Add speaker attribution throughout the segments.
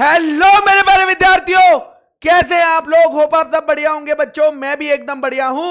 Speaker 1: hello मेरे प्यारे विद्यार्थियों कैसे हैं आप लोग होप आप सब बढ़िया होंगे बच्चों मैं भी एकदम बढ़िया हूं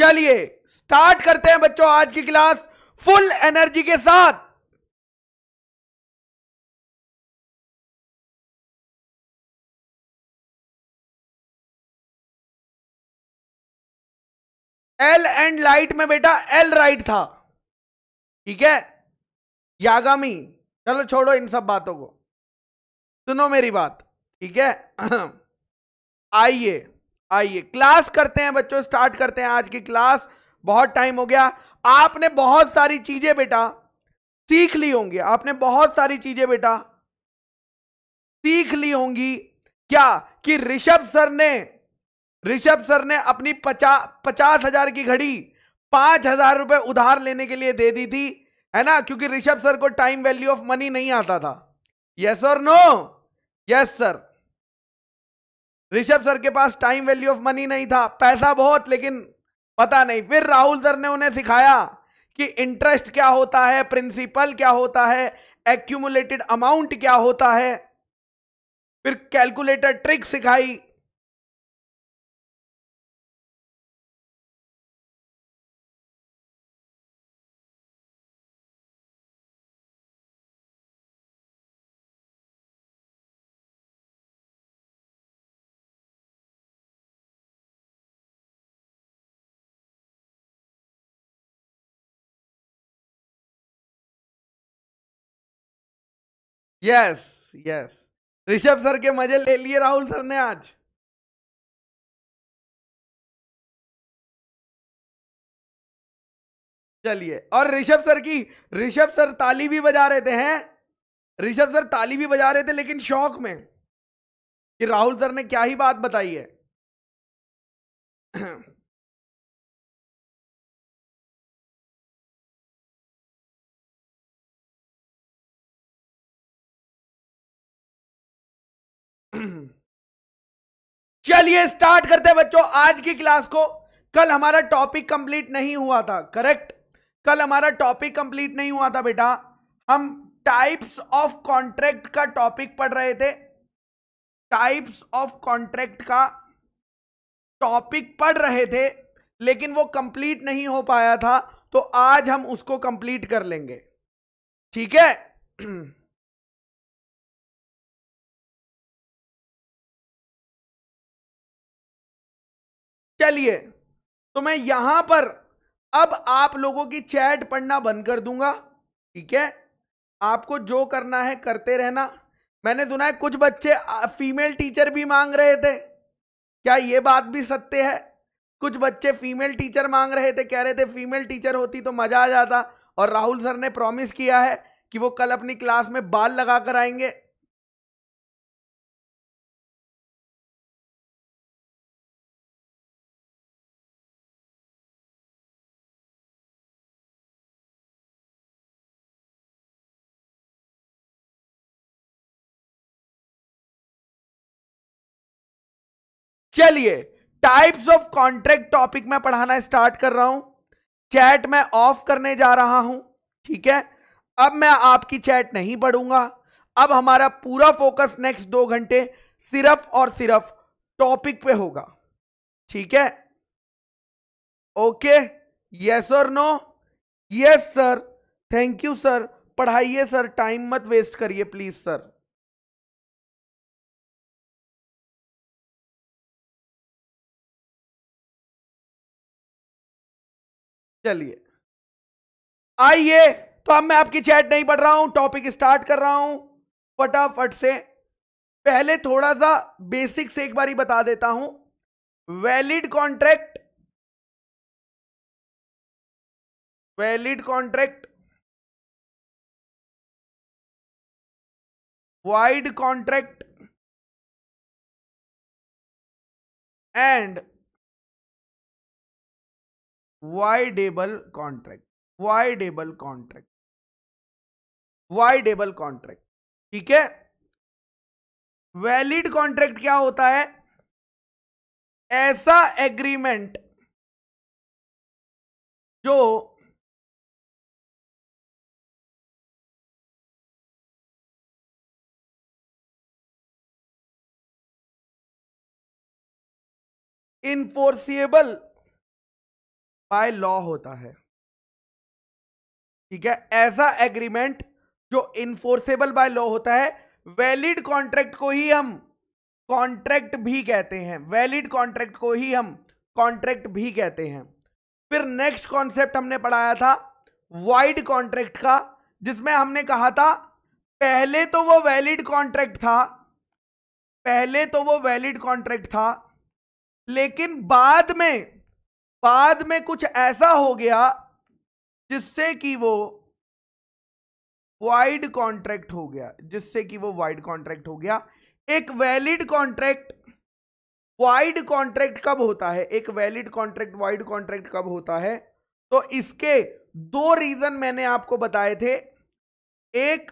Speaker 1: चलिए स्टार्ट करते हैं बच्चों आज की क्लास फुल एनर्जी के साथ एल एंड लाइट में बेटा एल राइट था ठीक है यागामी चलो छोड़ो इन सब बातों को
Speaker 2: सुनो मेरी बात ठीक है आइए आइए क्लास करते हैं बच्चों स्टार्ट करते हैं आज की क्लास बहुत टाइम हो गया आपने बहुत सारी चीजें बेटा सीख ली होंगी आपने बहुत सारी चीजें बेटा सीख ली होंगी क्या कि ऋषभ सर ने ऋषभ सर ने अपनी पचा पचास हजार की घड़ी पांच हजार रुपए उधार लेने के लिए दे दी थी है ना क्योंकि ऋषभ सर को टाइम वैल्यू ऑफ मनी नहीं आता था यस और no yes sir Rishabh sir के पास टाइम वैल्यू ऑफ मनी नहीं था पैसा बहुत लेकिन पता नहीं फिर राहुल सर ने उन्हें सिखाया कि इंटरेस्ट क्या होता है प्रिंसिपल क्या होता है एक्यूमुलेटेड अमाउंट क्या होता है
Speaker 1: फिर कैलकुलेटर ट्रिक सिखाई यस यस ऋषभ सर के मजे ले लिए राहुल सर ने आज चलिए और ऋषभ सर की ऋषभ सर ताली भी बजा रहे थे हैं ऋषभ सर ताली भी बजा रहे थे लेकिन शौक में कि राहुल सर ने क्या ही बात बताई है चलिए स्टार्ट करते हैं बच्चों आज की
Speaker 2: क्लास को कल हमारा टॉपिक कंप्लीट नहीं हुआ था करेक्ट कल हमारा टॉपिक कंप्लीट नहीं हुआ था बेटा हम टाइप्स ऑफ कॉन्ट्रैक्ट का टॉपिक पढ़ रहे थे टाइप्स ऑफ कॉन्ट्रैक्ट का टॉपिक पढ़ रहे थे लेकिन वो कंप्लीट नहीं हो पाया था तो आज हम उसको कंप्लीट
Speaker 1: कर लेंगे ठीक है चलिए तो मैं यहां पर अब आप लोगों की चैट पढ़ना बंद
Speaker 2: कर दूंगा ठीक है आपको जो करना है करते रहना मैंने सुना है कुछ बच्चे फीमेल टीचर भी मांग रहे थे क्या ये बात भी सत्य है कुछ बच्चे फीमेल टीचर मांग रहे थे कह रहे थे फीमेल टीचर होती तो मजा आ जाता और
Speaker 1: राहुल सर ने प्रॉमिस किया है कि वो कल अपनी क्लास में बाल लगा कर आएंगे चलिए टाइप्स ऑफ
Speaker 2: कॉन्ट्रैक्ट टॉपिक में पढ़ाना स्टार्ट कर रहा हूं चैट मैं ऑफ करने जा रहा हूं ठीक है अब मैं आपकी चैट नहीं पढ़ूंगा अब हमारा पूरा फोकस नेक्स्ट दो घंटे सिर्फ और सिर्फ टॉपिक पे होगा ठीक है ओके यस और no yes sir
Speaker 1: thank you sir पढ़ाइए सर टाइम मत वेस्ट करिए प्लीज सर चलिए आइए तो अब मैं आपकी चैट नहीं पढ़ रहा हूं टॉपिक स्टार्ट कर रहा हूं फटाफट से पहले थोड़ा सा बेसिक से एक बार ही बता देता हूं valid contract valid contract void contract and voidable contract voidable contract voidable contract ठीक है वैलिड कॉन्ट्रैक्ट क्या होता है ऐसा एग्रीमेंट जो इन्फोर्सिएबल बाय लॉ होता है
Speaker 2: ठीक है ऐसा एग्रीमेंट जो इन्फोर्सेबल बाय लॉ होता है वैलिड कॉन्ट्रैक्ट को ही हम कॉन्ट्रैक्ट भी कहते हैं वैलिड कॉन्ट्रैक्ट को ही हम कॉन्ट्रैक्ट भी कहते हैं फिर नेक्स्ट कॉन्सेप्ट हमने पढ़ाया था वाइड कॉन्ट्रैक्ट का जिसमें हमने कहा था पहले तो वो वैलिड कॉन्ट्रैक्ट था पहले तो वो वैलिड कॉन्ट्रैक्ट था लेकिन बाद में बाद में कुछ ऐसा हो गया जिससे कि वो वाइड कॉन्ट्रैक्ट हो गया जिससे कि वो वाइड कॉन्ट्रैक्ट हो गया एक वैलिड कॉन्ट्रैक्ट वाइड कॉन्ट्रैक्ट कब होता है एक वैलिड कॉन्ट्रैक्ट वाइड कॉन्ट्रैक्ट कब होता है तो इसके दो रीजन मैंने आपको बताए थे एक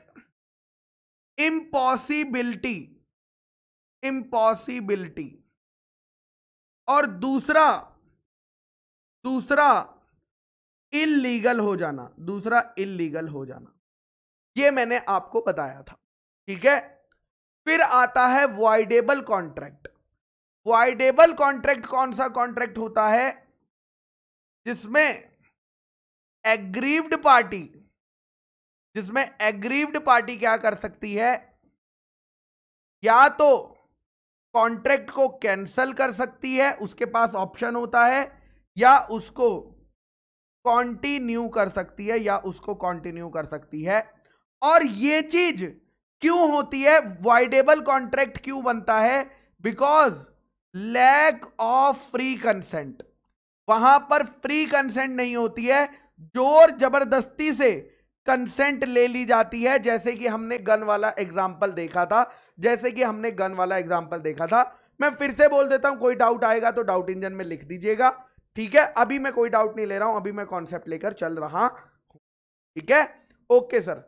Speaker 2: इम्पॉसिबिलिटी इम्पॉसिबिलिटी और दूसरा दूसरा इलीगल हो जाना दूसरा इलीगल हो जाना ये मैंने आपको बताया था ठीक है फिर आता है वाइडेबल कॉन्ट्रैक्ट वाइडेबल कॉन्ट्रैक्ट कौन सा कॉन्ट्रैक्ट
Speaker 1: होता है जिसमें एग्रीव्ड पार्टी जिसमें एग्रीव्ड पार्टी क्या कर सकती है
Speaker 2: या तो कॉन्ट्रैक्ट को कैंसल कर सकती है उसके पास ऑप्शन होता है या उसको कंटिन्यू कर सकती है या उसको कंटिन्यू कर सकती है और ये चीज क्यों होती है वाइडेबल कॉन्ट्रैक्ट क्यों बनता है because lack of free consent वहां पर फ्री कंसेंट नहीं होती है जोर जबरदस्ती से कंसेंट ले ली जाती है जैसे कि हमने गन वाला एग्जाम्पल देखा था जैसे कि हमने गन वाला एग्जाम्पल देखा था मैं फिर से बोल देता हूं कोई डाउट आएगा तो डाउट इंजन में लिख दीजिएगा ठीक है अभी मैं कोई डाउट नहीं ले रहा हूं अभी मैं कॉन्सेप्ट लेकर चल रहा हूं ठीक है ओके सर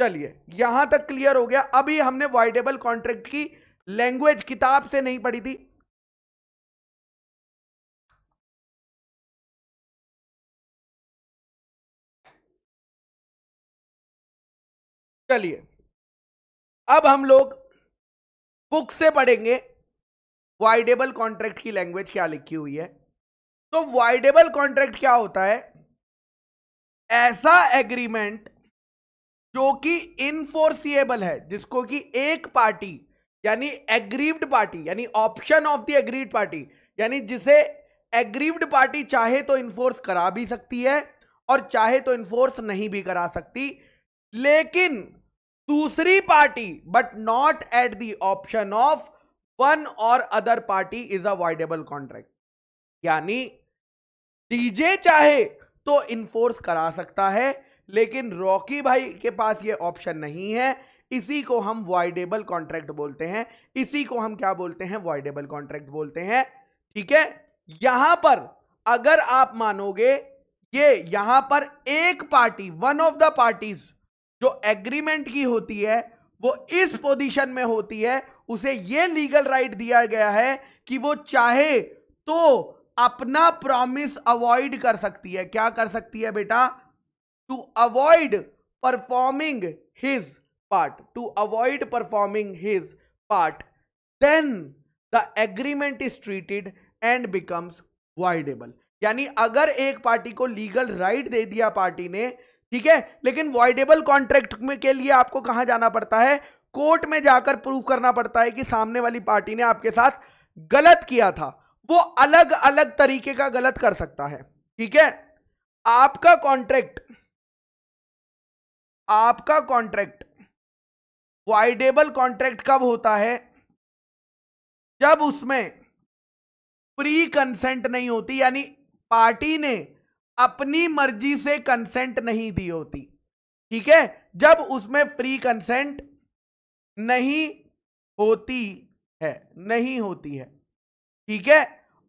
Speaker 2: चलिए यहां तक क्लियर हो गया अभी हमने वाइडेबल
Speaker 1: कॉन्ट्रैक्ट की लैंग्वेज किताब से नहीं पढ़ी थी चलिए अब हम लोग बुक से पढ़ेंगे वाइडेबल कॉन्ट्रैक्ट की लैंग्वेज क्या लिखी हुई
Speaker 2: है तो वाइडेबल कॉन्ट्रैक्ट क्या होता है ऐसा एग्रीमेंट जो कि इनफोर्सिएबल है जिसको कि एक पार्टी यानी एग्रीव्ड पार्टी यानी option of the aggrieved party यानी जिसे एग्रीव्ड पार्टी चाहे तो इन्फोर्स करा भी सकती है और चाहे तो इन्फोर्स नहीं भी करा सकती लेकिन दूसरी party but not at the option of one or other party is a voidable contract यानी डीजे चाहे तो इन्फोर्स करा सकता है लेकिन रॉकी भाई के पास ये ऑप्शन नहीं है इसी को हम वॉइडेबल कॉन्ट्रैक्ट बोलते हैं इसी को हम क्या बोलते हैं वॉइडेबल कॉन्ट्रैक्ट बोलते हैं ठीक है यहां पर अगर आप मानोगे ये यहां पर एक party one of the parties जो एग्रीमेंट की होती है वो इस पोजीशन में होती है उसे ये लीगल राइट right दिया गया है कि वो चाहे तो अपना प्रॉमिस अवॉइड कर सकती है क्या कर सकती है बेटा to avoid performing his part to avoid performing his part then the agreement is treated and becomes voidable यानी अगर एक पार्टी को लीगल राइट right दे दिया पार्टी ने ठीक है लेकिन वाइडेबल कॉन्ट्रैक्ट में के लिए आपको कहां जाना पड़ता है कोर्ट में जाकर प्रूव करना पड़ता है कि सामने वाली पार्टी ने आपके साथ गलत किया था वो अलग अलग तरीके का गलत कर सकता है ठीक है आपका कॉन्ट्रैक्ट
Speaker 1: आपका कॉन्ट्रैक्ट वाइडेबल कॉन्ट्रैक्ट कब होता है जब उसमें प्री कंसेंट
Speaker 2: नहीं होती यानी पार्टी ने अपनी मर्जी से कंसेंट नहीं दी होती ठीक है जब उसमें प्री कंसेंट नहीं होती है नहीं होती है ठीक है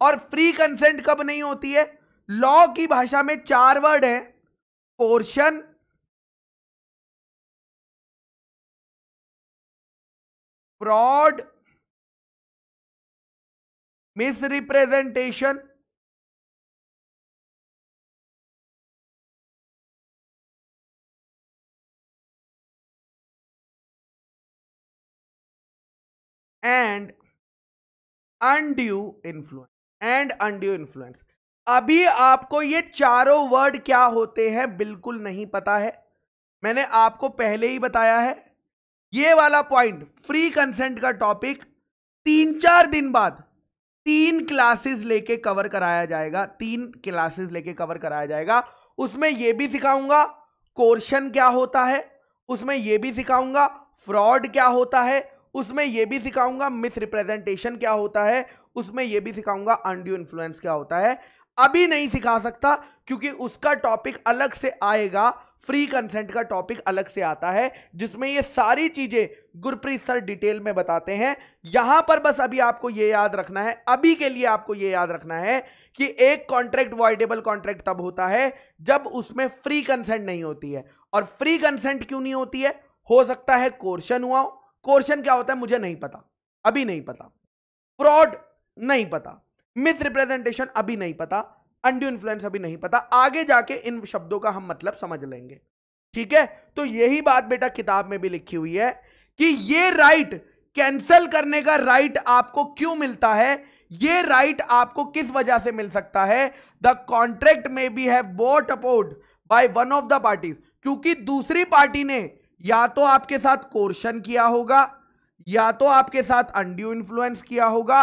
Speaker 2: और फ्री
Speaker 1: कंसेंट कब नहीं होती है लॉ की भाषा में चार वर्ड है coercion fraud misrepresentation and undue influence and undue
Speaker 2: influence अभी आपको ये चारों वर्ड क्या होते हैं बिल्कुल नहीं पता है मैंने आपको पहले ही बताया है ये वाला पॉइंट फ्री कंसेंट का टॉपिक तीन चार दिन बाद तीन क्लासेस लेके कवर कराया जाएगा तीन क्लासेस लेके कवर कराया जाएगा उसमें यह भी सिखाऊंगा कोर्शन क्या होता है उसमें यह भी सिखाऊंगा फ्रॉड क्या होता है उसमें यह भी सिखाऊंगा मिस रिप्रेजेंटेशन क्या होता है उसमें यह भी सिखाऊंगा अंड्यू इन्फ्लुएंस क्या होता है अभी नहीं सिखा सकता क्योंकि उसका टॉपिक अलग से आएगा फ्री कंसेंट का टॉपिक अलग से आता है जिसमें ये सारी चीजें गुरप्रीत सर डिटेल में बताते हैं यहां पर बस अभी आपको ये याद रखना है अभी के लिए आपको ये याद रखना है कि एक कॉन्ट्रैक्ट वॉइडेबल कॉन्ट्रैक्ट तब होता है जब उसमें फ्री कंसेंट नहीं होती है और फ्री कंसेंट क्यों नहीं होती है हो सकता है कोर्शन हुआ हो क्वेश्चन क्या होता है मुझे नहीं पता अभी नहीं पता फ्रॉड नहीं पता मिस रिप्रेजेंटेशन अभी नहीं पता अनड्यू इन्फ्लुएंस अभी नहीं पता आगे जाके इन शब्दों का हम मतलब समझ लेंगे ठीक है तो यही बात बेटा किताब में भी लिखी हुई है कि ये राइट कैंसल करने का राइट आपको क्यों मिलता है ये राइट आपको किस वजह से मिल सकता है द कॉन्ट्रैक्ट में बी है बोट अपोर्ड by one of the parties क्योंकि दूसरी पार्टी ने या तो आपके साथ कोर्शन किया होगा या तो आपके साथ अंड्यू इन्फ्लुएंस किया होगा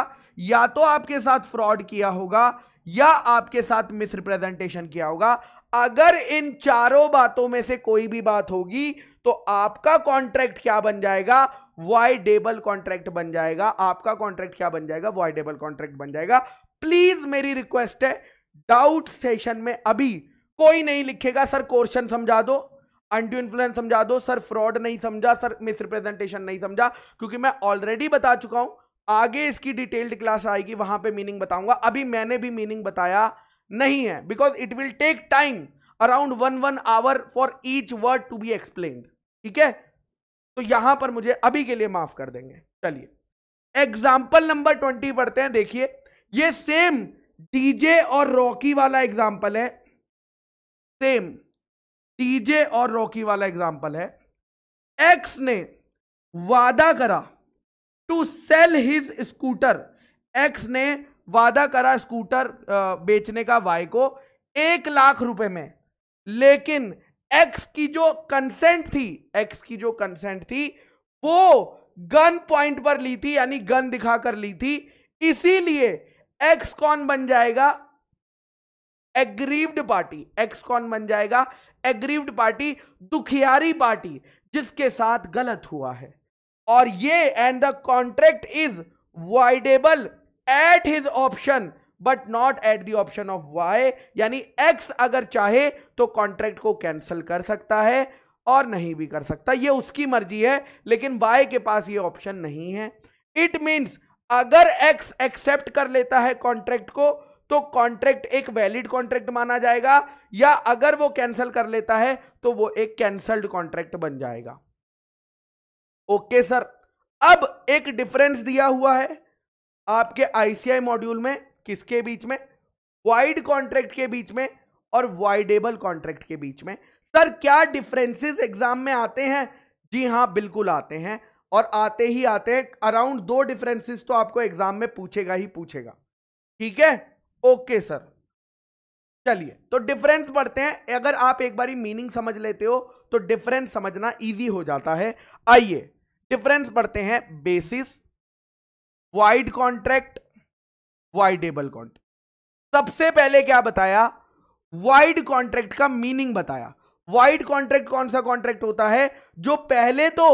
Speaker 2: या तो आपके साथ फ्रॉड किया होगा या आपके साथ मिसरिप्रेजेंटेशन किया होगा अगर इन चारों बातों में से कोई भी बात होगी तो आपका कॉन्ट्रैक्ट क्या बन जाएगा वाइडेबल कॉन्ट्रैक्ट बन जाएगा आपका कॉन्ट्रैक्ट क्या बन जाएगा वाइडेबल कॉन्ट्रैक्ट बन जाएगा प्लीज मेरी रिक्वेस्ट है डाउट सेशन में अभी कोई नहीं लिखेगा सर क्वेश्चन समझा दो अनड्यू इन्फ्लुएंस समझा दो सर फ्रॉड नहीं समझा सर मिसरिप्रेजेंटेशन नहीं समझा क्योंकि मैं ऑलरेडी बता चुका हूं आगे इसकी डिटेल्ड क्लास आएगी वहां पे मीनिंग बताऊंगा अभी मैंने भी मीनिंग बताया नहीं है because it will take time around one one hour for each word to be explain ठीक है तो यहां पर मुझे अभी के लिए माफ कर देंगे चलिए एग्जाम्पल नंबर ट्वेंटी पढ़ते हैं देखिए ये सेम डीजे और रॉकी वाला एग्जाम्पल है सेम टीजे और रॉकी वाला एग्जाम्पल है एक्स ने वादा करा to sell his scooter X ने वादा करा स्कूटर बेचने का वाई को एक लाख रुपए में लेकिन एक्स की जो कंसेंट थी एक्स की जो कंसेंट थी वो गन पॉइंट पर ली थी यानी गन दिखाकर ली थी इसीलिए एक्स कौन बन जाएगा एग्रीव्ड पार्टी एक्स कौन बन जाएगा एग्रीव्ड पार्टी दुखियारी पार्टी जिसके साथ गलत हुआ है और ये and the contract is voidable at his option but not at the option of Y यानी एक्स अगर चाहे तो कॉन्ट्रैक्ट को कैंसिल कर सकता है और नहीं भी कर सकता ये उसकी मर्जी है लेकिन वाई के पास ये ऑप्शन नहीं है इट मीन्स अगर एक्स एक्सेप्ट कर लेता है कॉन्ट्रैक्ट को तो कॉन्ट्रैक्ट एक वैलिड कॉन्ट्रैक्ट माना जाएगा या अगर वो कैंसिल कर लेता है तो वो एक कैंसल्ड कॉन्ट्रैक्ट बन जाएगा ओके सर अब एक डिफरेंस दिया हुआ है आपके आईसीआई मॉड्यूल में किसके बीच में वाइड कॉन्ट्रैक्ट के बीच में और वाइडेबल कॉन्ट्रैक्ट के बीच में सर क्या डिफरेंसेस एग्जाम में आते हैं जी हां बिल्कुल आते हैं और आते ही आते हैं अराउंड दो डिफरेंसेस तो आपको एग्जाम में पूछेगा ही पूछेगा ठीक है ओके सर चलिए तो डिफरेंस पढ़ते हैं अगर आप एक बारी मीनिंग समझ लेते हो तो डिफरेंस समझना इजी हो जाता है आइए डिफरेंस पढ़ते हैं basis void contract voidable contract सबसे पहले क्या बताया वाइड कॉन्ट्रैक्ट का मीनिंग बताया वाइड कॉन्ट्रैक्ट कौन सा कॉन्ट्रैक्ट होता है जो पहले तो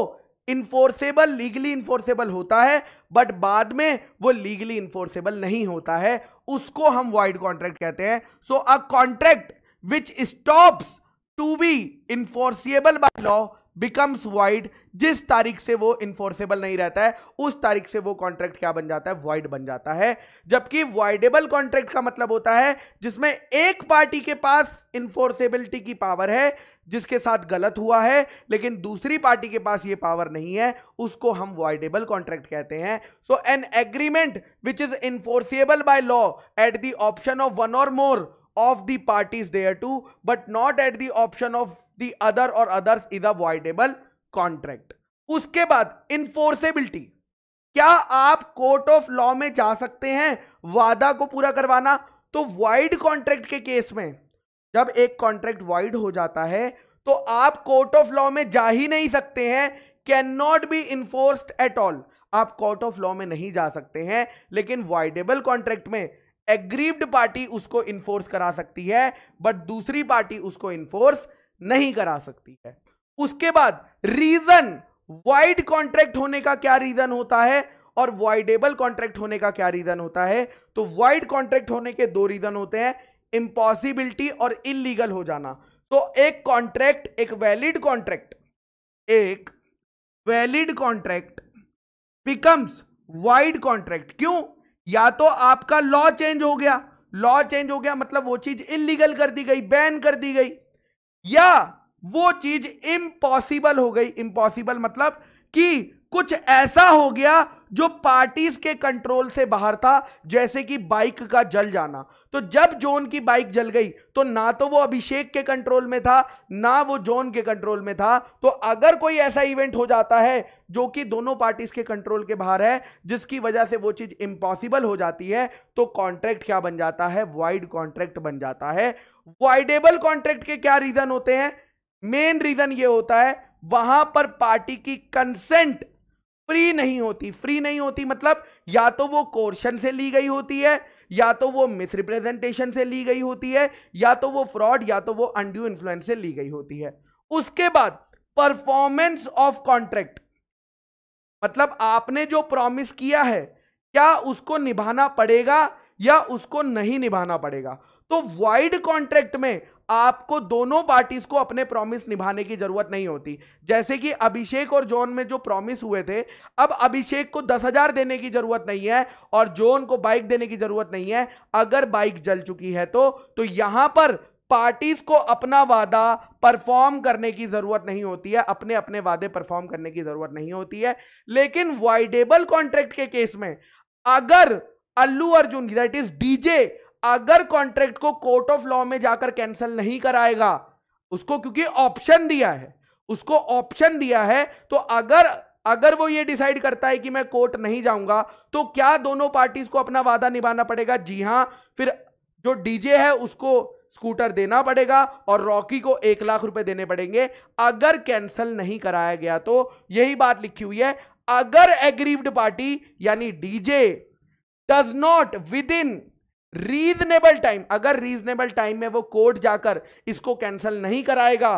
Speaker 2: इन्फोर्सेबल लीगली इन्फोर्सेबल होता है बट बाद में वो लीगली इन्फोर्सेबल नहीं होता है उसको हम वाइड कॉन्ट्रैक्ट कहते हैं so a contract which stops to be enforceable by law becomes void जिस तारीख से वो इन्फोर्सेबल नहीं रहता है उस तारीख से वो कॉन्ट्रैक्ट क्या बन जाता है वाइड बन जाता है जबकि वाइडेबल कॉन्ट्रैक्ट का मतलब होता है जिसमें एक पार्टी के पास इन्फोर्सेबिलिटी की पावर है जिसके साथ गलत हुआ है लेकिन दूसरी पार्टी के पास ये पावर नहीं है उसको हम वाइडेबल कॉन्ट्रैक्ट कहते हैं so an agreement which is enforceable by law at the option of one or more of the parties thereto but not at the option of the other or others is avoidable contract उसके बाद इन्फोर्सेबिलिटी क्या आप court of law में जा सकते हैं वादा को पूरा करवाना तो वाइड कॉन्ट्रैक्ट के केस में जब एक कॉन्ट्रैक्ट वाइड हो जाता है तो आप कोर्ट ऑफ लॉ में जा ही नहीं सकते हैं can not be enforced at all आप कोर्ट ऑफ लॉ में नहीं जा सकते हैं लेकिन वाइडेबल कॉन्ट्रैक्ट में एग्रीव्ड पार्टी उसको इन्फोर्स करा सकती है बट दूसरी पार्टी उसको इन्फोर्स नहीं करा सकती है उसके बाद रीजन वाइड कॉन्ट्रैक्ट होने का क्या रीजन होता है और वाइडेबल कॉन्ट्रैक्ट होने का क्या रीजन होता है तो वाइड कॉन्ट्रैक्ट होने के दो रीजन होते हैं इंपॉसिबिलिटी और इलीगल हो जाना तो एक कॉन्ट्रैक्ट एक वैलिड कॉन्ट्रैक्ट एक valid contract becomes void contract क्यों या तो आपका लॉ चेंज हो गया लॉ चेंज हो गया मतलब वो चीज इलीगल कर दी गई बैन कर दी गई या वो चीज इम्पॉसिबल हो गई इम्पॉसिबल मतलब कि कुछ ऐसा हो गया जो पार्टीज के कंट्रोल से बाहर था जैसे कि बाइक का जल जाना तो जब जोन की बाइक जल गई तो ना तो वो अभिषेक के कंट्रोल में था ना वो जोन के कंट्रोल में था तो अगर कोई ऐसा इवेंट हो जाता है जो कि दोनों पार्टीज के कंट्रोल के बाहर है जिसकी वजह से वो चीज इम्पॉसिबल हो जाती है तो कॉन्ट्रैक्ट क्या बन जाता है वाइड कॉन्ट्रैक्ट बन जाता है वाइडेबल कॉन्ट्रैक्ट के क्या रीजन होते हैं मेन रीजन ये होता है वहां पर पार्टी की कंसेंट फ्री नहीं होती फ्री नहीं होती मतलब या तो वो कोर्शन से ली गई होती है या तो वो मिसरिप्रेजेंटेशन से ली गई होती है या तो वो फ्रॉड या तो वो अंड्यू इन्फ्लुएंस से ली गई होती है उसके बाद परफॉर्मेंस ऑफ कॉन्ट्रैक्ट मतलब आपने जो प्रॉमिस किया है क्या उसको निभाना पड़ेगा या उसको नहीं निभाना पड़ेगा तो वाइड कॉन्ट्रैक्ट में आपको दोनों पार्टीज को अपने प्रॉमिस निभाने की जरूरत नहीं होती जैसे कि अभिषेक और जॉन में जो प्रॉमिस हुए थे अब अभिषेक को दस हजार देने की जरूरत नहीं है और जॉन को बाइक देने की जरूरत नहीं है अगर बाइक जल चुकी है तो तो यहां पर पार्टीज को अपना वादा परफॉर्म करने की जरूरत नहीं होती है अपने अपने वादे परफॉर्म करने की जरूरत नहीं होती है लेकिन वाइडेबल कॉन्ट्रैक्ट के केस में अगर Allu Arjun that is DJ अगर कॉन्ट्रैक्ट को कोर्ट ऑफ लॉ में जाकर कैंसिल नहीं कराएगा उसको क्योंकि ऑप्शन दिया है उसको ऑप्शन दिया है तो अगर अगर वो ये डिसाइड करता है कि मैं कोर्ट नहीं जाऊंगा तो क्या दोनों पार्टीज को अपना वादा निभाना पड़ेगा जी हां फिर जो डीजे है उसको स्कूटर देना पड़ेगा और रॉकी को एक लाख रुपए देने पड़ेंगे अगर कैंसिल नहीं कराया गया तो यही बात लिखी हुई है अगर एग्रीव्ड पार्टी यानी DJ does not within reasonable time अगर रीजनेबल टाइम में वो कोर्ट जाकर इसको कैंसिल नहीं कराएगा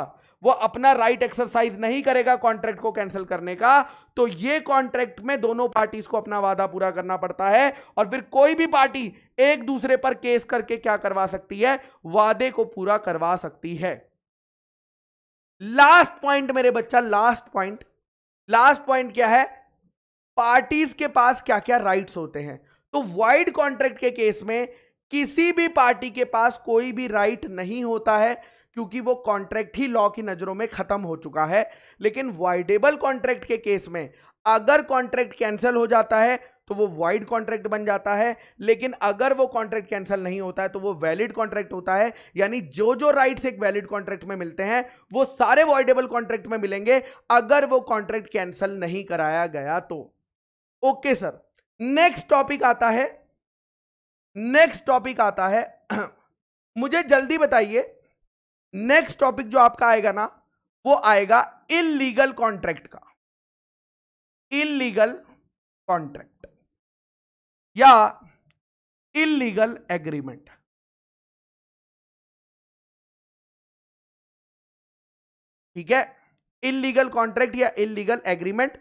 Speaker 2: वो अपना राइट एक्सरसाइज नहीं करेगा कॉन्ट्रैक्ट को कैंसिल करने का तो ये कॉन्ट्रैक्ट में दोनों पार्टीज को अपना वादा पूरा करना पड़ता है और फिर कोई भी पार्टी एक दूसरे पर केस करके क्या करवा सकती है वादे को पूरा करवा सकती है लास्ट पॉइंट मेरे बच्चा लास्ट पॉइंट लास्ट पॉइंट क्या है पार्टीज के पास क्या क्या राइट्स होते हैं तो वाइड कॉन्ट्रैक्ट के केस में किसी भी पार्टी के पास कोई भी राइट नहीं होता है क्योंकि वो कॉन्ट्रैक्ट ही लॉ की नज़रों में ख़त्म हो चुका है लेकिन वाइडेबल कॉन्ट्रैक्ट के केस में अगर कॉन्ट्रैक्ट कैंसिल हो जाता है तो वो वाइड कॉन्ट्रैक्ट बन जाता है लेकिन अगर वो कॉन्ट्रैक्ट कैंसिल नहीं होता है तो वो वैलिड कॉन्ट्रैक्ट होता है यानी जो जो राइट्स एक वैलिड कॉन्ट्रैक्ट में मिलते हैं वो सारे वॉइडेबल कॉन्ट्रैक्ट में मिलेंगे अगर वो कॉन्ट्रैक्ट कैंसिल नहीं कराया गया तो ओके सर नेक्स्ट टॉपिक आता है नेक्स्ट टॉपिक आता है मुझे जल्दी बताइए नेक्स्ट टॉपिक जो आपका आएगा ना वो आएगा इलीगल कॉन्ट्रैक्ट का इलीगल
Speaker 1: कॉन्ट्रैक्ट या इलीगल एग्रीमेंट ठीक है इलीगल कॉन्ट्रैक्ट या इलीगल एग्रीमेंट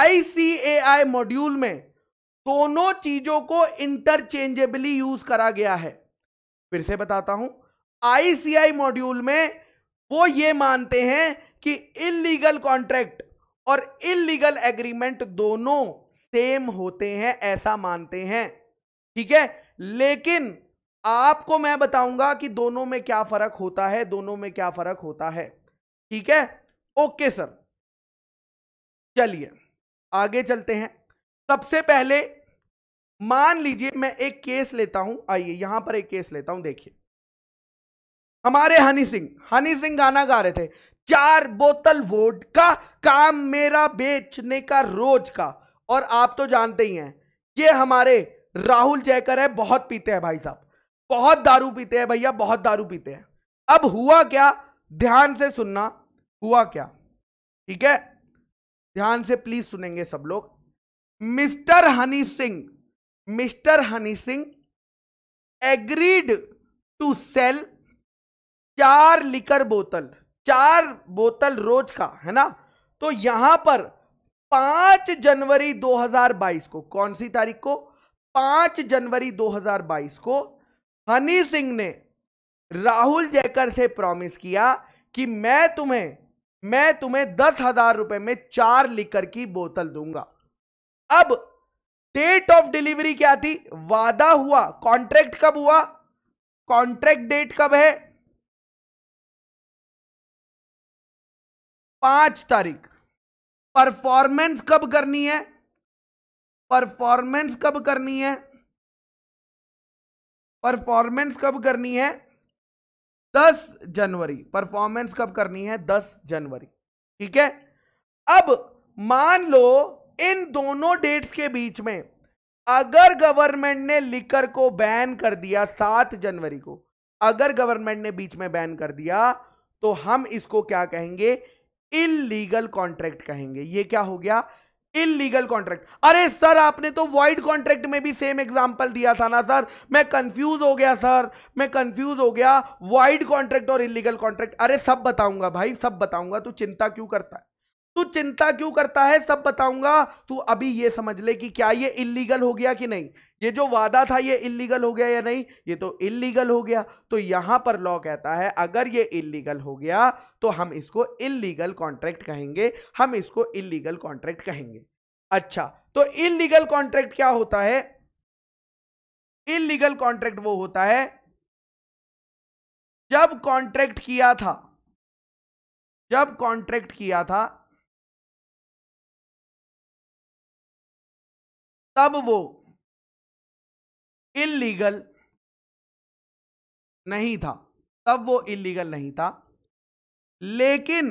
Speaker 1: आईसीएआई
Speaker 2: मॉड्यूल में दोनों चीजों को इंटरचेंजेबली यूज करा गया है फिर से बताता हूं आईसीआई मॉड्यूल में वो ये मानते हैं कि इलीगल कॉन्ट्रैक्ट और इलीगल एग्रीमेंट दोनों सेम होते हैं ऐसा मानते हैं ठीक है लेकिन आपको मैं बताऊंगा कि दोनों में क्या फर्क होता है दोनों में क्या फर्क होता है ठीक है ओके सर चलिए आगे चलते हैं सबसे पहले मान लीजिए मैं एक केस लेता हूं आइए यहां पर एक केस लेता हूं देखिए हमारे हनी सिंह हनी सिंह गाना गा रहे थे चार बोतल वोट का काम मेरा बेचने का रोज का और आप तो जानते ही हैं ये हमारे राहुल जयकर है बहुत पीते हैं भाई साहब बहुत दारू पीते हैं भैया बहुत दारू पीते हैं अब हुआ क्या ध्यान से सुनना हुआ क्या ठीक है ध्यान से प्लीज सुनेंगे सब लोग mister Honey Singh mister Honey Singh agreed to sell चार लिकर बोतल चार बोतल रोज का है ना तो यहां पर पांच जनवरी 2022 को कौन सी तारीख को पांच जनवरी 2022 को हनी सिंह ने राहुल जयकर से प्रॉमिस किया कि मैं तुम्हें मैं तुम्हें दस हजार रुपए में चार लिकर की बोतल दूंगा
Speaker 1: अब डेट ऑफ डिलीवरी क्या थी वादा हुआ कॉन्ट्रैक्ट कब हुआ कॉन्ट्रैक्ट डेट कब है पांच तारीख परफॉर्मेंस कब करनी है परफॉर्मेंस कब करनी है परफॉर्मेंस
Speaker 2: कब करनी है दस जनवरी परफॉर्मेंस कब करनी है दस जनवरी ठीक है अब मान लो इन दोनों डेट्स के बीच में अगर गवर्नमेंट ने लिकर को बैन कर दिया सात जनवरी को अगर गवर्नमेंट ने बीच में बैन कर दिया तो हम इसको क्या कहेंगे इलीगल कॉन्ट्रैक्ट कहेंगे ये क्या हो गया इलीगल कॉन्ट्रैक्ट अरे सर आपने तो वाइड कॉन्ट्रैक्ट में भी सेम एग्जांपल दिया था ना सर मैं कंफ्यूज हो गया सर मैं कंफ्यूज हो गया वाइड कॉन्ट्रैक्ट और इलीगल कॉन्ट्रैक्ट अरे सब बताऊंगा भाई सब बताऊंगा तू चिंता क्यों करता है तू चिंता क्यों करता है सब बताऊंगा तू अभी ये समझ ले कि क्या ये इलीगल हो गया कि नहीं ये जो वादा था ये इलीगल हो गया या नहीं ये तो इलीगल हो गया तो यहां पर लॉ कहता है अगर ये इलीगल हो गया तो हम इसको इलीगल कॉन्ट्रैक्ट कहेंगे हम इसको इलीगल कॉन्ट्रैक्ट कहेंगे अच्छा तो
Speaker 1: इलीगल कॉन्ट्रैक्ट क्या होता है इलीगल कॉन्ट्रैक्ट वो होता है जब कॉन्ट्रैक्ट किया था जब कॉन्ट्रैक्ट किया था तब वो इलीगल नहीं था तब वो इलीगल नहीं था लेकिन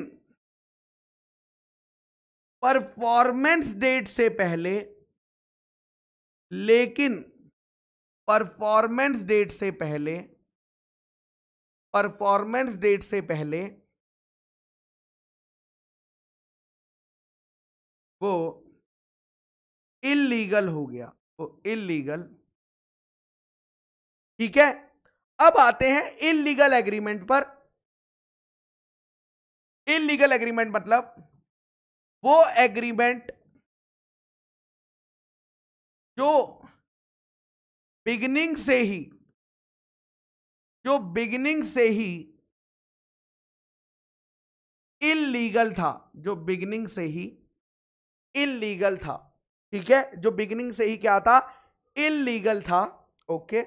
Speaker 1: परफॉर्मेंस डेट से पहले लेकिन परफॉर्मेंस डेट से पहले परफॉर्मेंस डेट से पहले वो इलीगल हो गया तो इलीगल ठीक है अब आते हैं इलीगल एग्रीमेंट पर इलीगल एग्रीमेंट मतलब वो एग्रीमेंट जो बिगनिंग से ही जो बिगनिंग से ही इलीगल था जो बिगिनिंग से ही इलीगल था ठीक है
Speaker 2: जो बिगिनिंग से ही क्या था इलीगल था ओके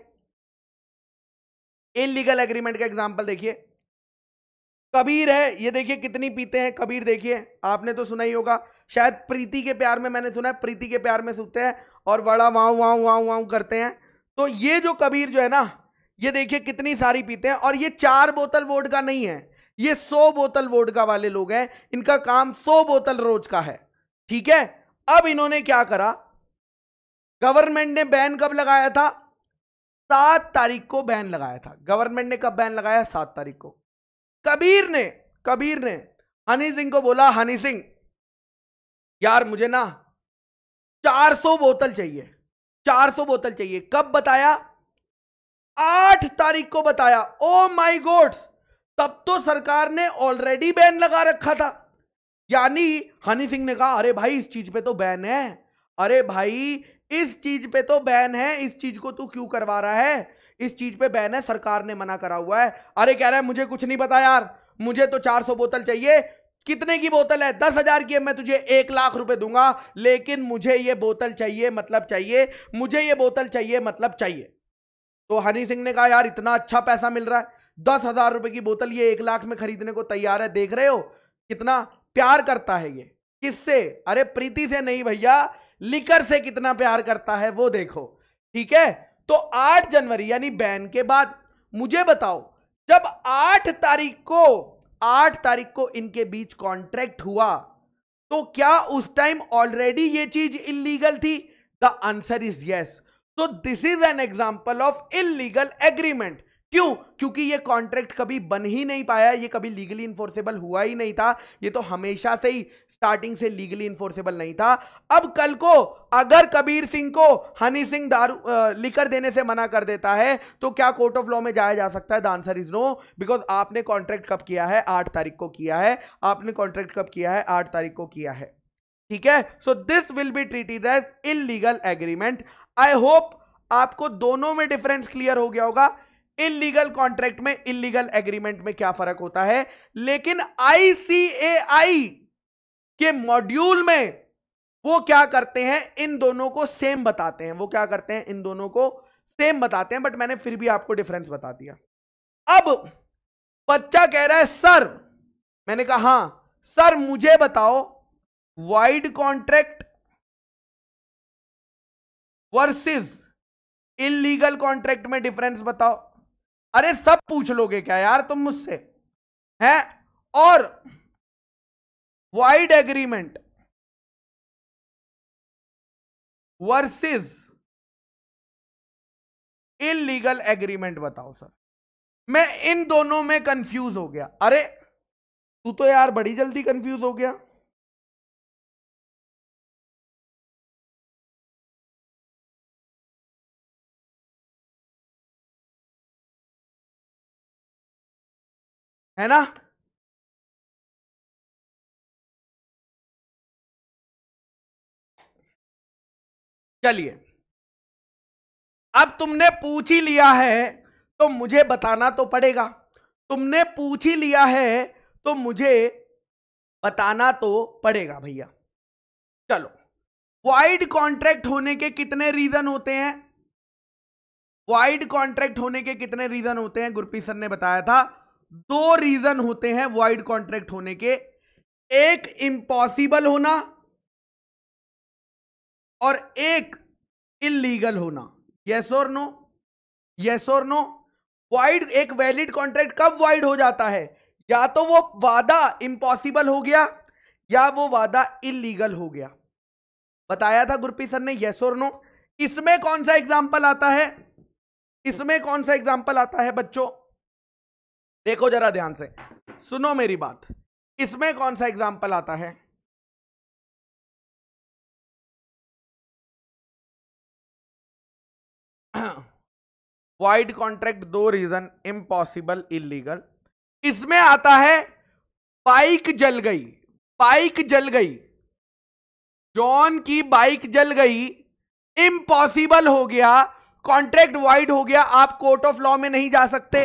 Speaker 2: इलीगल एग्रीमेंट का एग्जाम्पल देखिए कबीर है ये देखिए कितनी पीते हैं कबीर देखिए आपने तो सुना ही होगा शायद प्रीति के प्यार में मैंने सुना है प्रीति के प्यार में सुनते हैं और बड़ा वाऊ वाऊ वाऊ वाऊ करते हैं तो ये जो कबीर जो है ना ये देखिए कितनी सारी पीते हैं और ये चार बोतल वोट का नहीं है ये सौ बोतल का वाले लोग हैं इनका काम सौ बोतल रोज का है ठीक है अब इन्होंने क्या करा गवर्नमेंट ने बैन कब लगाया था सात तारीख को बैन लगाया था गवर्नमेंट ने कब बैन लगाया सात तारीख को कबीर ने कबीर ने हनी सिंह को बोला हनी सिंह यार मुझे ना 400 बोतल चाहिए 400 बोतल चाहिए कब बताया आठ तारीख को बताया ओ माई गॉड तब तो सरकार ने ऑलरेडी बैन लगा रखा था यानी हनी सिंह ने कहा अरे भाई इस चीज पे तो बैन है अरे भाई इस चीज पे तो बैन है इस चीज को तू क्यों करवा रहा है इस चीज पे बैन है सरकार ने मना करा हुआ है अरे कह रहा है मुझे कुछ नहीं पता यार मुझे तो 400 बोतल चाहिए कितने की बोतल है दस हजार की है मैं तुझे एक लाख रुपए दूंगा लेकिन मुझे ये बोतल चाहिए मतलब चाहिए मुझे ये बोतल चाहिए मतलब चाहिए तो हनी सिंह ने कहा यार इतना अच्छा पैसा मिल रहा है दस हजार रुपए की बोतल ये एक लाख में खरीदने को तैयार है देख रहे हो कितना प्यार करता है ये किससे अरे प्रीति से नहीं भैया लिकर से कितना प्यार करता है वो देखो ठीक है तो 8 जनवरी यानी बैन के बाद मुझे बताओ जब 8 तारीख को 8 तारीख को इनके बीच कॉन्ट्रैक्ट हुआ तो क्या उस टाइम ऑलरेडी ये चीज इलीगल थी the answer is yes so this is an example of illegal agreement क्यों क्योंकि ये कॉन्ट्रैक्ट कभी बन ही नहीं पाया ये कभी लीगली इन्फोर्सेबल हुआ ही नहीं था ये तो हमेशा से ही स्टार्टिंग से लीगली इन्फोर्सेबल नहीं था अब कल को अगर कबीर सिंह को हनी सिंह दारू लिकर देने से मना कर देता है तो क्या कोर्ट ऑफ लॉ में जाया जा सकता है the answer is no because आपने कॉन्ट्रैक्ट कब किया है आठ तारीख को किया है आपने कॉन्ट्रैक्ट कब किया है आठ तारीख को किया है ठीक है so this will be treated as legal agreement I hope आपको दोनों में डिफरेंस क्लियर हो गया होगा इलीगल कॉन्ट्रैक्ट में इलीगल एग्रीमेंट में क्या फर्क होता है लेकिन आईसीएआई के मॉड्यूल में वो क्या करते हैं इन दोनों को सेम बताते हैं वो क्या करते हैं इन दोनों को सेम बताते हैं बट मैंने फिर भी आपको डिफरेंस बता दिया अब बच्चा कह रहा है सर मैंने कहा हां सर मुझे बताओ void contract versus illegal contract में डिफरेंस बताओ
Speaker 1: अरे सब पूछ लोगे क्या यार तुम मुझसे हैं और void agreement versus illegal agreement बताओ सर मैं इन दोनों में कंफ्यूज हो गया अरे तू तो यार बड़ी जल्दी कंफ्यूज हो गया है ना चलिए अब तुमने पूछ ही लिया है तो
Speaker 2: मुझे बताना तो पड़ेगा तुमने पूछ ही लिया है तो मुझे बताना तो पड़ेगा भैया चलो वाइड कॉन्ट्रैक्ट होने के कितने रीजन होते हैं वाइड कॉन्ट्रैक्ट होने के कितने रीजन होते हैं गुरप्रीत सर ने बताया था दो रीजन होते हैं वाइड कॉन्ट्रैक्ट होने के एक इंपॉसिबल होना और एक इलीगल होना यस और नो यस और नो वाइड एक वैलिड कॉन्ट्रैक्ट कब वाइड हो जाता है या तो वो वादा इंपॉसिबल हो गया या वो वादा इलीगल हो गया बताया था गुरप्रीत सर ने यस और नो इसमें कौन सा एग्जाम्पल आता है इसमें कौन सा एग्जाम्पल आता
Speaker 1: है बच्चों देखो जरा ध्यान से सुनो मेरी बात इसमें कौन सा एग्जाम्पल आता है वाइड कॉन्ट्रैक्ट दो
Speaker 2: रीजन इम्पॉसिबल इलीगल इसमें आता है बाइक जल गई बाइक जल गई जॉन की बाइक जल गई इम्पॉसिबल हो गया कॉन्ट्रैक्ट वाइड हो गया आप कोर्ट ऑफ लॉ में नहीं जा सकते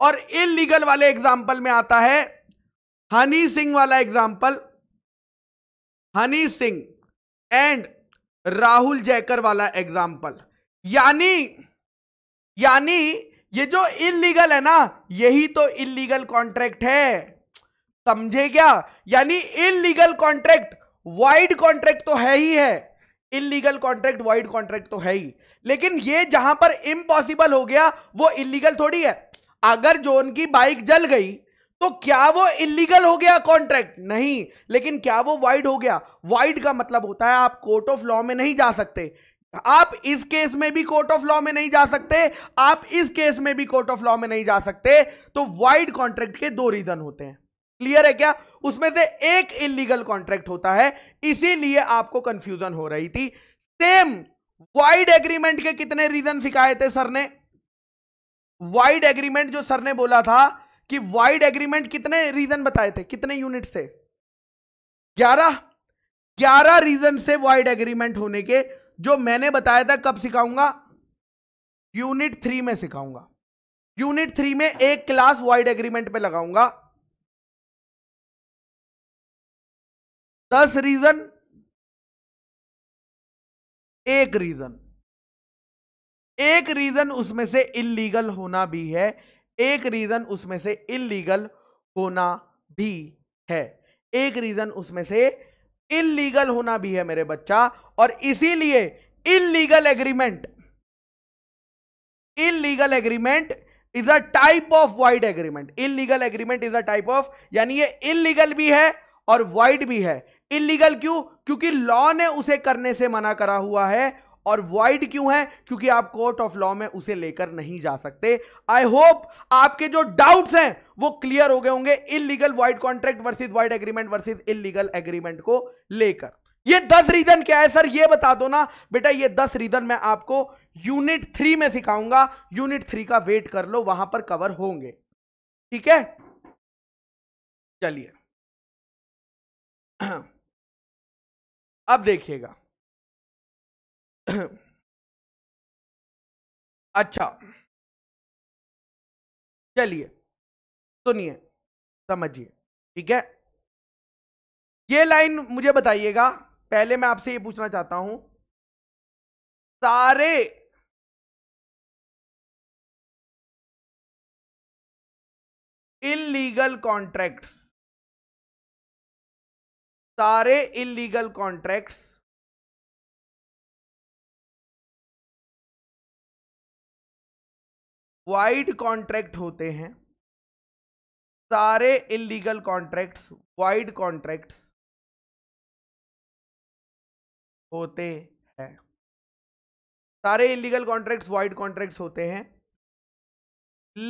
Speaker 2: और इलीगल वाले एग्जाम्पल में आता है हनी सिंह वाला एग्जाम्पल हनी सिंह एंड राहुल जयकर वाला एग्जाम्पल यानी यानी ये जो इलीगल है ना यही तो इलीगल कॉन्ट्रैक्ट है समझे क्या यानी इलीगल कॉन्ट्रैक्ट वाइड कॉन्ट्रैक्ट तो है ही है इलीगल कॉन्ट्रैक्ट वाइड कॉन्ट्रैक्ट तो है ही लेकिन ये जहां पर इम्पॉसिबल हो गया वो इलीगल थोड़ी है अगर जोन की बाइक जल गई तो क्या वो इलीगल हो गया कॉन्ट्रैक्ट नहीं लेकिन क्या वो वाइड हो गया वाइड का मतलब होता है आप कोर्ट ऑफ लॉ में नहीं जा सकते आप इस केस में भी कोर्ट ऑफ लॉ में नहीं जा सकते आप इस केस में भी कोर्ट ऑफ लॉ में नहीं जा सकते तो वाइड कॉन्ट्रैक्ट के दो रीजन होते हैं क्लियर है क्या उसमें से एक इलीगल कॉन्ट्रैक्ट होता है इसीलिए आपको कंफ्यूजन हो रही थी सेम वाइड एग्रीमेंट के कितने रीजन सिखाए थे सर ने वाइड एग्रीमेंट जो सर ने बोला था कि वाइड एग्रीमेंट कितने रीजन बताए थे कितने यूनिट से ग्यारह ग्यारह रीजन से वाइड एग्रीमेंट होने के जो मैंने बताया था कब सिखाऊंगा यूनिट थ्री में सिखाऊंगा
Speaker 1: यूनिट थ्री में एक क्लास वाइड एग्रीमेंट पे लगाऊंगा दस रीजन एक रीजन एक रीजन उसमें से इलीगल
Speaker 2: होना भी है एक रीजन उसमें से इलीगल होना भी है एक रीजन उसमें से इलीगल होना भी है मेरे बच्चा और इसीलिए illegal agreement illegal agreement is a type of void agreement illegal agreement is a type of यानी ये इलीगल भी है और वाइड भी है इलीगल क्यों क्योंकि लॉ ने उसे करने से मना करा हुआ है और वॉइड क्यों है क्योंकि आप कोर्ट ऑफ लॉ में उसे लेकर नहीं जा सकते आई होप आपके जो डाउट्स हैं वो क्लियर हो गए होंगे illegal void contract versus void agreement versus illegal agreement को लेकर ये दस रीजन क्या है सर ये बता दो ना बेटा ये दस रीजन मैं आपको यूनिट थ्री में सिखाऊंगा यूनिट थ्री का वेट
Speaker 1: कर लो वहां पर कवर होंगे ठीक है चलिए अब देखिएगा अच्छा चलिए सुनिए समझिए ठीक है ये लाइन मुझे बताइएगा पहले मैं आपसे ये पूछना चाहता हूं सारे इलीगल कॉन्ट्रैक्ट्स सारे इलीगल कॉन्ट्रैक्ट्स वाइड कॉन्ट्रैक्ट होते हैं सारे इलीगल कॉन्ट्रैक्ट्स वाइड कॉन्ट्रैक्ट्स होते हैं सारे इलीगल कॉन्ट्रैक्ट्स वाइड कॉन्ट्रैक्ट्स होते हैं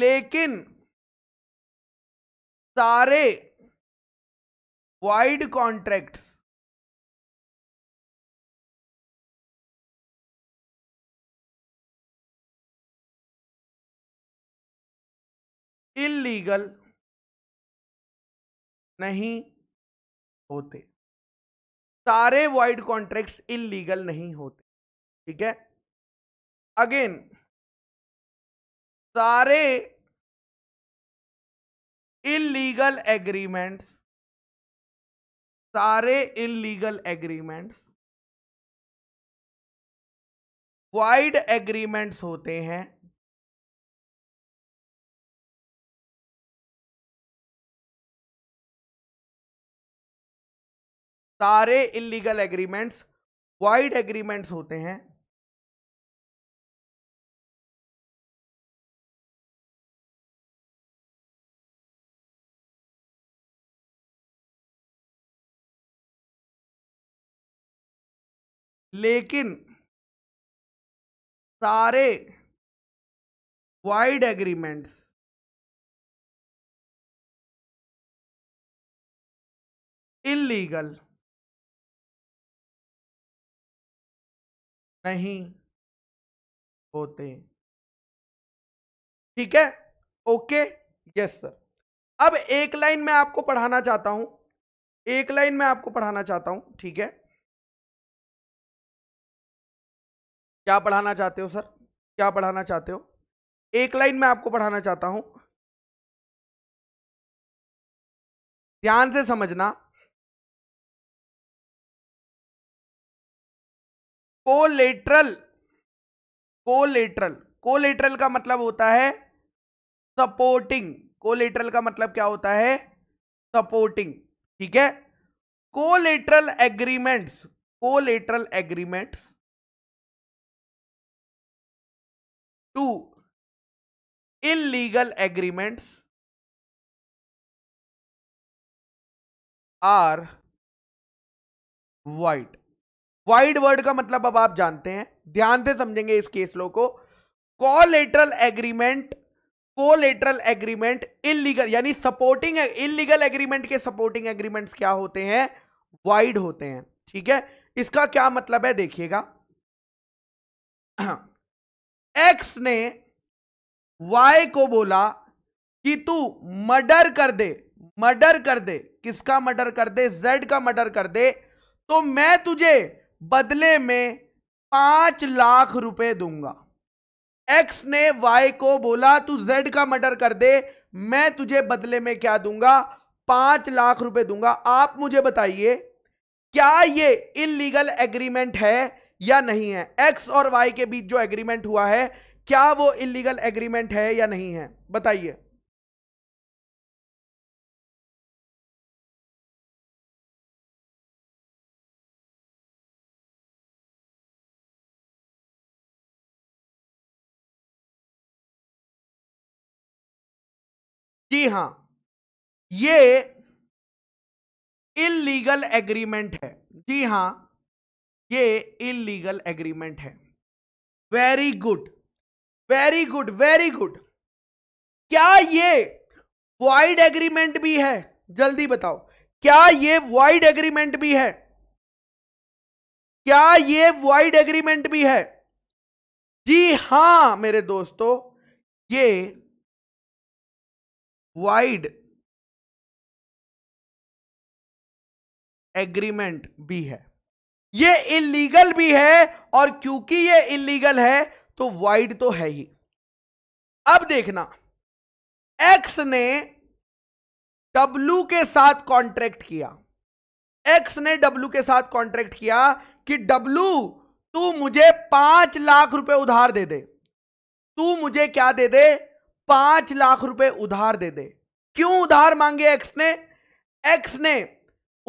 Speaker 1: लेकिन सारे वाइड कॉन्ट्रैक्ट्स इलीगल नहीं होते सारे वाइड कॉन्ट्रैक्ट्स इलीगल नहीं होते ठीक है अगेन सारे इलीगल एग्रीमेंट्स सारे इलीगल एग्रीमेंट्स वाइड एग्रीमेंट्स होते हैं सारे इलीगल एग्रीमेंट्स वाइड एग्रीमेंट्स होते हैं लेकिन सारे वाइड एग्रीमेंट्स इलीगल नहीं होते ठीक है ओके यस सर अब एक लाइन में आपको पढ़ाना चाहता हूं एक लाइन में आपको पढ़ाना चाहता हूं ठीक है क्या पढ़ाना चाहते हो सर क्या पढ़ाना चाहते हो एक लाइन में आपको पढ़ाना चाहता हूं ध्यान से समझना कोलेट्रल कोलेट्रल कोलेट्रल का मतलब होता है
Speaker 2: सपोर्टिंग कोलेट्रल का मतलब क्या होता है सपोर्टिंग ठीक
Speaker 1: है collateral agreements collateral agreements to illegal agreements are void void word का मतलब अब
Speaker 2: आप जानते हैं ध्यान से समझेंगे इस केस लो को collateral agreement collateral agreement illegal यानी सपोर्टिंग इलीगल एग्रीमेंट के सपोर्टिंग एग्रीमेंट क्या होते हैं वाइड होते हैं ठीक है इसका क्या मतलब है देखिएगा एक्स ने वाई को बोला कि तू मर्डर कर दे मर्डर कर दे किसका मर्डर कर दे जेड का मर्डर कर दे तो मैं तुझे बदले में पांच लाख रुपए दूंगा एक्स ने वाई को बोला तू जेड का मर्डर कर दे मैं तुझे बदले में क्या दूंगा पांच लाख रुपए दूंगा आप मुझे बताइए क्या ये इलीगल एग्रीमेंट है या नहीं है एक्स और वाई के बीच जो एग्रीमेंट हुआ है क्या वो इलीगल एग्रीमेंट है या नहीं
Speaker 1: है बताइए जी हां ये इलीगल एग्रीमेंट है जी हां ये इलीगल
Speaker 2: एग्रीमेंट है very good very good very good क्या ये वाइड एग्रीमेंट भी है जल्दी बताओ क्या ये वाइड एग्रीमेंट भी है क्या ये वाइड
Speaker 1: एग्रीमेंट भी है जी हां मेरे दोस्तों ये वाइड एग्रीमेंट भी है ये इलीगल भी है
Speaker 2: और क्योंकि ये इलीगल है तो वाइड तो है ही अब देखना एक्स ने डब्लू के साथ कॉन्ट्रैक्ट किया एक्स ने डब्लू के साथ कॉन्ट्रैक्ट किया कि डब्लू तू मुझे पांच लाख रुपए उधार दे दे तू मुझे क्या दे दे पांच लाख रुपए उधार दे दे क्यों उधार मांगे एक्स ने एक्स ने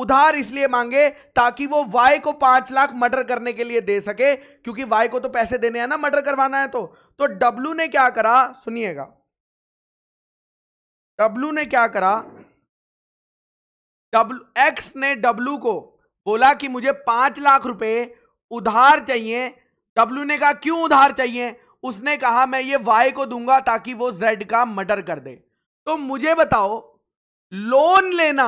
Speaker 2: उधार इसलिए मांगे ताकि वो वाई को पांच लाख मर्डर करने के लिए दे सके क्योंकि वाई को तो पैसे देने हैं ना मर्डर करवाना है तो तो डब्लू ने क्या करा सुनिएगा डब्लू ने क्या करा डब्लू एक्स ने डब्लू को बोला कि मुझे पांच लाख रुपए उधार चाहिए डब्लू ने कहा क्यों उधार चाहिए उसने कहा मैं ये वाई को दूंगा ताकि वो जेड का मर्डर कर दे तो मुझे बताओ लोन लेना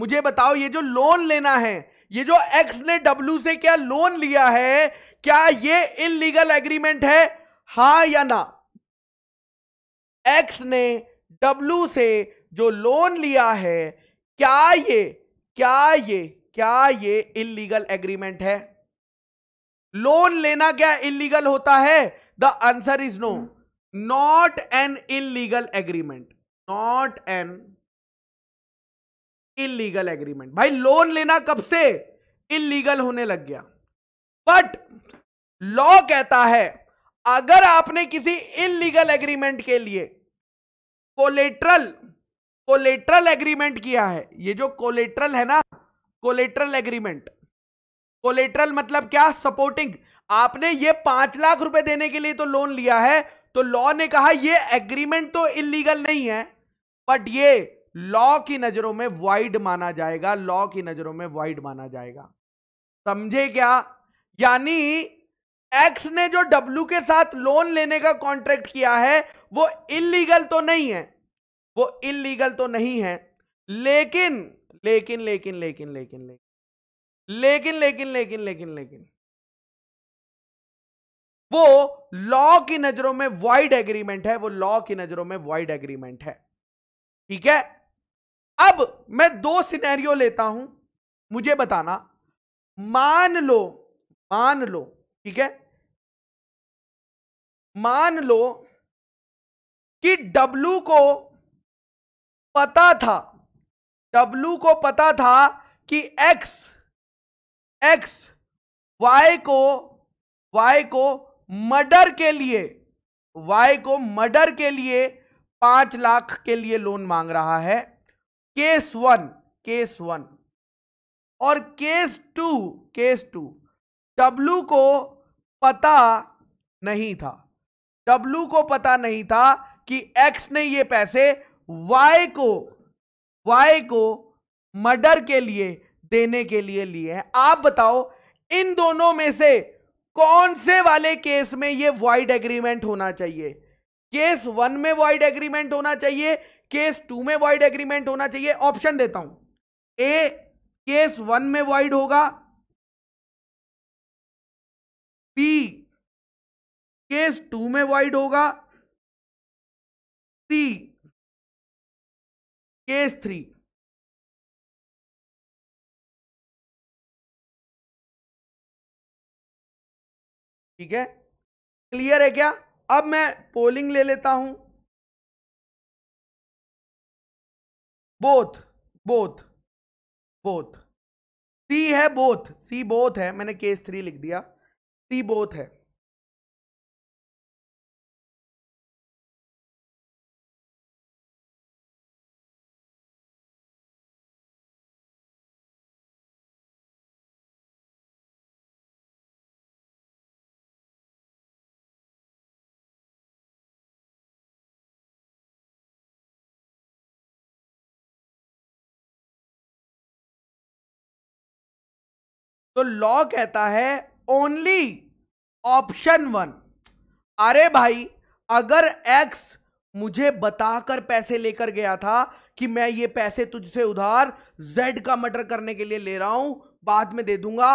Speaker 2: मुझे बताओ ये जो लोन लेना है ये जो एक्स ने डब्ल्यू से क्या लोन लिया है क्या ये इनलीगल एग्रीमेंट है हा या ना एक्स ने डब्ल्यू से जो लोन लिया है क्या ये क्या ये क्या ये इलीगल एग्रीमेंट है लोन लेना क्या इलीगल होता है the answer is no not an illegal agreement not an illegal agreement भाई लोन लेना कब से इलीगल होने लग गया बट लॉ कहता है अगर आपने किसी इलीगल एग्रीमेंट के लिए कोलेट्रल कोलेट्रल एग्रीमेंट किया है ये जो कोलेट्रल है ना कोलेट्रल एग्रीमेंट कोलेट्रल मतलब क्या सपोर्टिंग आपने ये पांच लाख रुपए देने के लिए तो लोन लिया है तो लॉ ने कहा ये एग्रीमेंट तो इलीगल नहीं है बट ये लॉ की नजरों में वाइड माना जाएगा लॉ की नजरों में वाइड माना जाएगा समझे क्या यानी एक्स ने जो डब्ल्यू के साथ लोन लेने का कॉन्ट्रैक्ट किया है वो इलीगल तो नहीं है वो इलीगल तो नहीं है लेकिन लेकिन लेकिन लेकिन लेकिन लेकिन लेकिन लेकिन लेकिन लेकिन लेकिन वो लॉ की नजरों में वाइड एग्रीमेंट है वो लॉ की नजरों में वाइड एग्रीमेंट है ठीक है अब मैं दो सिनेरियो लेता
Speaker 1: हूं मुझे बताना मान लो मान लो ठीक है मान लो कि W को पता था W को पता था
Speaker 2: कि एक्स एक्स वाई को वाई को मर्डर के लिए वाई को मर्डर के लिए पांच लाख के लिए लोन मांग रहा है केस वन केस वन और case two case two W को पता नहीं था डब्लू को पता नहीं था कि एक्स ने ये पैसे वाई को वाई को मर्डर के लिए देने के लिए लिए हैं आप बताओ इन दोनों में से कौन से वाले केस में ये वाइड एग्रीमेंट होना चाहिए केस वन में वाइड एग्रीमेंट होना चाहिए केस टू में वाइड एग्रीमेंट होना चाहिए ऑप्शन देता हूं ए
Speaker 1: केस वन में वाइड होगा बी केस टू में वाइड होगा सी केस थ्री ठीक है क्लियर है क्या अब मैं पोलिंग ले लेता हूं बोथ बोथ बोथ सी है बोथ सी बोथ है मैंने केस थ्री लिख दिया सी बोथ है तो लॉ कहता है ओनली
Speaker 2: ऑप्शन वन अरे भाई अगर एक्स मुझे बताकर पैसे लेकर गया था कि मैं ये पैसे तुझसे उधार जेड का मर्डर करने के लिए ले रहा हूं बाद में दे दूंगा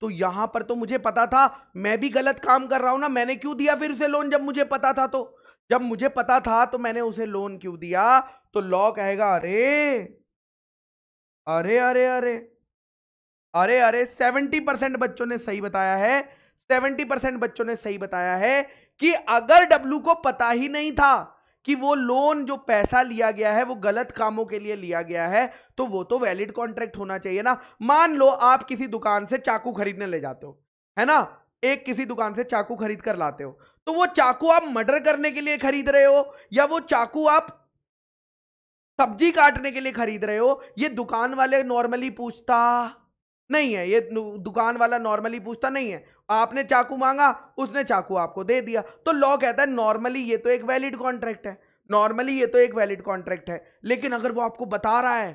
Speaker 2: तो यहां पर तो मुझे पता था मैं भी गलत काम कर रहा हूं ना मैंने क्यों दिया फिर उसे लोन जब मुझे पता था तो जब मुझे पता था तो मैंने उसे लोन क्यों दिया तो लॉ कहेगा अरे अरे अरे अरे अरे अरे सेवेंटी परसेंट बच्चों ने सही बताया है सेवेंटी परसेंट बच्चों ने सही बताया है कि अगर डब्लू को पता ही नहीं था कि वो लोन जो पैसा लिया गया है वो गलत कामों के लिए लिया गया है तो वो तो वैलिड कॉन्ट्रैक्ट होना चाहिए ना मान लो आप किसी दुकान से चाकू खरीदने ले जाते हो है ना एक किसी दुकान से चाकू खरीद कर लाते हो तो वो चाकू आप मर्डर करने के लिए खरीद रहे हो या वो चाकू आप सब्जी काटने के लिए खरीद रहे हो ये दुकान वाले नॉर्मली पूछता नहीं है ये दुकान वाला नॉर्मली पूछता नहीं है आपने चाकू मांगा उसने चाकू आपको दे दिया तो लॉ कहता है नॉर्मली ये तो एक वैलिड कॉन्ट्रैक्ट है नॉर्मली ये तो एक वैलिड कॉन्ट्रैक्ट है लेकिन अगर वो आपको बता रहा है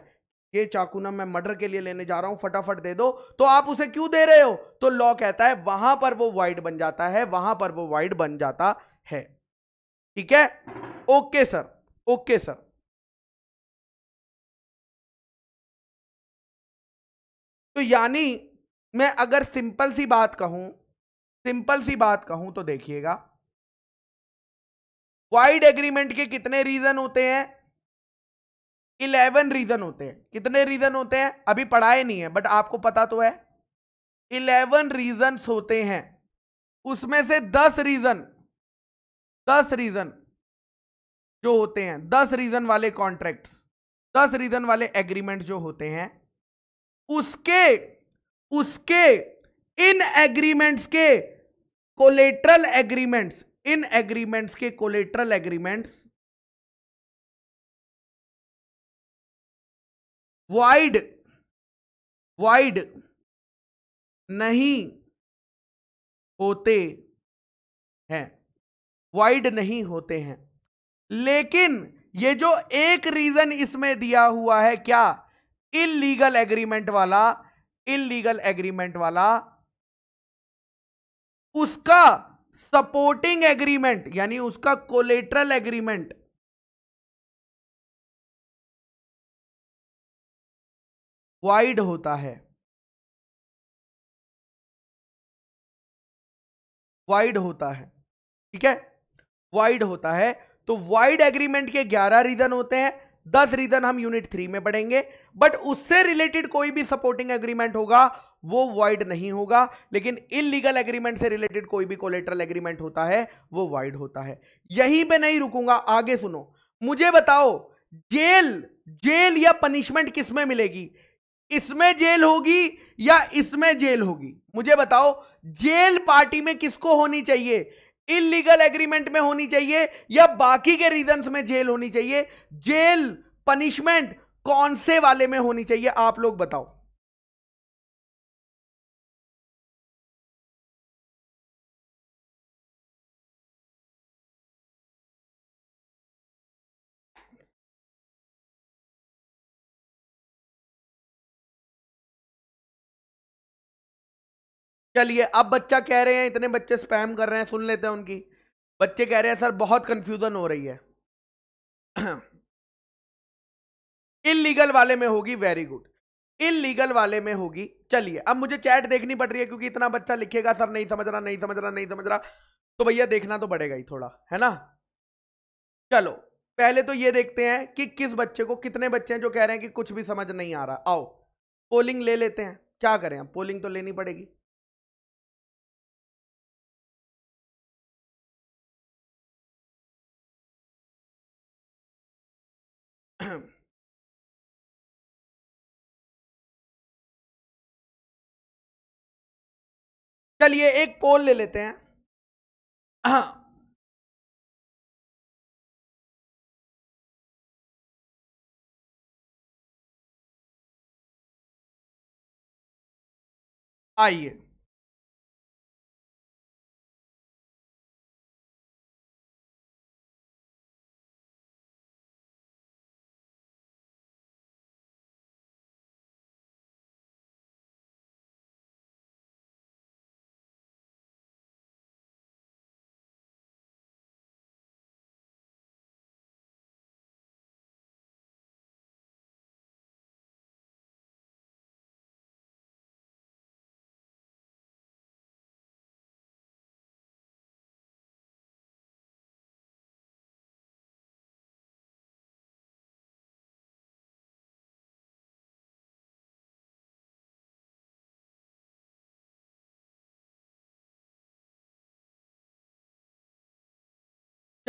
Speaker 2: ये चाकू ना मैं मर्डर के लिए लेने जा रहा हूं फटाफट दे दो तो आप उसे क्यों दे रहे हो तो लॉ कहता है वहां पर वो वाइड बन
Speaker 1: जाता है वहां पर वो वाइड बन जाता है ठीक है ओके सर ओके सर तो यानी मैं अगर सिंपल सी बात कहूं सिंपल
Speaker 2: सी बात कहूं तो देखिएगा वाइड एग्रीमेंट के कितने रीजन होते हैं इलेवन रीजन होते हैं कितने रीजन होते हैं अभी पढ़ाए नहीं है बट आपको पता तो है इलेवन रीजन होते हैं उसमें से दस रीजन दस रीजन जो होते हैं दस रीजन वाले कॉन्ट्रैक्ट्स दस रीजन वाले एग्रीमेंट जो होते हैं उसके उसके इन एग्रीमेंट्स के
Speaker 1: कोलेट्रल एग्रीमेंट्स इन एग्रीमेंट्स के कोलेट्रल एग्रीमेंट्स वाइड वाइड नहीं होते हैं वाइड नहीं होते हैं लेकिन
Speaker 2: ये जो एक रीजन इसमें दिया हुआ है क्या इलीगल एग्रीमेंट वाला इलीगल एग्रीमेंट वाला
Speaker 1: उसका सपोर्टिंग एग्रीमेंट यानी उसका कोलेट्रल एग्रीमेंट वाइड होता है वाइड होता है ठीक है वाइड होता है तो वाइड एग्रीमेंट
Speaker 2: के 11 रीजन होते हैं दस रीजन हम यूनिट थ्री में पढ़ेंगे बट उससे रिलेटेड कोई भी सपोर्टिंग एग्रीमेंट होगा वो वाइड नहीं होगा लेकिन इलीगल एग्रीमेंट से रिलेटेड कोई भी कोलेटरल एग्रीमेंट होता है वो वॉइड होता है यहीं पे नहीं रुकूंगा आगे सुनो मुझे बताओ जेल जेल या पनिशमेंट किसमें मिलेगी इसमें जेल होगी या इसमें जेल होगी मुझे बताओ जेल पार्टी में किसको होनी चाहिए इलीगल एग्रीमेंट में होनी चाहिए या बाकी के रीजन में जेल
Speaker 1: होनी चाहिए जेल पनिशमेंट कौन से वाले में होनी चाहिए आप लोग बताओ चलिए अब बच्चा कह रहे हैं इतने बच्चे स्पैम कर रहे हैं सुन लेते हैं उनकी बच्चे कह रहे हैं सर बहुत कंफ्यूजन हो रही है
Speaker 2: इलीगल वाले में होगी वेरी गुड इलीगल वाले में होगी चलिए अब मुझे चैट देखनी पड़ रही है क्योंकि इतना बच्चा लिखेगा सर नहीं समझ रहा नहीं समझ रहा नहीं समझ रहा तो भैया देखना तो पड़ेगा ही थोड़ा है ना चलो पहले तो ये देखते हैं कि किस बच्चे को कितने बच्चे हैं जो कह रहे हैं कि कुछ भी समझ नहीं आ रहा आओ
Speaker 1: पोलिंग ले लेते हैं क्या करें पोलिंग तो लेनी पड़ेगी चलिए एक पोल ले लेते हैं हाँ आइए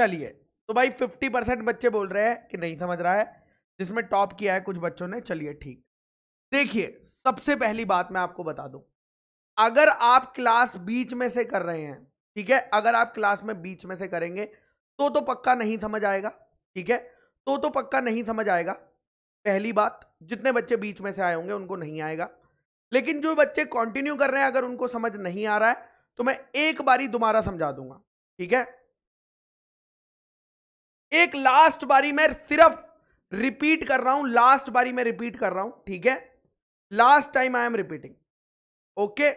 Speaker 1: चलिए तो भाई फिफ्टी परसेंट बच्चे
Speaker 2: बोल रहे हैं कि नहीं समझ रहा है जिसमें टॉप किया है कुछ बच्चों ने चलिए ठीक देखिए सबसे पहली बात मैं आपको बता दूं अगर आप क्लास बीच में से कर रहे हैं ठीक है अगर आप क्लास में बीच में से करेंगे तो तो पक्का नहीं समझ आएगा ठीक है तो तो पक्का नहीं समझ आएगा पहली बात जितने बच्चे बीच में से आए होंगे उनको नहीं आएगा लेकिन जो बच्चे कंटिन्यू कर रहे हैं अगर उनको समझ नहीं आ रहा है तो मैं एक बारी दोबारा समझा दूंगा ठीक है एक लास्ट बारी मैं सिर्फ रिपीट कर रहा हूं लास्ट बारी मैं रिपीट कर रहा हूं ठीक है
Speaker 1: last time I am repeating okay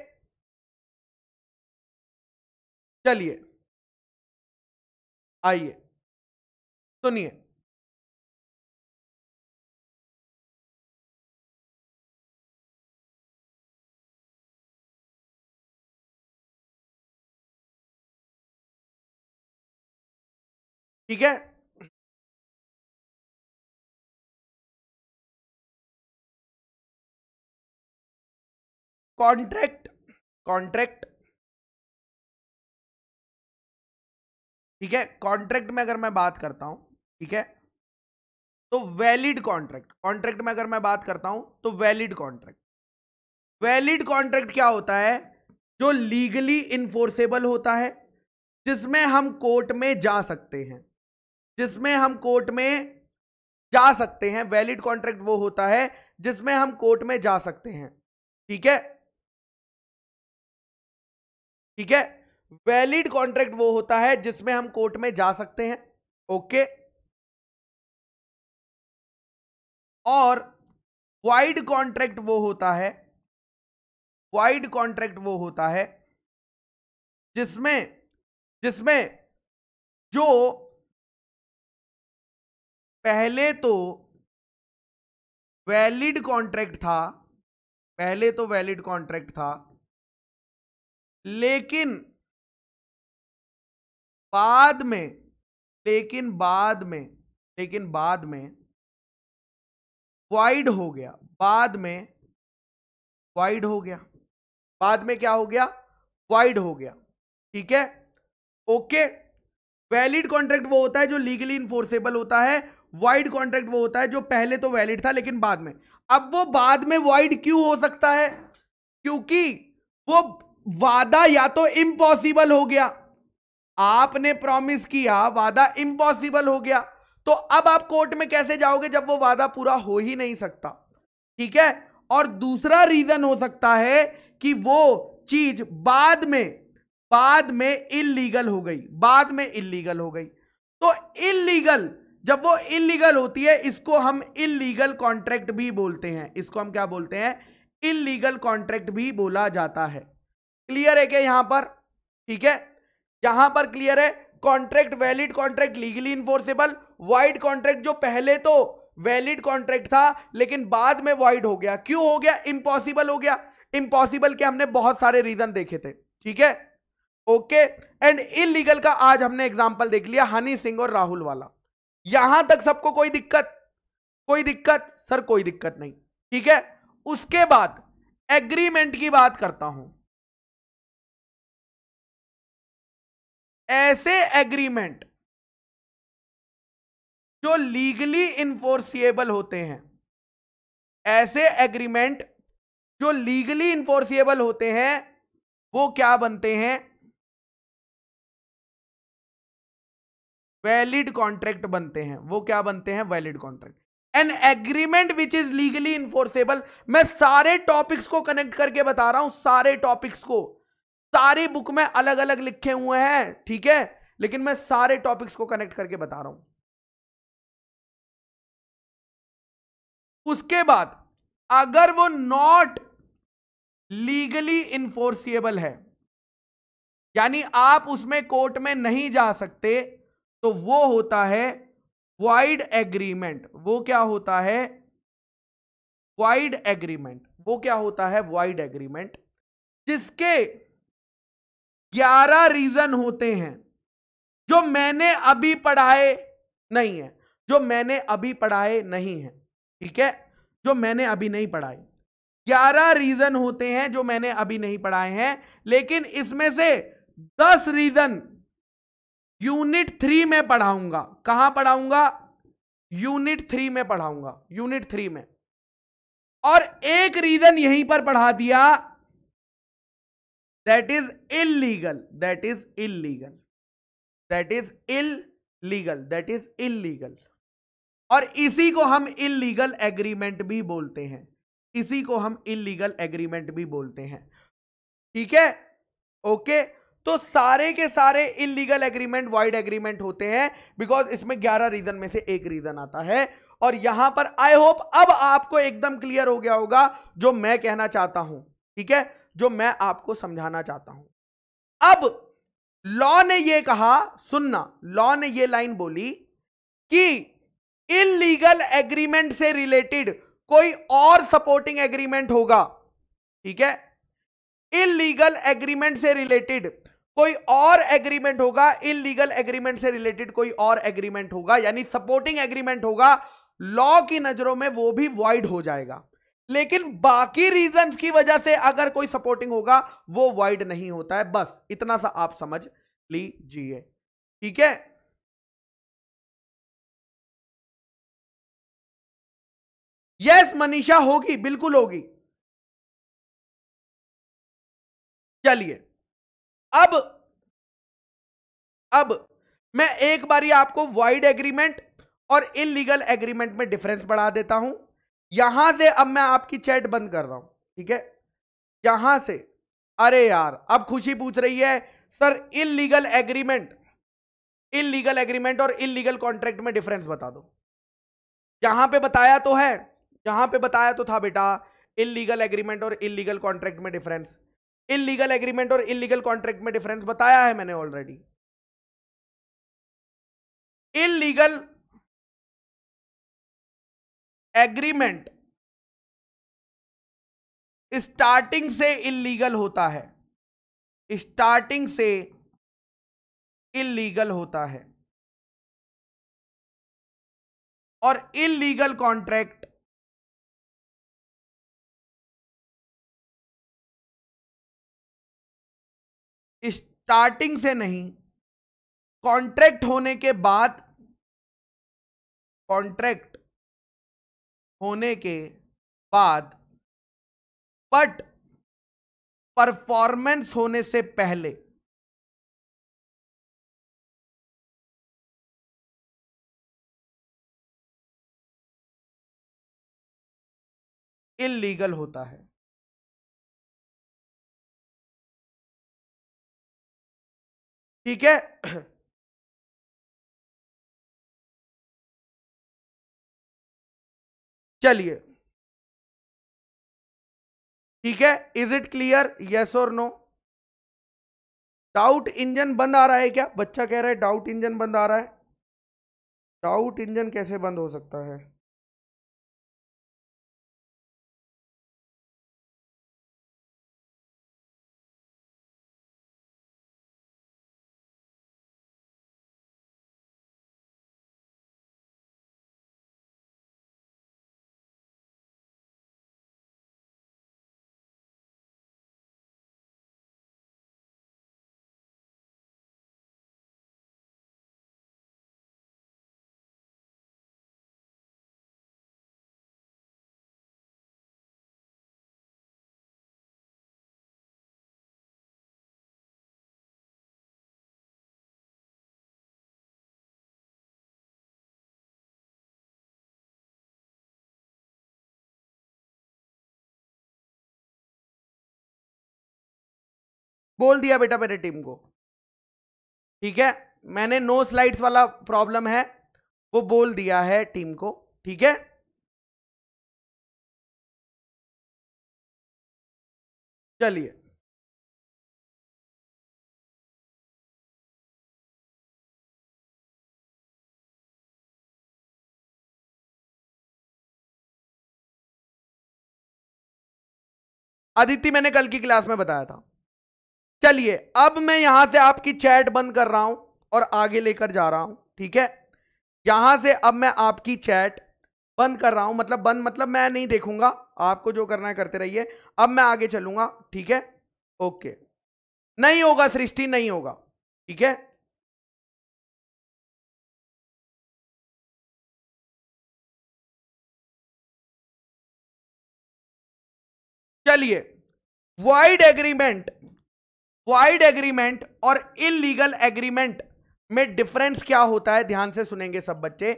Speaker 1: चलिए आइए सुनिए ठीक है कॉन्ट्रैक्ट कॉन्ट्रैक्ट ठीक है कॉन्ट्रैक्ट में अगर मैं बात करता हूं ठीक है
Speaker 2: तो वैलिड कॉन्ट्रैक्ट कॉन्ट्रैक्ट में अगर मैं बात करता हूं तो वैलिड कॉन्ट्रैक्ट वैलिड कॉन्ट्रैक्ट क्या होता है जो लीगली इन्फोर्सेबल होता है जिसमें हम कोर्ट में जा सकते हैं जिसमें हम कोर्ट में जा सकते हैं वैलिड कॉन्ट्रैक्ट वो होता है जिसमें हम कोर्ट में जा सकते हैं ठीक है ठीक है वैलिड कॉन्ट्रैक्ट वो होता है जिसमें हम कोर्ट में जा सकते हैं ओके
Speaker 1: और वाइड कॉन्ट्रैक्ट वो होता है वाइड कॉन्ट्रैक्ट वो होता है जिसमें जिसमें जो पहले तो वैलिड कॉन्ट्रैक्ट था पहले तो वैलिड कॉन्ट्रैक्ट था लेकिन बाद में लेकिन बाद में लेकिन बाद में वाइड हो गया बाद में वाइड हो गया बाद में क्या हो गया वाइड हो गया
Speaker 2: ठीक है ओके वैलिड कॉन्ट्रैक्ट वो होता है जो लीगली इन्फोर्सेबल होता है वाइड कॉन्ट्रैक्ट वो होता है जो पहले तो वैलिड था लेकिन बाद में अब वो बाद में वाइड क्यों हो सकता है क्योंकि वो वादा या तो इम्पॉसिबल हो गया आपने प्रॉमिस किया वादा इम्पॉसिबल हो गया तो अब आप कोर्ट में कैसे जाओगे जब वो वादा पूरा हो ही नहीं सकता ठीक है और दूसरा रीजन हो सकता है कि वो चीज बाद में बाद में इलीगल हो गई बाद में इलीगल हो गई तो इलीगल जब वो इलीगल होती है इसको हम इलीगल कॉन्ट्रैक्ट भी बोलते हैं इसको हम क्या बोलते हैं इलीगल कॉन्ट्रैक्ट भी बोला जाता है क्लियर है क्या यहां पर ठीक है यहां पर क्लियर है contract valid contract legally enforceable void contract जो पहले तो वैलिड कॉन्ट्रैक्ट था लेकिन बाद में वाइड हो गया क्यों हो गया इम्पॉसिबल हो गया इम्पॉसिबल के हमने बहुत सारे रीजन देखे थे ठीक है ओके एंड इलीगल का आज हमने एग्जाम्पल देख लिया हनी सिंह और राहुल वाला यहां तक सबको कोई दिक्कत कोई दिक्कत सर कोई दिक्कत नहीं ठीक है उसके
Speaker 1: बाद एग्रीमेंट की बात करता हूं ऐसे एग्रीमेंट जो लीगली इन्फोर्सिएबल होते हैं ऐसे एग्रीमेंट जो लीगली इन्फोर्सिएबल होते हैं वो क्या बनते हैं वैलिड कॉन्ट्रैक्ट बनते हैं वो क्या
Speaker 2: बनते हैं valid contract an agreement which is legally enforceable मैं सारे टॉपिक्स को कनेक्ट करके बता रहा हूं सारे टॉपिक्स को सारे बुक में अलग अलग लिखे हुए हैं ठीक है लेकिन मैं सारे टॉपिक्स को कनेक्ट करके बता रहा हूं
Speaker 1: उसके बाद अगर वो नॉट लीगली इन्फोर्सिएबल है यानी
Speaker 2: आप उसमें कोर्ट में नहीं जा सकते तो वो होता है वाइड एग्रीमेंट वो क्या होता है वाइड एग्रीमेंट वो क्या होता है वाइड एग्रीमेंट जिसके ग्यारह रीजन होते हैं जो मैंने अभी पढ़ाए नहीं है जो मैंने अभी पढ़ाए नहीं है ठीक है जो मैंने अभी नहीं पढ़ाए ग्यारह रीजन होते हैं जो मैंने अभी नहीं पढ़ाए हैं लेकिन इसमें से दस रीजन यूनिट थ्री में पढ़ाऊंगा कहां पढ़ाऊंगा यूनिट थ्री में पढ़ाऊंगा यूनिट थ्री में और एक रीजन यहीं पर पढ़ा दिया that is illegal that is illegal that is illegal that is illegal और इसी को हम इलीगल एग्रीमेंट भी बोलते हैं इसी को हम इलीगल एग्रीमेंट भी बोलते हैं ठीक है ओके तो सारे के सारे इलीगल एग्रीमेंट वाइड एग्रीमेंट होते हैं बिकॉज इसमें ग्यारह रीजन में से एक रीजन आता है और यहां पर आई होप अब आपको एकदम क्लियर हो गया होगा जो मैं कहना चाहता हूं ठीक है जो मैं आपको समझाना चाहता हूं अब लॉ ने यह कहा सुनना लॉ ने यह लाइन बोली कि इन लीगल एग्रीमेंट से रिलेटेड कोई और सपोर्टिंग एग्रीमेंट होगा ठीक है इन लीगल एग्रीमेंट से रिलेटेड कोई और एग्रीमेंट होगा इन लीगल एग्रीमेंट से रिलेटेड कोई और एग्रीमेंट होगा यानी सपोर्टिंग एग्रीमेंट होगा लॉ की नजरों में वो भी वॉइड हो जाएगा लेकिन बाकी रीजन की वजह से अगर कोई सपोर्टिंग होगा वो वाइड नहीं होता है बस इतना सा आप समझ
Speaker 1: लीजिए ठीक है यस मनीषा होगी बिल्कुल होगी चलिए अब अब मैं एक बारी आपको वाइड एग्रीमेंट और
Speaker 2: इलीगल एग्रीमेंट में डिफरेंस बढ़ा देता हूं यहां से अब मैं आपकी चैट बंद कर रहा हूं ठीक है यहां से अरे यार अब खुशी पूछ रही है sir illegal agreement illegal agreement और इलीगल कॉन्ट्रैक्ट में डिफरेंस बता दो यहां पे बताया तो है यहां पे बताया तो था बेटा इलीगल एग्रीमेंट और इलीगल कॉन्ट्रैक्ट में डिफरेंस इलीगल एग्रीमेंट और इलीगल कॉन्ट्रैक्ट में डिफरेंस बताया है मैंने
Speaker 1: ऑलरेडी इलीगल एग्रीमेंट स्टार्टिंग से इलीगल होता है स्टार्टिंग से इलीगल होता है और इलीगल कॉन्ट्रैक्ट स्टार्टिंग से नहीं कॉन्ट्रैक्ट होने के बाद कॉन्ट्रैक्ट होने के बाद बट परफॉर्मेंस होने से पहले इलीगल होता है ठीक है चलिए ठीक है इज इट क्लियर यस और नो डाउट इंजन बंद आ रहा है क्या बच्चा कह रहा है डाउट इंजन बंद आ रहा है डाउट इंजन कैसे बंद हो सकता है बोल दिया बेटा मेरे टीम को ठीक है मैंने नो स्लाइड्स वाला प्रॉब्लम है वो बोल दिया है टीम को ठीक है चलिए आदित्य मैंने कल की क्लास में बताया था चलिए अब मैं यहां से आपकी
Speaker 2: चैट बंद कर रहा हूं और आगे लेकर जा रहा हूं ठीक है यहां से अब मैं आपकी चैट बंद कर रहा हूं मतलब बंद मतलब मैं नहीं देखूंगा आपको जो करना है करते रहिए
Speaker 1: अब मैं आगे चलूंगा ठीक है ओके नहीं होगा सृष्टि नहीं होगा ठीक है चलिए वाइड एग्रीमेंट वाइड एग्रीमेंट और
Speaker 2: इलीगल एग्रीमेंट में डिफरेंस क्या होता है ध्यान से सुनेंगे सब बच्चे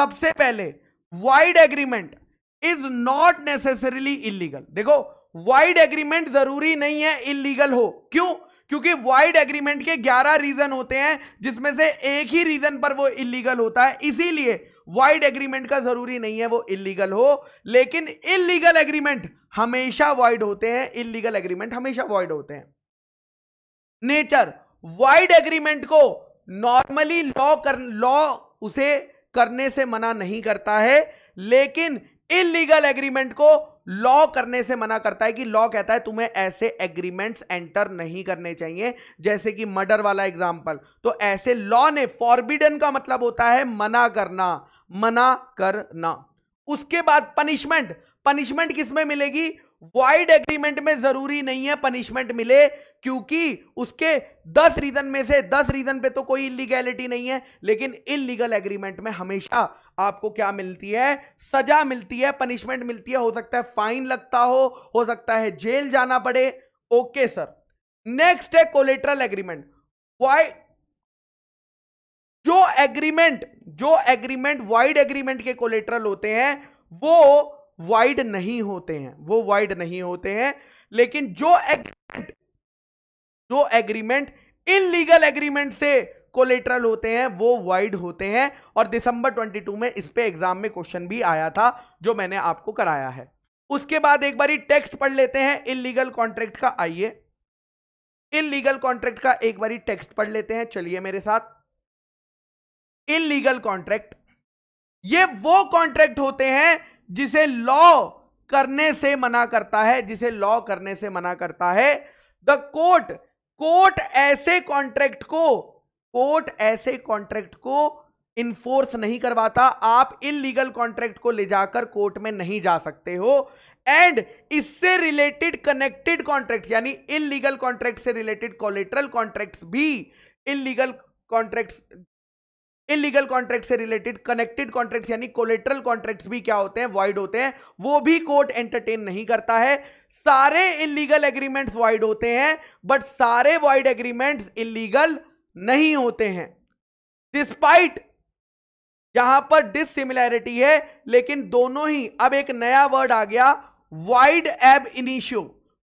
Speaker 2: सबसे पहले void agreement is not necessarily illegal देखो वाइड एग्रीमेंट जरूरी नहीं है इलीगल हो क्यों क्योंकि वाइड एग्रीमेंट के 11 रीजन होते हैं जिसमें से एक ही रीजन पर वो इलीगल होता है इसीलिए वाइड एग्रीमेंट का जरूरी नहीं है वो इलीगल हो लेकिन इलीगल एग्रीमेंट हमेशा वाइड होते हैं इलीगल एग्रीमेंट हमेशा वाइड होते हैं नेचर वाइड एग्रीमेंट को नॉर्मली लॉ कर लॉ उसे करने से मना नहीं करता है लेकिन इलीगल एग्रीमेंट को लॉ करने से मना करता है कि लॉ कहता है तुम्हें ऐसे एग्रीमेंट्स एंटर नहीं करने चाहिए जैसे कि मर्डर वाला एग्जाम्पल तो ऐसे लॉ ने फॉरबिडन का मतलब होता है मना करना मना करना उसके बाद पनिशमेंट पनिशमेंट किसमें मिलेगी वाइड एग्रीमेंट में जरूरी नहीं है पनिशमेंट मिले क्योंकि उसके दस रीजन में से दस रीजन पे तो कोई इलीगैलिटी नहीं है लेकिन इलीगल एग्रीमेंट में हमेशा आपको क्या मिलती है सजा मिलती है पनिशमेंट मिलती है हो सकता है फाइन लगता हो हो सकता है जेल जाना पड़े ओके सर नेक्स्ट है कोलेट्रल एग्रीमेंट वाई जो एग्रीमेंट जो एग्रीमेंट वाइड एग्रीमेंट के कोलेट्रल होते हैं वो वाइड नहीं होते हैं वो वाइड नहीं होते हैं लेकिन जो एग्रीमेंट जो एग्रीमेंट इन लीगल एग्रीमेंट से कोलेटरल होते हैं वो वाइड होते हैं और दिसंबर 22 में इस पे एग्जाम में क्वेश्चन भी आया था जो मैंने आपको कराया है उसके बाद एक बार टेक्स्ट पढ़ लेते हैं लीगल कॉन्ट्रैक्ट का आइए इलीगल कॉन्ट्रैक्ट का एक बार टेक्स्ट पढ़ लेते हैं चलिए मेरे साथ लीगल कॉन्ट्रैक्ट ये वो कॉन्ट्रैक्ट होते हैं जिसे लॉ करने से मना करता है जिसे लॉ करने से मना करता है द कोर्ट कोर्ट ऐसे कॉन्ट्रैक्ट को कोर्ट ऐसे कॉन्ट्रैक्ट को इन्फोर्स नहीं करवाता आप इलीगल कॉन्ट्रैक्ट को ले जाकर कोर्ट में नहीं जा सकते हो एंड इससे रिलेटेड कनेक्टेड कॉन्ट्रैक्ट यानी इलीगल कॉन्ट्रैक्ट से रिलेटेड कोलेटरल कॉन्ट्रैक्ट्स भी इलीगल कॉन्ट्रैक्ट्स इलीगल कॉन्ट्रैक्ट से रिलेटेड कनेक्टेड कॉन्ट्रैक्ट यानी कोलेट्रल कॉन्ट्रैक्ट भी क्या होते हैं वॉइड होते हैं वो भी कोर्ट एंटरटेन नहीं करता है सारे इलीगल एग्रीमेंट्स वॉइड होते हैं बट सारे वॉइड एग्रीमेंट्स इलीगल नहीं होते हैं डिस्पाइट यहां पर डिसिमिलैरिटी है लेकिन दोनों ही अब एक नया वर्ड आ गया wide ab initio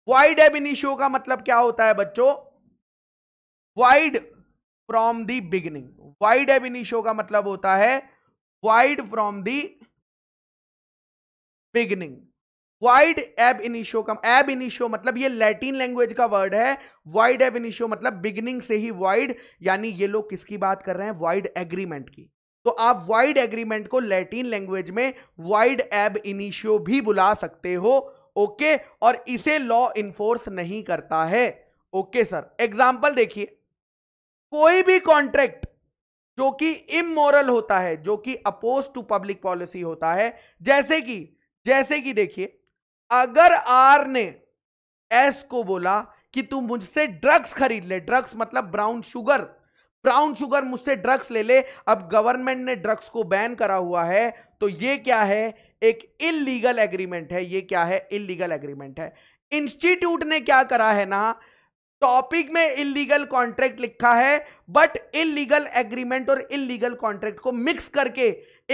Speaker 2: wide ab initio का मतलब क्या होता है बच्चों void from the beginning void ab initio का मतलब होता है void from the beginning void ab initio का एब इनिशियो मतलब ये लैटिन लैंग्वेज का वर्ड है वाइड एब इनिशियो मतलब बिगनिंग से ही वाइड यानी ये लोग किसकी बात कर रहे हैं वाइड एग्रीमेंट की तो आप वाइड एग्रीमेंट को लैटिन लैंग्वेज में वाइड एब इनिशियो भी बुला सकते हो ओके और इसे लॉ इन्फोर्स नहीं करता है ओके सर एग्जाम्पल देखिए कोई भी कॉन्ट्रैक्ट जो कि इमोरल होता है जो कि अपोज टू पब्लिक पॉलिसी होता है जैसे कि जैसे कि देखिए अगर आर ने एस को बोला कि तू मुझसे ड्रग्स खरीद ले ड्रग्स मतलब ब्राउन शुगर ब्राउन शुगर मुझसे ड्रग्स ले ले अब गवर्नमेंट ने ड्रग्स को बैन करा हुआ है तो ये क्या है एक इलीगल एग्रीमेंट है ये क्या है इलीगल एग्रीमेंट है इंस्टीट्यूट ने क्या करा है ना टॉपिक में इलीगल कॉन्ट्रैक्ट लिखा है बट इलीगल एग्रीमेंट और इलीगल कॉन्ट्रैक्ट को मिक्स करके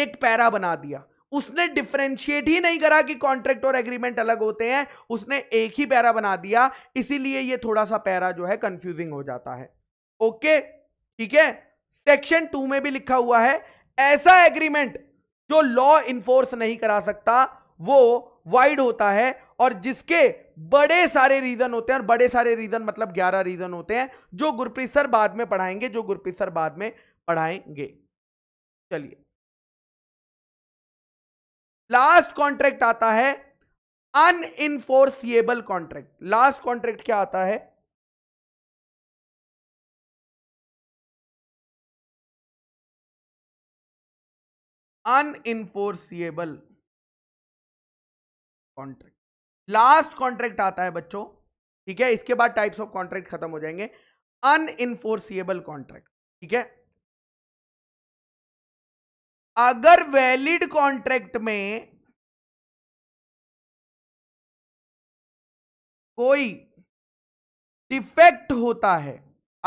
Speaker 2: एक पैरा बना दिया उसने डिफ्रेंशिएट ही नहीं करा कि कॉन्ट्रैक्ट और एग्रीमेंट अलग होते हैं उसने एक ही पैरा बना दिया इसीलिए ये थोड़ा सा पैरा जो है कंफ्यूजिंग हो जाता है ओके ठीक है सेक्शन टू में भी लिखा हुआ है ऐसा एग्रीमेंट जो लॉ इन्फोर्स नहीं करा सकता वो वाइड होता है और जिसके बड़े सारे रीजन होते हैं और बड़े सारे रीजन मतलब ग्यारह रीजन होते हैं जो गुरप्रीत सर बाद में पढ़ाएंगे जो गुरप्रीत सर बाद में पढ़ाएंगे चलिए
Speaker 1: लास्ट कॉन्ट्रैक्ट आता है अनइनफोर्सिएबल कॉन्ट्रैक्ट लास्ट कॉन्ट्रैक्ट क्या आता है अनइनफोर्सिएबल कॉन्ट्रैक्ट लास्ट कॉन्ट्रैक्ट
Speaker 2: आता है बच्चों ठीक है इसके बाद टाइप्स ऑफ कॉन्ट्रैक्ट खत्म हो जाएंगे अन इनफोर्सिएबल
Speaker 1: कॉन्ट्रैक्ट ठीक है अगर वैलिड कॉन्ट्रैक्ट में कोई डिफेक्ट होता है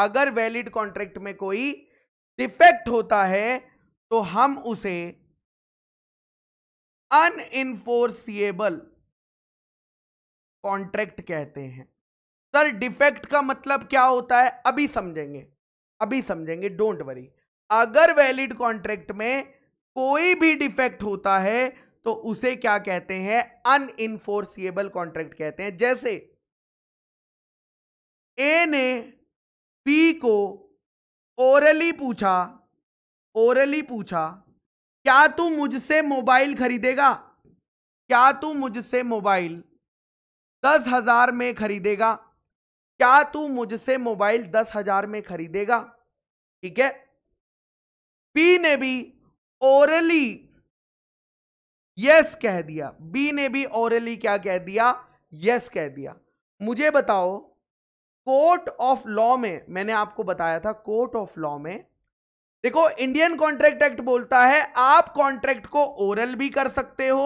Speaker 1: अगर वैलिड कॉन्ट्रैक्ट
Speaker 2: में कोई डिफेक्ट होता है तो हम उसे अनइनफोर्सिएबल कॉन्ट्रैक्ट कहते हैं सर डिफेक्ट का मतलब क्या होता है अभी समझेंगे अभी समझेंगे डोंट वरी अगर वैलिड कॉन्ट्रैक्ट में कोई भी डिफेक्ट होता है तो उसे क्या कहते हैं अन इनफोर्सिएबल कॉन्ट्रैक्ट कहते हैं जैसे
Speaker 1: ए ने बी को ओरली पूछा ओरली पूछा क्या तू मुझसे
Speaker 2: मोबाइल खरीदेगा क्या तू मुझसे मोबाइल दस हजार में खरीदेगा क्या तू मुझसे मोबाइल दस हजार में खरीदेगा ठीक है बी ने भी ओरली यस कह दिया बी ने भी ओरली क्या कह दिया यस कह दिया मुझे बताओ कोर्ट ऑफ लॉ में मैंने आपको बताया था कोर्ट ऑफ लॉ में देखो इंडियन कॉन्ट्रैक्ट एक्ट बोलता है आप कॉन्ट्रैक्ट को ओरल भी कर सकते हो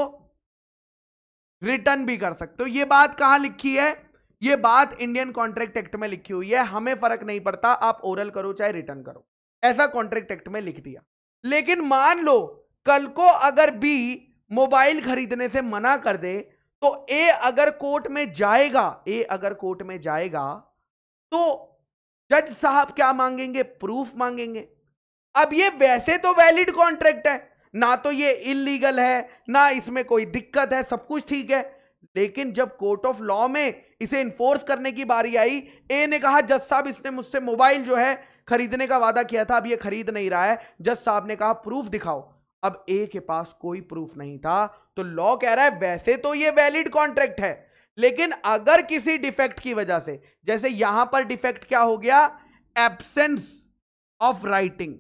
Speaker 2: रिटर्न भी कर सकते हो ये बात कहां लिखी है ये बात इंडियन कॉन्ट्रैक्ट एक्ट में लिखी हुई है हमें फर्क नहीं पड़ता आप ओरल करो चाहे रिटर्न करो ऐसा कॉन्ट्रैक्ट एक्ट में लिख दिया लेकिन मान लो कल को अगर बी मोबाइल खरीदने से मना कर दे तो ए अगर कोर्ट में जाएगा ए अगर कोर्ट में जाएगा तो जज साहब क्या मांगेंगे प्रूफ मांगेंगे अब ये वैसे तो वैलिड कॉन्ट्रैक्ट है ना तो ये इलीगल है ना इसमें कोई दिक्कत है सब कुछ ठीक है लेकिन जब कोर्ट ऑफ लॉ में इसे इन्फोर्स करने की बारी आई ए ने कहा जज साहब इसने मुझसे मोबाइल जो है खरीदने का वादा किया था अब ये खरीद नहीं रहा है जज साहब ने कहा प्रूफ दिखाओ अब ए के पास कोई प्रूफ नहीं था तो लॉ कह रहा है वैसे तो ये वैलिड कॉन्ट्रैक्ट है लेकिन अगर किसी डिफेक्ट की वजह से जैसे यहां पर डिफेक्ट क्या हो गया absence of writing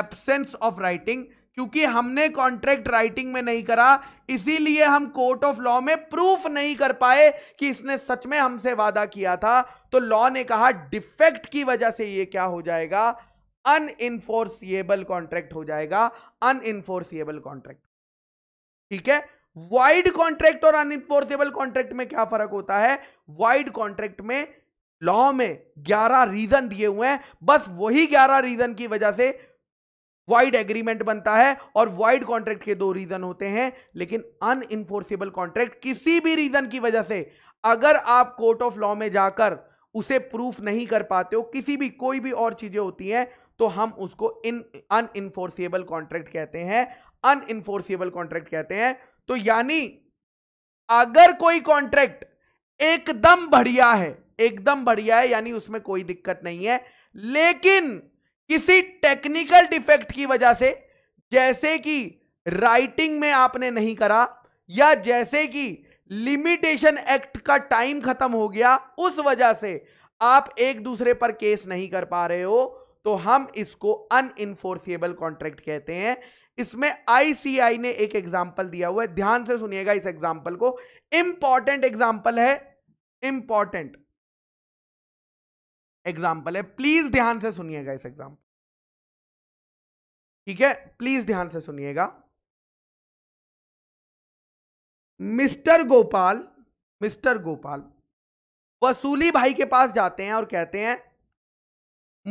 Speaker 2: absence of writing क्योंकि हमने कॉन्ट्रैक्ट राइटिंग में नहीं करा इसीलिए हम कोर्ट ऑफ लॉ में प्रूफ नहीं कर पाए कि इसने सच में हमसे वादा किया था तो लॉ ने कहा डिफेक्ट की वजह से ये क्या हो जाएगा अनइनफोर्सिएबल कॉन्ट्रैक्ट हो जाएगा अनइनफोर्सिएबल कॉन्ट्रैक्ट ठीक है वाइड कॉन्ट्रैक्ट और अनइनफोर्सिएबल कॉन्ट्रैक्ट में क्या फर्क होता है वाइड कॉन्ट्रैक्ट में लॉ में 11 रीजन दिए हुए हैं बस वही 11 रीजन की वजह से वाइड एग्रीमेंट बनता है और वाइड कॉन्ट्रैक्ट के दो रीजन होते हैं लेकिन अनइंफोर्सेबल कॉन्ट्रैक्ट किसी भी रीजन की वजह से अगर आप कोर्ट ऑफ लॉ में जाकर उसे प्रूफ नहीं कर पाते हो किसी भी कोई भी और चीजें होती हैं तो हम उसको इन अनइंफोर्सेबल कॉन्ट्रैक्ट कहते हैं अनइंफोर्सेबल कॉन्ट्रैक्ट कहते हैं तो यानी अगर कोई कॉन्ट्रैक्ट एकदम बढ़िया है एकदम बढ़िया है यानी उसमें कोई दिक्कत नहीं है लेकिन किसी टेक्निकल डिफेक्ट की वजह से जैसे कि राइटिंग में आपने नहीं करा या जैसे कि लिमिटेशन एक्ट का टाइम खत्म हो गया उस वजह से आप एक दूसरे पर केस नहीं कर पा रहे हो तो हम इसको अनइनफोर्सिएबल कॉन्ट्रैक्ट कहते हैं इसमें आईसीआई ने एक एग्जाम्पल दिया हुआ है ध्यान से सुनिएगा इस एग्जाम्पल को इंपॉर्टेंट एग्जाम्पल है
Speaker 1: इंपॉर्टेंट एग्जाम्पल है प्लीज ध्यान से सुनिएगा इस एग्जाम्पल ठीक है प्लीज ध्यान से सुनिएगा मिस्टर गोपाल मिस्टर गोपाल
Speaker 2: वसूली भाई के पास जाते हैं और कहते हैं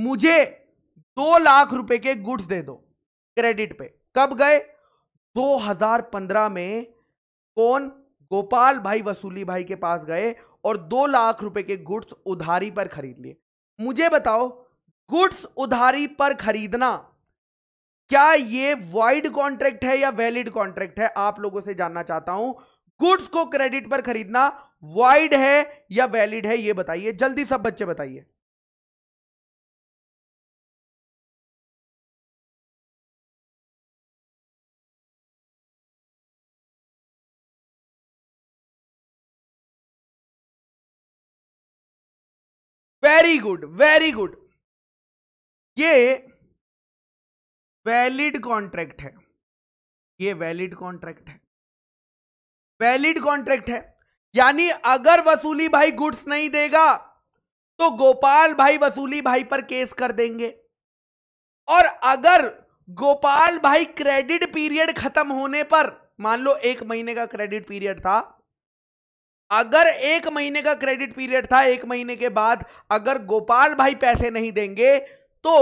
Speaker 2: मुझे दो लाख रुपए के गुड्स दे दो क्रेडिट पे कब गए 2015 में कौन गोपाल भाई वसूली भाई के पास गए और दो लाख रुपए के गुड्स उधारी पर खरीद लिए मुझे बताओ गुड्स उधारी पर खरीदना क्या ये वाइड कॉन्ट्रैक्ट है या वैलिड कॉन्ट्रैक्ट है आप लोगों से जानना चाहता हूं गुड्स को क्रेडिट पर खरीदना वाइड है
Speaker 1: या वैलिड है ये बताइए जल्दी सब बच्चे बताइए वेरी गुड वेरी गुड ये वैलिड कॉन्ट्रैक्ट है ये वैलिड
Speaker 2: कॉन्ट्रैक्ट है वैलिड कॉन्ट्रैक्ट है यानी अगर वसूली भाई गुड्स नहीं देगा तो गोपाल भाई वसूली भाई पर केस कर देंगे और अगर गोपाल भाई क्रेडिट पीरियड खत्म होने पर मान लो एक महीने का क्रेडिट पीरियड था अगर एक महीने का क्रेडिट पीरियड था एक महीने के बाद अगर गोपाल भाई पैसे नहीं देंगे तो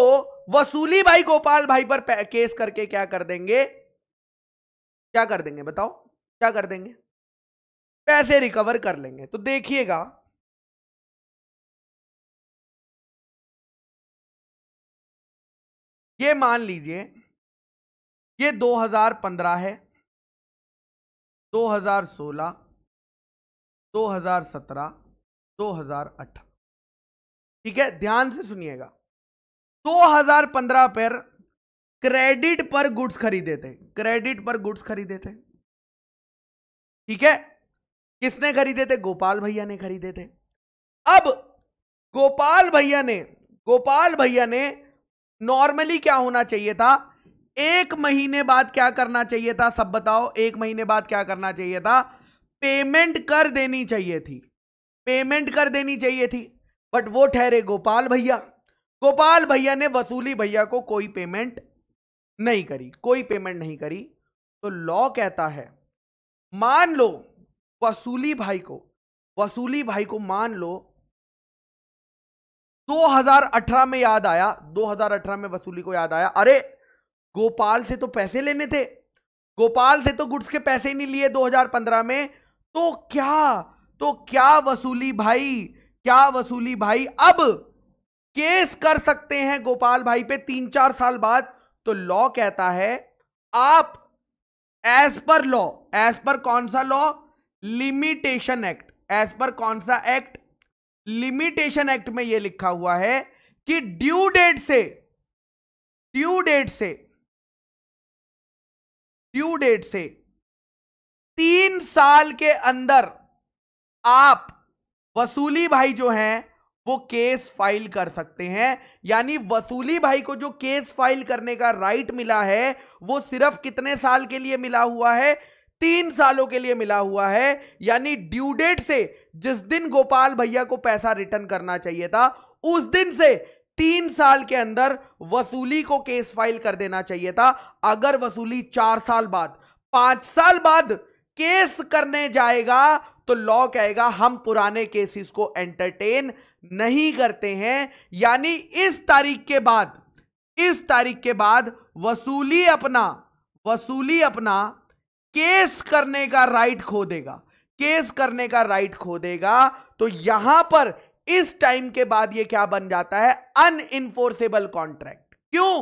Speaker 2: वसूली भाई गोपाल भाई पर केस करके क्या कर देंगे
Speaker 1: क्या कर देंगे बताओ क्या कर देंगे पैसे रिकवर कर लेंगे तो देखिएगा ये मान लीजिए ये 2015 है 2016 2017 2018 ठीक है ध्यान से सुनिएगा
Speaker 2: 2015 पर क्रेडिट पर गुड्स खरीदे थे क्रेडिट पर गुड्स खरीदे थे ठीक है किसने खरीदे थे गोपाल भैया ने खरीदे थे अब गोपाल भैया ने गोपाल भैया ने नॉर्मली क्या होना चाहिए था एक महीने बाद क्या करना चाहिए था सब बताओ एक महीने बाद क्या करना चाहिए था पेमेंट कर देनी चाहिए थी पेमेंट कर देनी चाहिए थी बट वो ठहरे गोपाल भैया गोपाल भैया ने वसूली भैया को कोई पेमेंट नहीं करी कोई पेमेंट नहीं करी तो लॉ कहता है मान लो वसूली भाई को वसूली भाई को मान लो 2018 में याद आया 2018 में वसूली को याद आया अरे गोपाल से तो पैसे लेने थे गोपाल से तो गुड्स के पैसे ही नहीं लिए 2015 में तो क्या तो क्या वसूली भाई क्या वसूली भाई अब केस कर सकते हैं गोपाल भाई पे तीन चार साल बाद तो लॉ कहता है आप as per law as per कौन सा law limitation act as per कौन सा एक्ट लिमिटेशन एक्ट में यह लिखा हुआ है कि ड्यू डेट से
Speaker 1: ड्यू डेट से ड्यू डेट से तीन साल के अंदर आप
Speaker 2: वसूली भाई जो हैं वो केस फाइल कर सकते हैं यानी वसूली भाई को जो केस फाइल करने का राइट मिला है वो सिर्फ कितने साल के लिए मिला हुआ है तीन सालों के लिए मिला हुआ है यानी ड्यू डेट से जिस दिन गोपाल भैया को पैसा रिटर्न करना चाहिए था उस दिन से तीन साल के अंदर वसूली को केस फाइल कर देना चाहिए था अगर वसूली चार साल बाद पांच साल बाद केस करने जाएगा तो लॉ कहेगा हम पुराने केसेस को एंटरटेन नहीं करते हैं यानी इस तारीख के बाद इस तारीख के बाद वसूली अपना वसूली अपना केस करने का राइट खो देगा केस करने का राइट खो देगा तो यहां पर इस टाइम के बाद ये क्या बन जाता है अनइनफोर्सेबल कॉन्ट्रैक्ट क्यों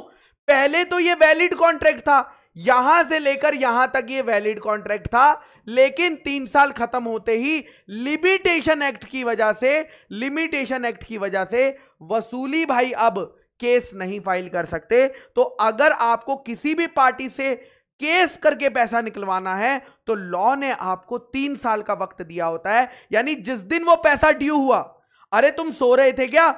Speaker 2: पहले तो ये वैलिड कॉन्ट्रैक्ट था यहां से लेकर यहां तक ये वैलिड कॉन्ट्रैक्ट था लेकिन तीन साल खत्म होते ही लिमिटेशन एक्ट की वजह से लिमिटेशन एक्ट की वजह से वसूली भाई अब केस नहीं फाइल कर सकते तो अगर आपको किसी भी पार्टी से केस करके पैसा निकलवाना है तो लॉ ने आपको तीन साल का वक्त दिया होता है यानी जिस दिन वो पैसा ड्यू हुआ अरे तुम सो रहे थे क्या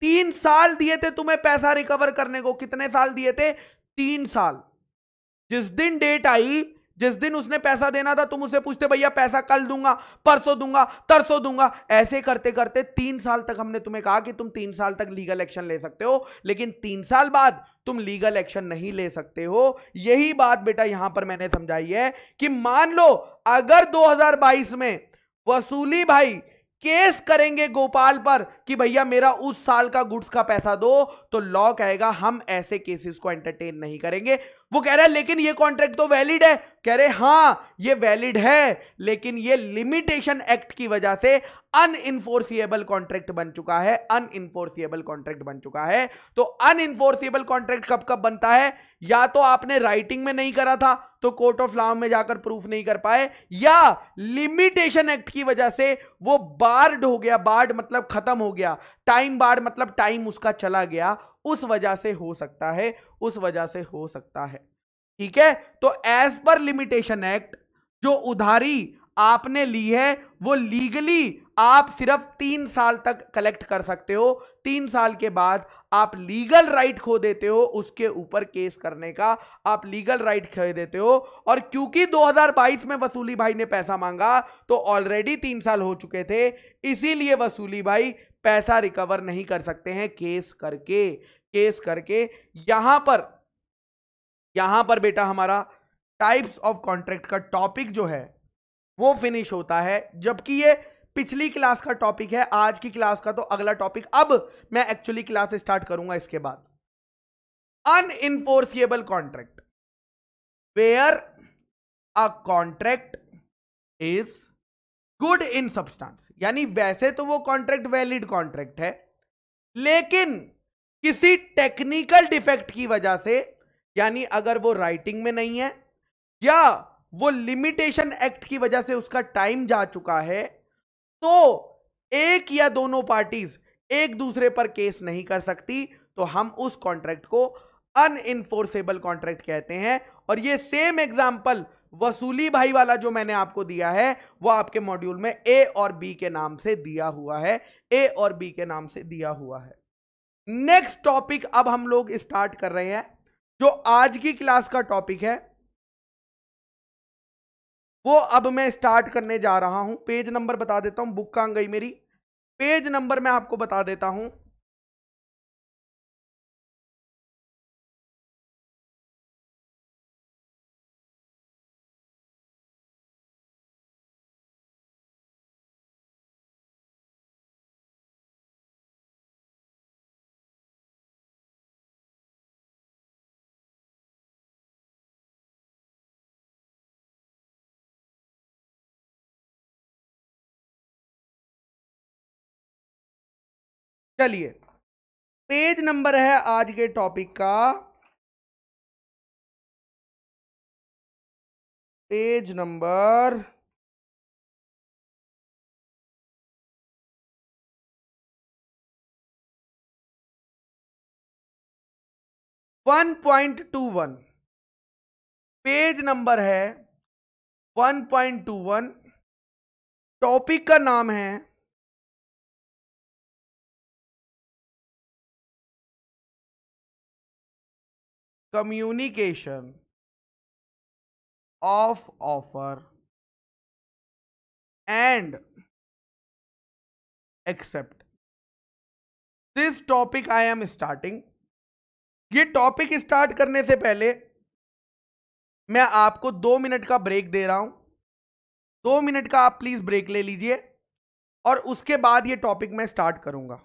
Speaker 2: तीन साल दिए थे तुम्हें पैसा रिकवर करने को कितने साल दिए थे तीन साल जिस दिन डेट आई जिस दिन उसने पैसा देना था तुम उसे पूछते भैया पैसा कल दूंगा परसों दूंगा तरसों दूंगा ऐसे करते करते तीन साल तक हमने तुम्हें कहा कि तुम तीन साल तक लीगल एक्शन ले सकते हो लेकिन तीन साल बाद तुम लीगल एक्शन नहीं ले सकते हो यही बात बेटा यहां पर मैंने समझाई है कि मान लो अगर 2022 में वसूली भाई केस करेंगे गोपाल पर कि भैया मेरा उस साल का गुड्स का पैसा दो तो लॉ कहेगा हम ऐसे केसेस को एंटरटेन नहीं करेंगे वो कह रहा है लेकिन ये कॉन्ट्रैक्ट तो वैलिड है कह रहे हाँ ये वैलिड है लेकिन ये लिमिटेशन एक्ट की वजह से अनइनफोर्सिएबल कॉन्ट्रैक्ट बन चुका है अनइनफोर्सिएबल कॉन्ट्रैक्ट बन चुका है तो अनइनफोर्सिएबल कॉन्ट्रैक्ट कब कब बनता है या तो आपने राइटिंग में नहीं करा था तो कोर्ट ऑफ लॉ में जाकर प्रूफ नहीं कर पाए या लिमिटेशन एक्ट की वजह से वो बार्ड हो गया बार्ड मतलब खत्म हो गया टाइम बार्ड मतलब टाइम उसका चला गया उस वजह से हो सकता है उस वजह से हो सकता है ठीक है तो एज पर लिमिटेशन एक्ट जो उधारी आपने ली है वो लीगली आप सिर्फ तीन साल तक कलेक्ट कर सकते हो तीन साल के बाद आप लीगल राइट खो देते हो उसके ऊपर केस करने का आप लीगल राइट खो देते हो और क्योंकि 2022 में वसूली भाई ने पैसा मांगा तो ऑलरेडी तीन साल हो चुके थे इसीलिए वसूली भाई पैसा रिकवर नहीं कर सकते हैं केस करके केस करके यहां पर यहां पर बेटा हमारा टाइप्स ऑफ कॉन्ट्रैक्ट का टॉपिक जो है वो फिनिश होता है जबकि ये पिछली क्लास का टॉपिक है आज की क्लास का तो अगला टॉपिक अब मैं एक्चुअली क्लास स्टार्ट करूंगा इसके बाद unenforceable contract where a contract is good in substance यानी वैसे तो वो कॉन्ट्रैक्ट वैलिड कॉन्ट्रैक्ट है लेकिन किसी टेक्निकल डिफेक्ट की वजह से यानी अगर वो राइटिंग में नहीं है या वो लिमिटेशन एक्ट की वजह से उसका टाइम जा चुका है तो एक या दोनों पार्टीज एक दूसरे पर केस नहीं कर सकती तो हम उस कॉन्ट्रैक्ट को अनइनफोर्सेबल कॉन्ट्रैक्ट कहते हैं और ये सेम एग्जाम्पल वसूली भाई वाला जो मैंने आपको दिया है वो आपके मॉड्यूल में ए और बी के नाम से दिया हुआ है ए और बी के नाम से दिया हुआ है नेक्स्ट टॉपिक अब हम लोग स्टार्ट कर रहे हैं जो आज की क्लास का टॉपिक है वो अब मैं स्टार्ट करने जा रहा हूं पेज नंबर बता देता हूं बुक कहां गई मेरी
Speaker 1: पेज नंबर मैं आपको बता देता हूं चलिए पेज नंबर है आज के टॉपिक का page number one point two one page number है one point two one topic का नाम है communication of offer and accept this topic I am starting
Speaker 2: ये टॉपिक स्टार्ट करने से पहले मैं आपको दो मिनट का ब्रेक
Speaker 1: दे रहा हूं दो मिनट का आप प्लीज ब्रेक ले लीजिए और उसके बाद ये टॉपिक मैं स्टार्ट करूंगा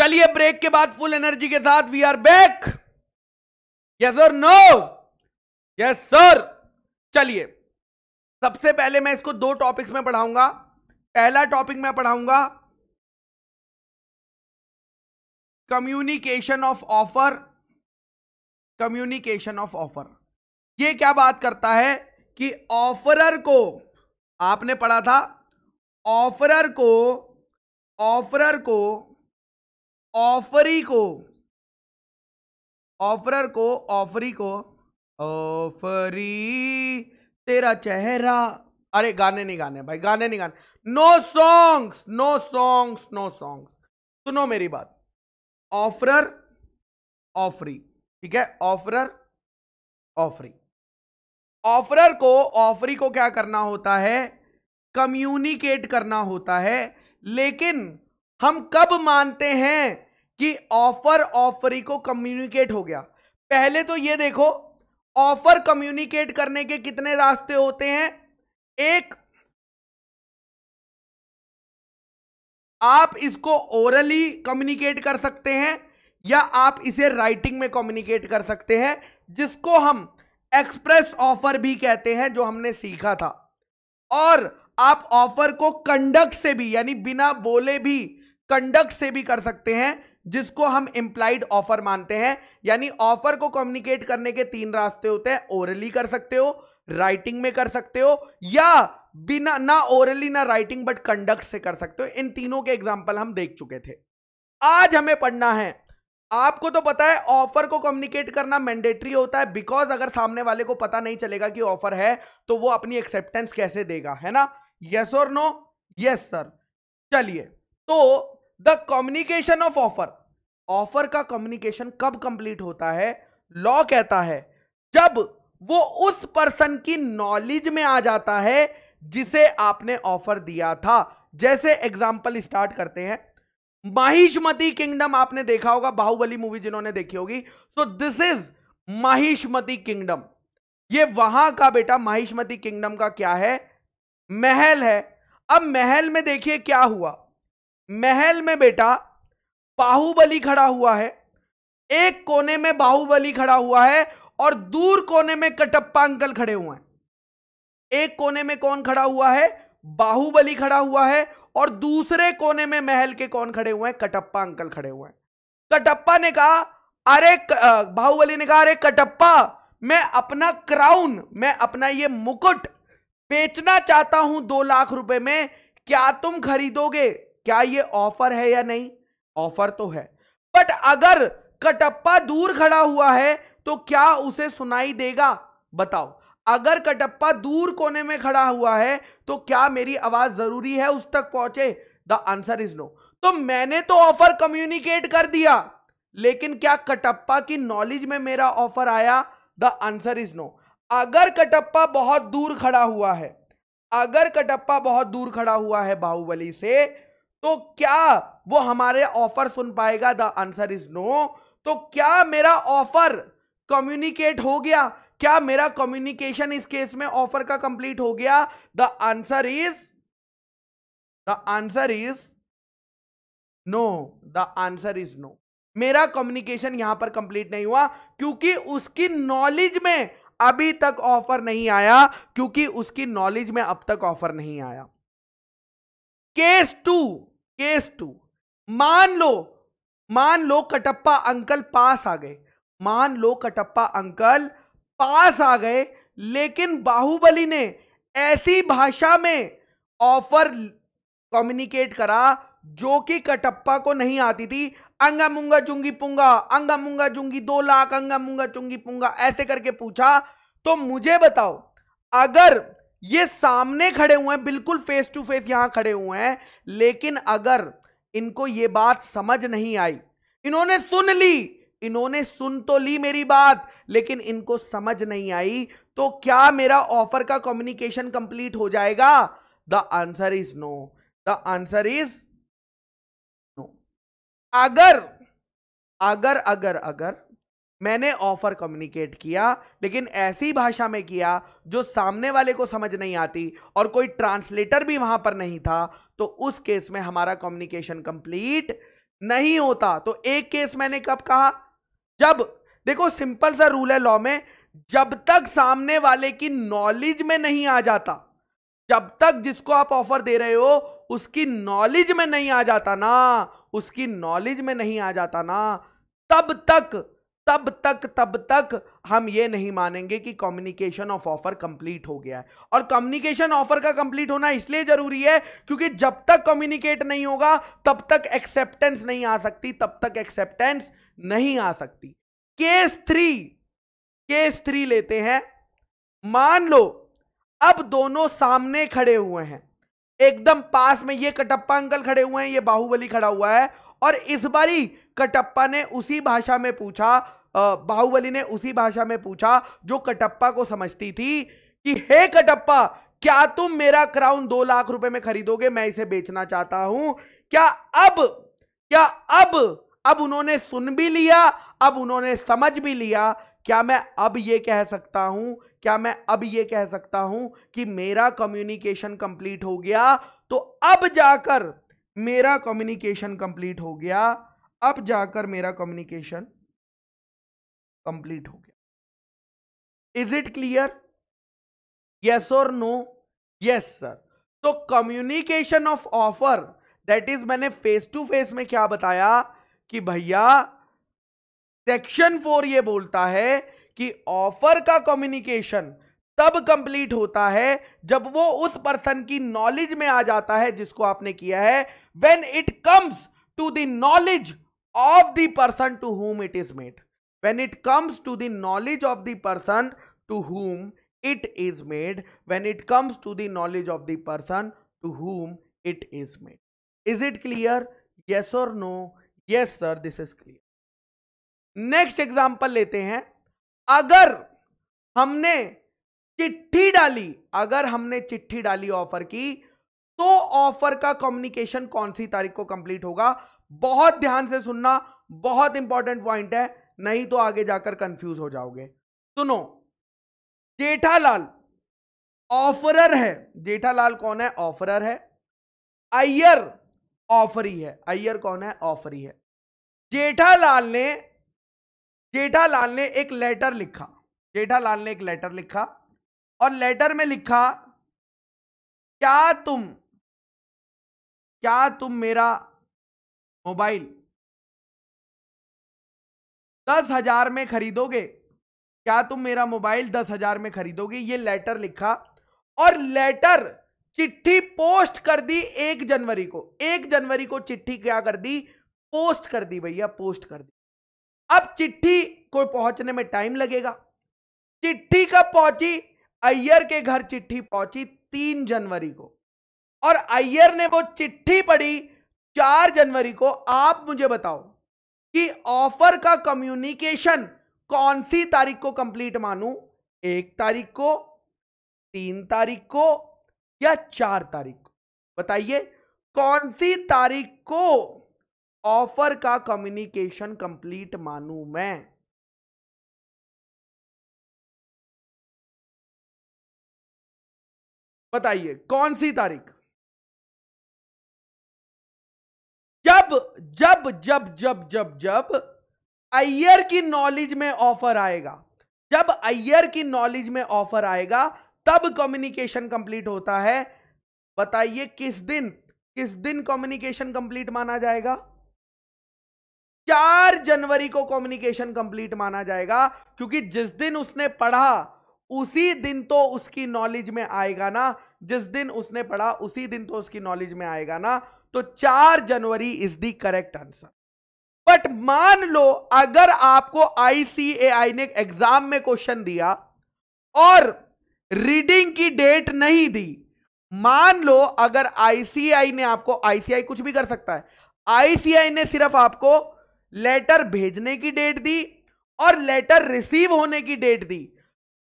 Speaker 1: चलिए ब्रेक के बाद फुल एनर्जी के साथ वी आर बैक यस और नो
Speaker 2: यस सर चलिए सबसे पहले मैं इसको दो टॉपिक्स में पढ़ाऊंगा पहला टॉपिक मैं पढ़ाऊंगा communication of offer communication of offer ये क्या बात करता है कि ऑफरर को आपने पढ़ा था ऑफरर को ऑफरर को ऑफरी को ऑफरर को ऑफरी को ऑफरी तेरा चेहरा अरे गाने नहीं गाने भाई गाने नहीं गाने no songs no songs no songs सुनो मेरी बात ऑफरर ऑफरी ठीक है ऑफरर ऑफरी ऑफरर को ऑफरी को क्या करना होता है कम्युनिकेट करना होता है लेकिन हम कब मानते हैं कि ऑफर ऑफरी को कम्युनिकेट हो गया पहले तो ये देखो ऑफर कम्युनिकेट करने के कितने रास्ते होते हैं एक आप इसको ओरली कम्युनिकेट कर सकते हैं या आप इसे राइटिंग में कम्युनिकेट कर सकते हैं जिसको हम एक्सप्रेस ऑफर भी कहते हैं जो हमने सीखा था और आप ऑफर को कंडक्ट से भी यानी बिना बोले भी कंडक्ट से भी कर सकते हैं जिसको हम इंप्लाइड ऑफर मानते हैं यानी ऑफर को कम्युनिकेट करने के तीन रास्ते होते हैं ओरली कर सकते हो राइटिंग में कर सकते हो या बिना ना ओरली ना राइटिंग बट कंडक्ट से कर सकते हो इन तीनों के एग्जाम्पल हम देख चुके थे आज हमें पढ़ना है आपको तो पता है ऑफर को कम्युनिकेट करना मैंडेटरी होता है बिकॉज अगर सामने वाले को पता नहीं चलेगा कि ऑफर है तो वो अपनी एक्सेप्टेंस कैसे देगा है ना यस और नो यस सर चलिए तो the communication of offer offer का कम्युनिकेशन कब कंप्लीट होता है लॉ कहता है जब वो उस पर्सन की नॉलेज में आ जाता है जिसे आपने ऑफर दिया था जैसे एग्जाम्पल स्टार्ट करते हैं माहिष्मती किंगडम आपने देखा होगा बाहुबली मूवी जिन्होंने देखी होगी so this is Mahishmati kingdom ये वहां का बेटा माहिष्मती किंगडम का क्या है महल है अब महल में देखिए क्या हुआ महल में बेटा बाहुबली खड़ा हुआ है एक कोने में बाहुबली खड़ा हुआ है और दूर कोने में कटप्पा अंकल खड़े हुए हैं एक कोने में कौन खड़ा हुआ है बाहुबली खड़ा हुआ है और दूसरे कोने में महल के कौन खड़े हुए हैं कटप्पा अंकल खड़े हुए हैं कटप्पा ने कहा अरे बाहुबली ने कहा अरे कटप्पा मैं अपना क्राउन मैं अपना ये मुकुट बेचना चाहता हूं दो लाख रुपए में क्या तुम खरीदोगे क्या ये ऑफर है या नहीं ऑफर तो है बट अगर कटप्पा दूर खड़ा हुआ है तो क्या उसे सुनाई देगा बताओ अगर कटप्पा दूर कोने में खड़ा हुआ है तो क्या मेरी आवाज जरूरी है उस तक पहुंचे द आंसर इज नो तो मैंने तो ऑफर कम्युनिकेट कर दिया लेकिन क्या कटप्पा की नॉलेज में मेरा ऑफर आया द आंसर इज नो अगर कटप्पा बहुत दूर खड़ा हुआ है अगर कटप्पा बहुत दूर खड़ा हुआ है बाहुबली से तो क्या वो हमारे ऑफर सुन पाएगा द आंसर इज नो तो क्या मेरा ऑफर कम्युनिकेट हो गया क्या मेरा कम्युनिकेशन इस केस में ऑफर का कंप्लीट हो गया the answer is the answer is no the answer is no मेरा कम्युनिकेशन यहां पर कंप्लीट नहीं हुआ क्योंकि उसकी नॉलेज में अभी तक ऑफर नहीं आया क्योंकि उसकी नॉलेज में अब तक ऑफर नहीं आया केस टू केस टू मान लो मान लो कटप्पा अंकल पास आ गए मान लो कटप्पा अंकल पास आ गए लेकिन बाहुबली ने ऐसी भाषा में ऑफर कम्युनिकेट करा जो कि कटप्पा को नहीं आती थी अंगा मुंगा चुंगी पुंगा अंगा मुंगा चुंगी दो लाख अंगा मुंगा चुंगी पुंगा ऐसे करके पूछा तो मुझे बताओ अगर ये सामने खड़े हुए हैं बिल्कुल फेस टू फेस यहां खड़े हुए हैं लेकिन अगर इनको ये बात समझ नहीं आई इन्होंने सुन ली इन्होंने सुन तो ली मेरी बात लेकिन इनको समझ नहीं आई तो क्या मेरा ऑफर का कम्युनिकेशन कंप्लीट हो जाएगा the answer is no the answer is no अगर अगर अगर अगर मैंने ऑफर कम्युनिकेट किया लेकिन ऐसी भाषा में किया जो सामने वाले को समझ नहीं आती और कोई ट्रांसलेटर भी वहां पर नहीं था तो उस केस में हमारा कम्युनिकेशन कंप्लीट नहीं होता तो एक केस मैंने कब कहा जब देखो सिंपल सा रूल है लॉ में जब तक सामने वाले की नॉलेज में नहीं आ जाता जब तक जिसको आप ऑफर दे रहे हो उसकी नॉलेज में नहीं आ जाता ना उसकी नॉलेज में नहीं आ जाता ना तब तक तब तक तब तक हम ये नहीं मानेंगे कि कम्युनिकेशन ऑफ ऑफर कंप्लीट हो गया है और कम्युनिकेशन ऑफर का कंप्लीट होना इसलिए जरूरी है क्योंकि जब तक कम्युनिकेट नहीं होगा तब तक एक्सेप्टेंस नहीं आ सकती तब तक एक्सेप्टेंस नहीं आ सकती केस थ्री केस थ्री लेते हैं मान लो अब दोनों सामने खड़े हुए हैं एकदम पास में ये कटप्पा अंकल खड़े हुए हैं ये बाहुबली खड़ा हुआ है और इस बारी कटप्पा ने उसी भाषा में पूछा बाहुबली ने उसी भाषा में पूछा जो कटप्पा को समझती थी कि हे कटप्पा क्या तुम मेरा क्राउन दो लाख रुपए में खरीदोगे मैं इसे बेचना चाहता हूं क्या अब क्या अब अब उन्होंने सुन भी लिया अब उन्होंने समझ भी लिया क्या मैं अब ये कह सकता हूं क्या मैं अब ये कह सकता हूं कि मेरा कम्युनिकेशन कंप्लीट हो गया तो अब जाकर मेरा कम्युनिकेशन कंप्लीट हो गया अब
Speaker 1: जाकर मेरा कम्युनिकेशन कंप्लीट हो गया इज इट क्लियर यस और नो यस सर तो
Speaker 2: communication of offer that is मैंने फेस टू फेस में क्या बताया कि भैया सेक्शन फोर ये बोलता है कि ऑफर का कम्युनिकेशन तब कंप्लीट होता है जब वो उस पर्सन की नॉलेज में आ जाता है जिसको आपने किया है when it comes to the knowledge of the person to whom it is made when it comes to the knowledge of the person to whom it is made when it comes to the knowledge of the person to whom it is made is it clear yes or no yes sir this is clear next example lete hain agar humne चिट्ठी डाली अगर हमने चिट्ठी डाली offer की तो offer का communication कौन सी तारीख को कंप्लीट होगा बहुत ध्यान से सुनना बहुत इंपॉर्टेंट पॉइंट है नहीं तो आगे जाकर कंफ्यूज हो जाओगे सुनो जेठालाल ऑफरर है जेठालाल कौन है ऑफरर है अय्यर ऑफरी है अय्यर कौन है ऑफरी है जेठालाल ने जेठालाल ने एक लेटर लिखा जेठालाल
Speaker 1: ने एक लेटर लिखा और लेटर में लिखा क्या तुम क्या तुम मेरा मोबाइल दस हजार में खरीदोगे क्या तुम मेरा मोबाइल
Speaker 2: दस हजार में खरीदोगे ये लेटर लिखा और लेटर चिट्ठी पोस्ट कर दी एक जनवरी को एक जनवरी को चिट्ठी क्या कर दी पोस्ट कर दी भैया पोस्ट कर दी अब चिट्ठी को पहुंचने में टाइम लगेगा चिट्ठी कब पहुंची अय्यर के घर चिट्ठी पहुंची तीन जनवरी को और अय्यर ने वो चिट्ठी पढ़ी चार जनवरी को आप मुझे बताओ कि ऑफर का कम्युनिकेशन कौन सी तारीख को कंप्लीट मानू एक तारीख को तीन तारीख को या चार तारीख को बताइए कौन सी तारीख को ऑफर का
Speaker 1: कम्युनिकेशन कंप्लीट मानू मैं बताइए कौन सी तारीख जब जब जब जब
Speaker 2: जब जब अयर की नॉलेज में ऑफर आएगा जब अयर की नॉलेज में ऑफर आएगा तब कम्युनिकेशन कंप्लीट होता है बताइए किस दिन किस दिन कम्युनिकेशन कंप्लीट माना जाएगा चार जनवरी को कम्युनिकेशन कंप्लीट माना जाएगा क्योंकि जिस दिन उसने पढ़ा उसी दिन तो उसकी नॉलेज में आएगा ना जिस दिन उसने पढ़ा उसी दिन तो उसकी नॉलेज में आएगा ना तो चार जनवरी is the correct answer but मान लो अगर आपको आईसीएआई ने एग्जाम में क्वेश्चन दिया और रीडिंग की डेट नहीं दी मान लो अगर आईसीआई ने आपको आईसीआई कुछ भी कर सकता है आईसीआई ने सिर्फ आपको लेटर भेजने की डेट दी और लेटर रिसीव होने की डेट दी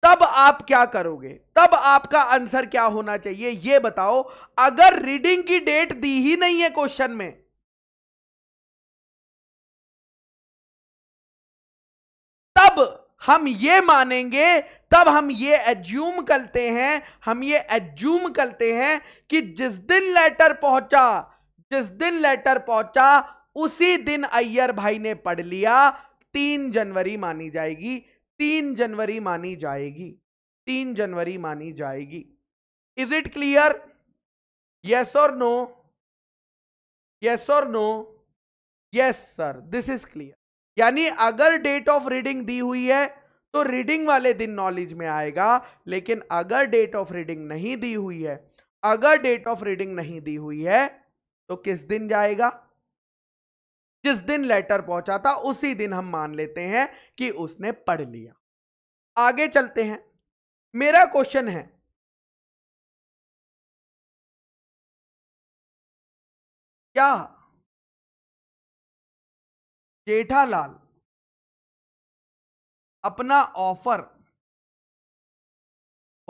Speaker 2: तब आप क्या करोगे तब आपका आंसर क्या होना चाहिए ये बताओ अगर
Speaker 1: रीडिंग की डेट दी ही नहीं है क्वेश्चन में तब हम ये मानेंगे
Speaker 2: तब हम ये एज्यूम करते हैं हम ये एज्यूम करते हैं कि जिस दिन लेटर पहुंचा जिस दिन लेटर पहुंचा उसी दिन अय्यर भाई ने पढ़ लिया तीन जनवरी मानी जाएगी तीन जनवरी मानी जाएगी तीन जनवरी मानी जाएगी इज इट क्लियर यस और नो यस और no yes sir this is clear यानी अगर डेट ऑफ रीडिंग दी हुई है तो रीडिंग वाले दिन नॉलेज में आएगा लेकिन अगर डेट ऑफ रीडिंग नहीं दी हुई है अगर डेट ऑफ रीडिंग नहीं दी हुई है तो किस दिन जाएगा जिस दिन लेटर पहुंचा
Speaker 1: था उसी दिन हम मान लेते हैं कि उसने पढ़ लिया आगे चलते हैं मेरा क्वेश्चन है क्या जेठालाल अपना ऑफर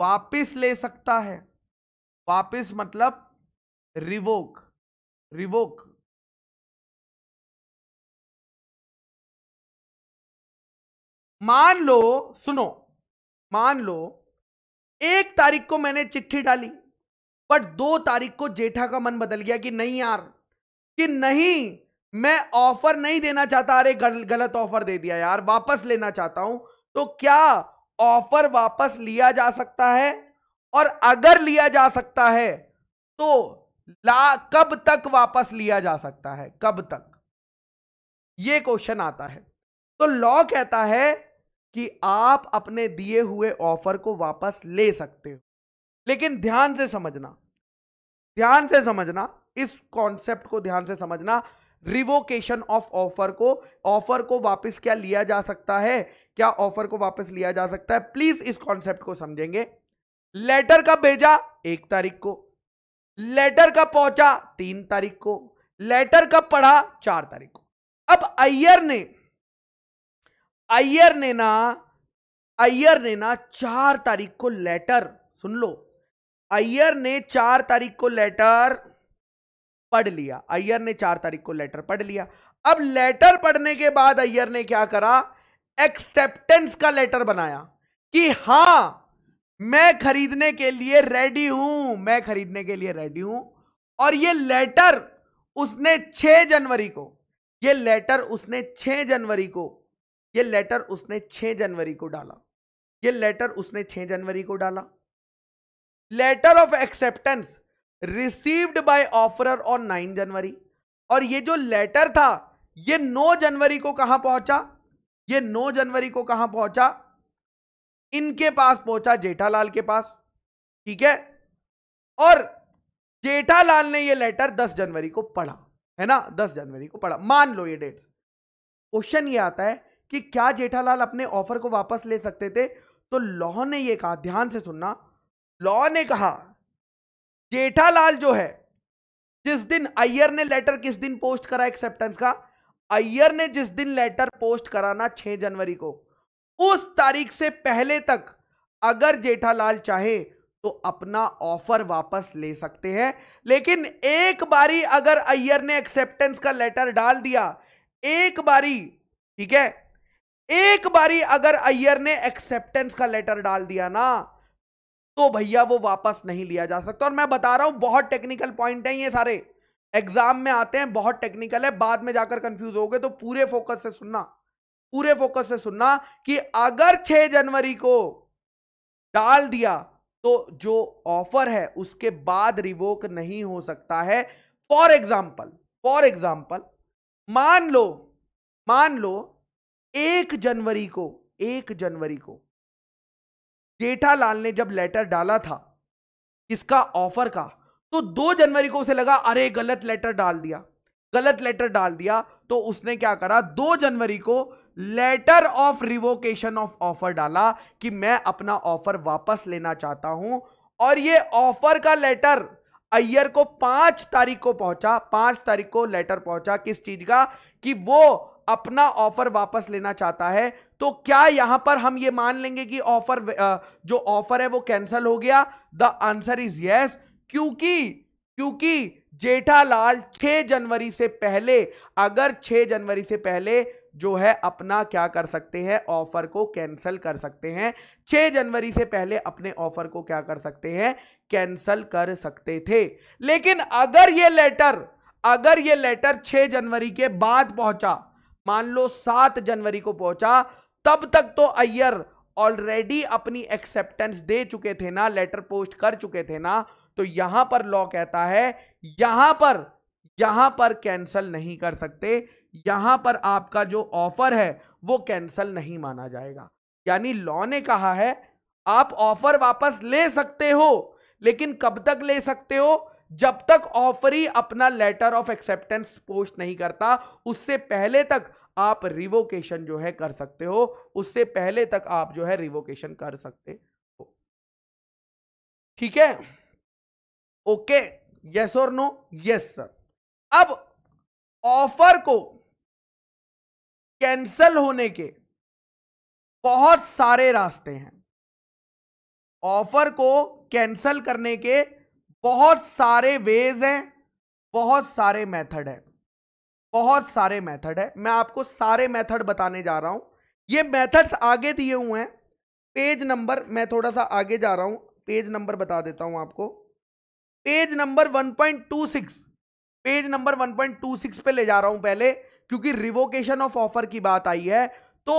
Speaker 1: वापस ले सकता है वापस मतलब रिवोक रिवोक मान लो सुनो मान लो एक तारीख को मैंने चिट्ठी डाली बट दो तारीख को
Speaker 2: जेठा का मन बदल गया कि नहीं यार कि नहीं मैं ऑफर नहीं देना चाहता अरे गल, गलत ऑफर दे दिया यार वापस लेना चाहता हूं तो क्या ऑफर वापस लिया जा सकता है और अगर लिया जा सकता है तो ला कब तक वापस लिया जा सकता है कब तक ये क्वेश्चन आता है तो लॉ कहता है कि आप अपने दिए हुए ऑफर को वापस ले सकते हो लेकिन ध्यान से समझना ध्यान से समझना इस कॉन्सेप्ट को ध्यान से समझना रिवोकेशन ऑफ ऑफर को ऑफर को वापस क्या लिया जा सकता है क्या ऑफर को वापस लिया जा सकता है प्लीज इस कॉन्सेप्ट को समझेंगे लेटर का भेजा एक तारीख को लेटर का पहुंचा तीन तारीख को लेटर का पढ़ा चार तारीख को अब अय्यर ने अय्यर ने ना अय्यर ने ना चार तारीख को लेटर सुन लो अय्यर ने चार तारीख को लेटर पढ़ लिया अय्यर ने चार तारीख को लेटर पढ़ लिया अब लेटर पढ़ने के बाद अय्यर ने क्या करा एक्सेप्टेंस का लेटर बनाया कि हां मैं खरीदने के लिए रेडी हूं मैं खरीदने के लिए रेडी हूं और ये लेटर उसने 6 जनवरी को ये लेटर उसने 6 जनवरी को ये लेटर उसने 6 जनवरी को डाला ये लेटर उसने 6 जनवरी को डाला letter of acceptance received by offeror on nine January और ये जो लेटर था ये 9 जनवरी को कहां पहुंचा ये 9 जनवरी को कहां पहुंचा इनके पास पहुंचा जेठालाल के पास ठीक है और जेठालाल ने ये लेटर 10 जनवरी को पढ़ा है ना 10 जनवरी को पढ़ा मान लो ये डेट क्वेश्चन ये आता है कि क्या जेठालाल अपने ऑफर को वापस ले सकते थे तो लॉ ने यह कहा ध्यान से सुनना लॉ ने कहा जेठालाल जो है जिस दिन अय्यर ने लेटर किस दिन पोस्ट करा एक्सेप्टेंस का अय्यर ने जिस दिन लेटर पोस्ट कराना 6 जनवरी को उस तारीख से पहले तक अगर जेठालाल चाहे तो अपना ऑफर वापस ले सकते हैं लेकिन एक बारी अगर अय्यर ने एक्सेप्टेंस का लेटर डाल दिया एक बारी ठीक है एक बारी अगर अय्यर ने एक्सेप्टेंस का लेटर डाल दिया ना तो भैया वो वापस नहीं लिया जा सकता और मैं बता रहा हूं बहुत टेक्निकल पॉइंट है ये सारे एग्जाम में आते हैं बहुत टेक्निकल है बाद में जाकर कंफ्यूज हो गए तो पूरे फोकस से सुनना पूरे फोकस से सुनना कि अगर 6 जनवरी को डाल दिया तो जो ऑफर है उसके बाद रिवोक नहीं हो सकता है फॉर एग्जाम्पल फॉर एग्जाम्पल मान लो मान लो एक जनवरी को एक जनवरी को जेठालाल ने जब लेटर डाला था किसका ऑफर का तो दो जनवरी को उसे लगा अरे गलत लेटर डाल दिया गलत लेटर डाल दिया तो उसने क्या करा दो जनवरी को letter of revocation of offer डाला कि मैं अपना ऑफर वापस लेना चाहता हूं और ये ऑफर का लेटर अय्यर को पांच तारीख को पहुंचा पांच तारीख को लेटर पहुंचा किस चीज का कि वो अपना ऑफर वापस लेना चाहता है तो क्या यहां पर हम ये मान लेंगे कि ऑफर जो ऑफर है वो कैंसल हो गया द आंसर इज यस क्योंकि क्योंकि जेठालाल 6 जनवरी से पहले अगर 6 जनवरी से पहले जो है अपना क्या कर सकते हैं ऑफर को कैंसिल कर सकते हैं 6 जनवरी से पहले अपने ऑफर को क्या कर सकते हैं कैंसिल कर सकते थे लेकिन अगर ये लेटर अगर ये लेटर 6 जनवरी के बाद पहुंचा मान लो सात जनवरी को पहुंचा तब तक तो अयर ऑलरेडी अपनी एक्सेप्टेंस दे चुके थे ना लेटर पोस्ट कर चुके थे ना तो यहां पर लॉ कहता है यहां पर यहां पर कैंसल नहीं कर सकते यहां पर आपका जो ऑफर है वो कैंसल नहीं माना जाएगा यानी लॉ ने कहा है आप ऑफर वापस ले सकते हो लेकिन कब तक ले सकते हो जब तक ऑफरी अपना लेटर ऑफ एक्सेप्टेंस पोस्ट नहीं करता उससे पहले तक आप रिवोकेशन जो है कर सकते हो उससे पहले तक आप जो है रिवोकेशन कर सकते हो
Speaker 1: ठीक है ओके यस और नो यस सर अब ऑफर को कैंसल होने के बहुत सारे रास्ते हैं
Speaker 2: ऑफर को कैंसल करने के बहुत सारे वेज हैं बहुत सारे मेथड है बहुत सारे मेथड है मैं आपको सारे मेथड बताने जा रहा हूं ये मेथड्स आगे दिए हुए हैं पेज नंबर मैं थोड़ा सा आगे जा रहा हूं पेज नंबर बता देता हूं आपको पेज नंबर 1.26 पेज नंबर 1.26 पे ले जा रहा हूं पहले क्योंकि रिवोकेशन ऑफ ऑफर की बात आई है तो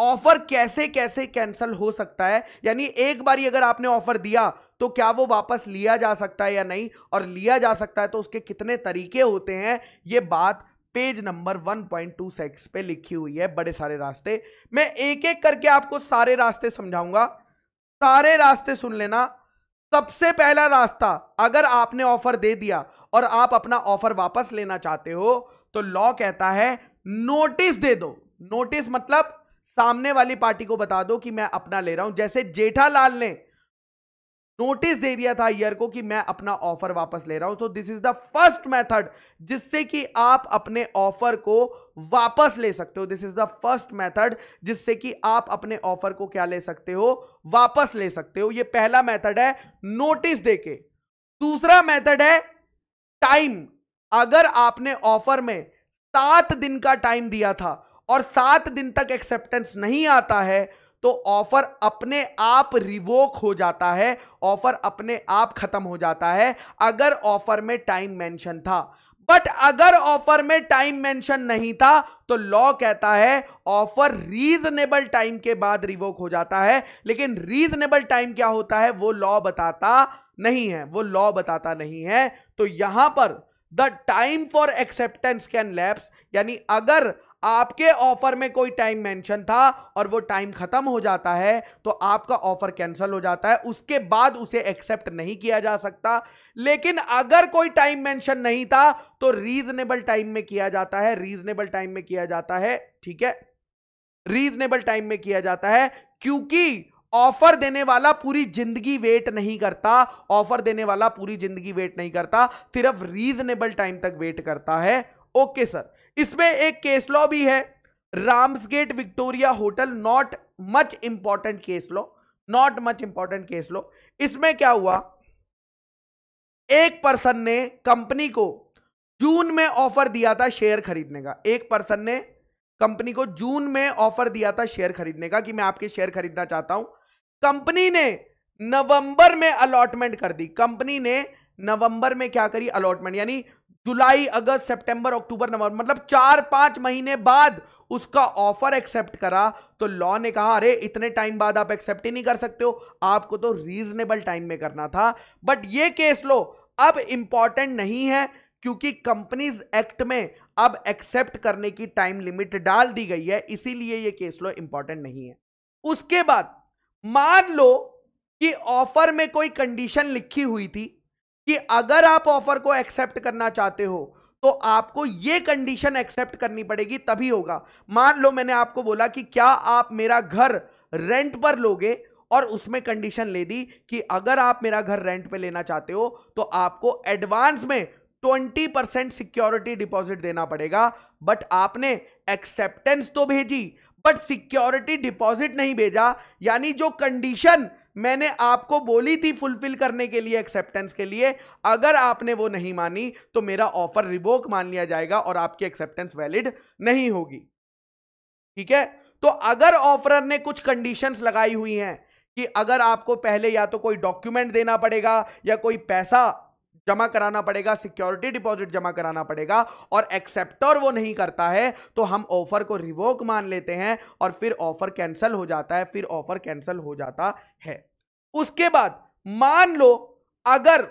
Speaker 2: ऑफर कैसे कैसे कैंसिल हो सकता है यानी एक बार अगर आपने ऑफर दिया तो क्या वो वापस लिया जा सकता है या नहीं और लिया जा सकता है तो उसके कितने तरीके होते हैं ये बात पेज नंबर 1.26 पे लिखी हुई है बड़े सारे रास्ते मैं एक एक करके आपको सारे रास्ते समझाऊंगा सारे रास्ते सुन लेना सबसे पहला रास्ता अगर आपने ऑफर दे दिया और आप अपना ऑफर वापस लेना चाहते हो तो लॉ कहता है नोटिस दे दो नोटिस मतलब सामने वाली पार्टी को बता दो कि मैं अपना ले रहा हूं जैसे जेठालाल ने नोटिस दे दिया था ईयर को कि मैं अपना ऑफर वापस ले रहा हूं तो this is the first method जिससे कि आप अपने ऑफर को वापस ले सकते हो this is the first method जिससे कि आप अपने ऑफर को क्या ले सकते हो वापस ले सकते हो ये पहला मेथड है नोटिस देके दूसरा मेथड है टाइम अगर आपने ऑफर में सात दिन का टाइम दिया था और सात दिन तक एक्सेप्टेंस नहीं आता है तो ऑफर अपने आप रिवोक हो जाता है ऑफर अपने आप खत्म हो जाता है अगर ऑफर में टाइम मेंशन था बट अगर ऑफर में टाइम मेंशन नहीं था तो लॉ कहता है ऑफर रीजनेबल टाइम के बाद रिवोक हो जाता है लेकिन रीजनेबल टाइम क्या होता है वो लॉ बताता नहीं है वो लॉ बताता नहीं है तो यहां पर the time for acceptance can lapse यानी अगर आपके ऑफर में कोई टाइम मेंशन था और वो टाइम खत्म हो जाता है तो आपका ऑफर कैंसिल हो जाता है उसके बाद उसे एक्सेप्ट नहीं किया जा सकता लेकिन अगर कोई टाइम मेंशन नहीं था तो रीजनेबल टाइम में किया जाता है रीजनेबल टाइम में किया जाता है ठीक है रीजनेबल टाइम में किया जाता है क्योंकि ऑफर देने वाला पूरी जिंदगी वेट नहीं करता ऑफर देने वाला पूरी जिंदगी वेट नहीं करता सिर्फ रीजनेबल टाइम तक वेट करता है ओके सर इसमें एक केस लॉ भी है Ramsgate Victoria hotel not much important case law not much important case law इसमें क्या हुआ एक पर्सन ने कंपनी को जून में ऑफर दिया था शेयर खरीदने का एक पर्सन ने कंपनी को जून में ऑफर दिया था शेयर खरीदने का कि मैं आपके शेयर खरीदना चाहता हूं कंपनी ने नवंबर में अलॉटमेंट कर दी कंपनी ने नवंबर में क्या करी अलॉटमेंट यानी जुलाई अगस्त सितंबर अक्टूबर नवंबर मतलब चार पांच महीने बाद उसका ऑफर एक्सेप्ट करा तो लॉ ने कहा अरे इतने टाइम बाद आप एक्सेप्ट ही नहीं कर सकते हो आपको तो रीजनेबल टाइम में करना था बट ये केस लो अब इंपॉर्टेंट नहीं है क्योंकि कंपनीज एक्ट में अब एक्सेप्ट करने की टाइम लिमिट डाल दी गई है इसीलिए यह केस लो इंपॉर्टेंट नहीं है उसके बाद मान लो कि ऑफर में कोई कंडीशन लिखी हुई थी कि अगर आप ऑफर को एक्सेप्ट करना चाहते हो तो आपको ये कंडीशन एक्सेप्ट करनी पड़ेगी तभी होगा मान लो मैंने आपको बोला कि क्या आप मेरा घर रेंट पर लोगे और उसमें कंडीशन ले दी कि अगर आप मेरा घर रेंट पे लेना चाहते हो तो आपको एडवांस में 20 परसेंट सिक्योरिटी डिपॉजिट देना पड़ेगा बट आपने एक्सेप्टेंस तो भेजी बट सिक्योरिटी डिपॉजिट नहीं भेजा यानी जो कंडीशन मैंने आपको बोली थी फुलफिल करने के लिए एक्सेप्टेंस के लिए अगर आपने वो नहीं मानी तो मेरा ऑफर रिवोक मान लिया जाएगा और आपकी एक्सेप्टेंस वैलिड नहीं होगी ठीक है तो अगर ऑफरर ने कुछ कंडीशंस लगाई हुई हैं कि अगर आपको पहले या तो कोई डॉक्यूमेंट देना पड़ेगा या कोई पैसा जमा कराना पड़ेगा सिक्योरिटी डिपॉजिट जमा कराना पड़ेगा और एक्सेप्टर वो नहीं करता है तो हम ऑफर को रिवोक मान लेते हैं और फिर ऑफर कैंसिल हो जाता है फिर ऑफर कैंसिल हो जाता है उसके बाद मान लो अगर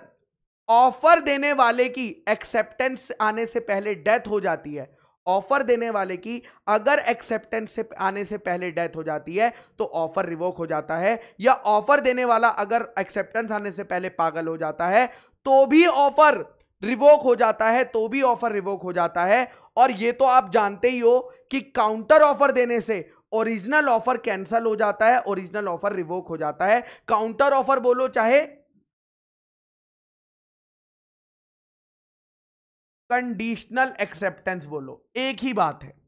Speaker 2: ऑफर देने वाले की एक्सेप्टेंस आने से पहले डेथ हो जाती है ऑफर देने वाले की अगर एक्सेप्टेंस से आने से पहले डेथ हो जाती है तो ऑफर रिवोक हो जाता है या ऑफर देने वाला अगर एक्सेप्टेंस आने से पहले पागल हो जाता है तो भी ऑफर रिवोक हो जाता है तो भी ऑफर रिवोक हो जाता है और ये तो आप जानते ही हो कि काउंटर ऑफर देने से ओरिजिनल ऑफर कैंसल हो जाता है ओरिजिनल ऑफर रिवोक हो जाता है
Speaker 1: काउंटर ऑफर बोलो चाहे कंडीशनल एक्सेप्टेंस बोलो एक ही बात है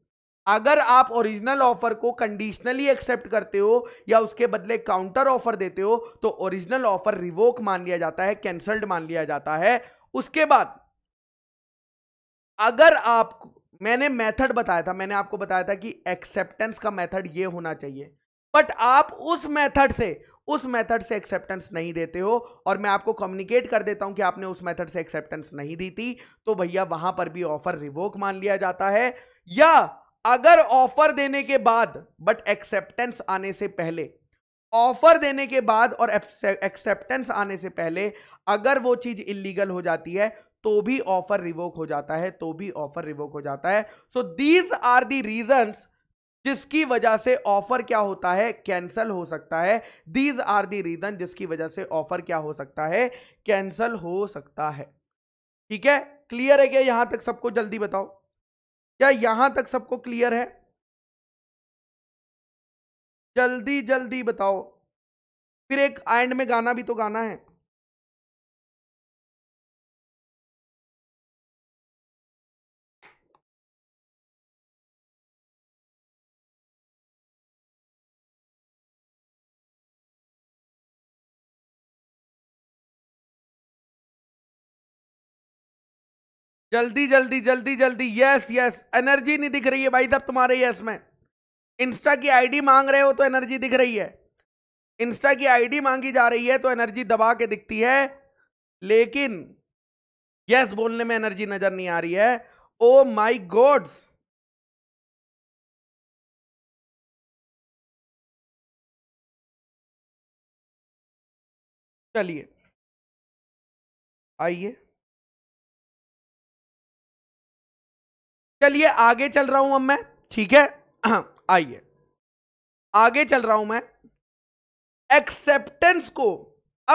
Speaker 1: अगर
Speaker 2: आप ओरिजिनल ऑफर को कंडीशनली एक्सेप्ट करते हो या उसके बदले काउंटर ऑफर देते हो तो ओरिजिनल ऑफर रिवोक मान लिया जाता है कैंसल्ड मान लिया जाता है उसके बाद अगर आप मैंने मेथड बताया था मैंने आपको बताया था कि एक्सेप्टेंस का मेथड ये होना चाहिए बट आप उस मेथड से उस मेथड से एक्सेप्टेंस नहीं देते हो और मैं आपको कम्युनिकेट कर देता हूं कि आपने उस मेथड से एक्सेप्टेंस नहीं दी थी तो भैया वहां पर भी ऑफर रिवोक मान लिया जाता है या अगर ऑफर देने के बाद बट एक्सेप्टेंस आने से पहले ऑफर देने के बाद और एक्सेप्टेंस आने से पहले अगर वो चीज इलीगल हो जाती है तो भी ऑफर रिवोक हो जाता है तो भी ऑफर रिवोक हो जाता है so these are the reason जिसकी वजह से ऑफर क्या होता है कैंसल हो सकता है दीज आर दी रीजन जिसकी वजह से ऑफर क्या हो सकता है कैंसल हो सकता है ठीक है क्लियर है क्या यहां तक सबको जल्दी बताओ क्या यहां तक सबको क्लियर है
Speaker 1: जल्दी जल्दी बताओ फिर एक एंड में गाना भी तो गाना है जल्दी जल्दी जल्दी जल्दी यस यस एनर्जी नहीं दिख रही है भाई तब तुम्हारे यस
Speaker 2: में इंस्टा की आईडी मांग रहे हो तो एनर्जी दिख रही है इंस्टा की आईडी मांगी जा रही है तो एनर्जी दबा के दिखती है लेकिन यस बोलने
Speaker 1: में एनर्जी नजर नहीं आ रही है ओ माई गॉड्स चलिए आइए चलिए आगे चल रहा हूं अब मैं ठीक है आइए आगे चल रहा हूं मैं एक्सेप्टेंस को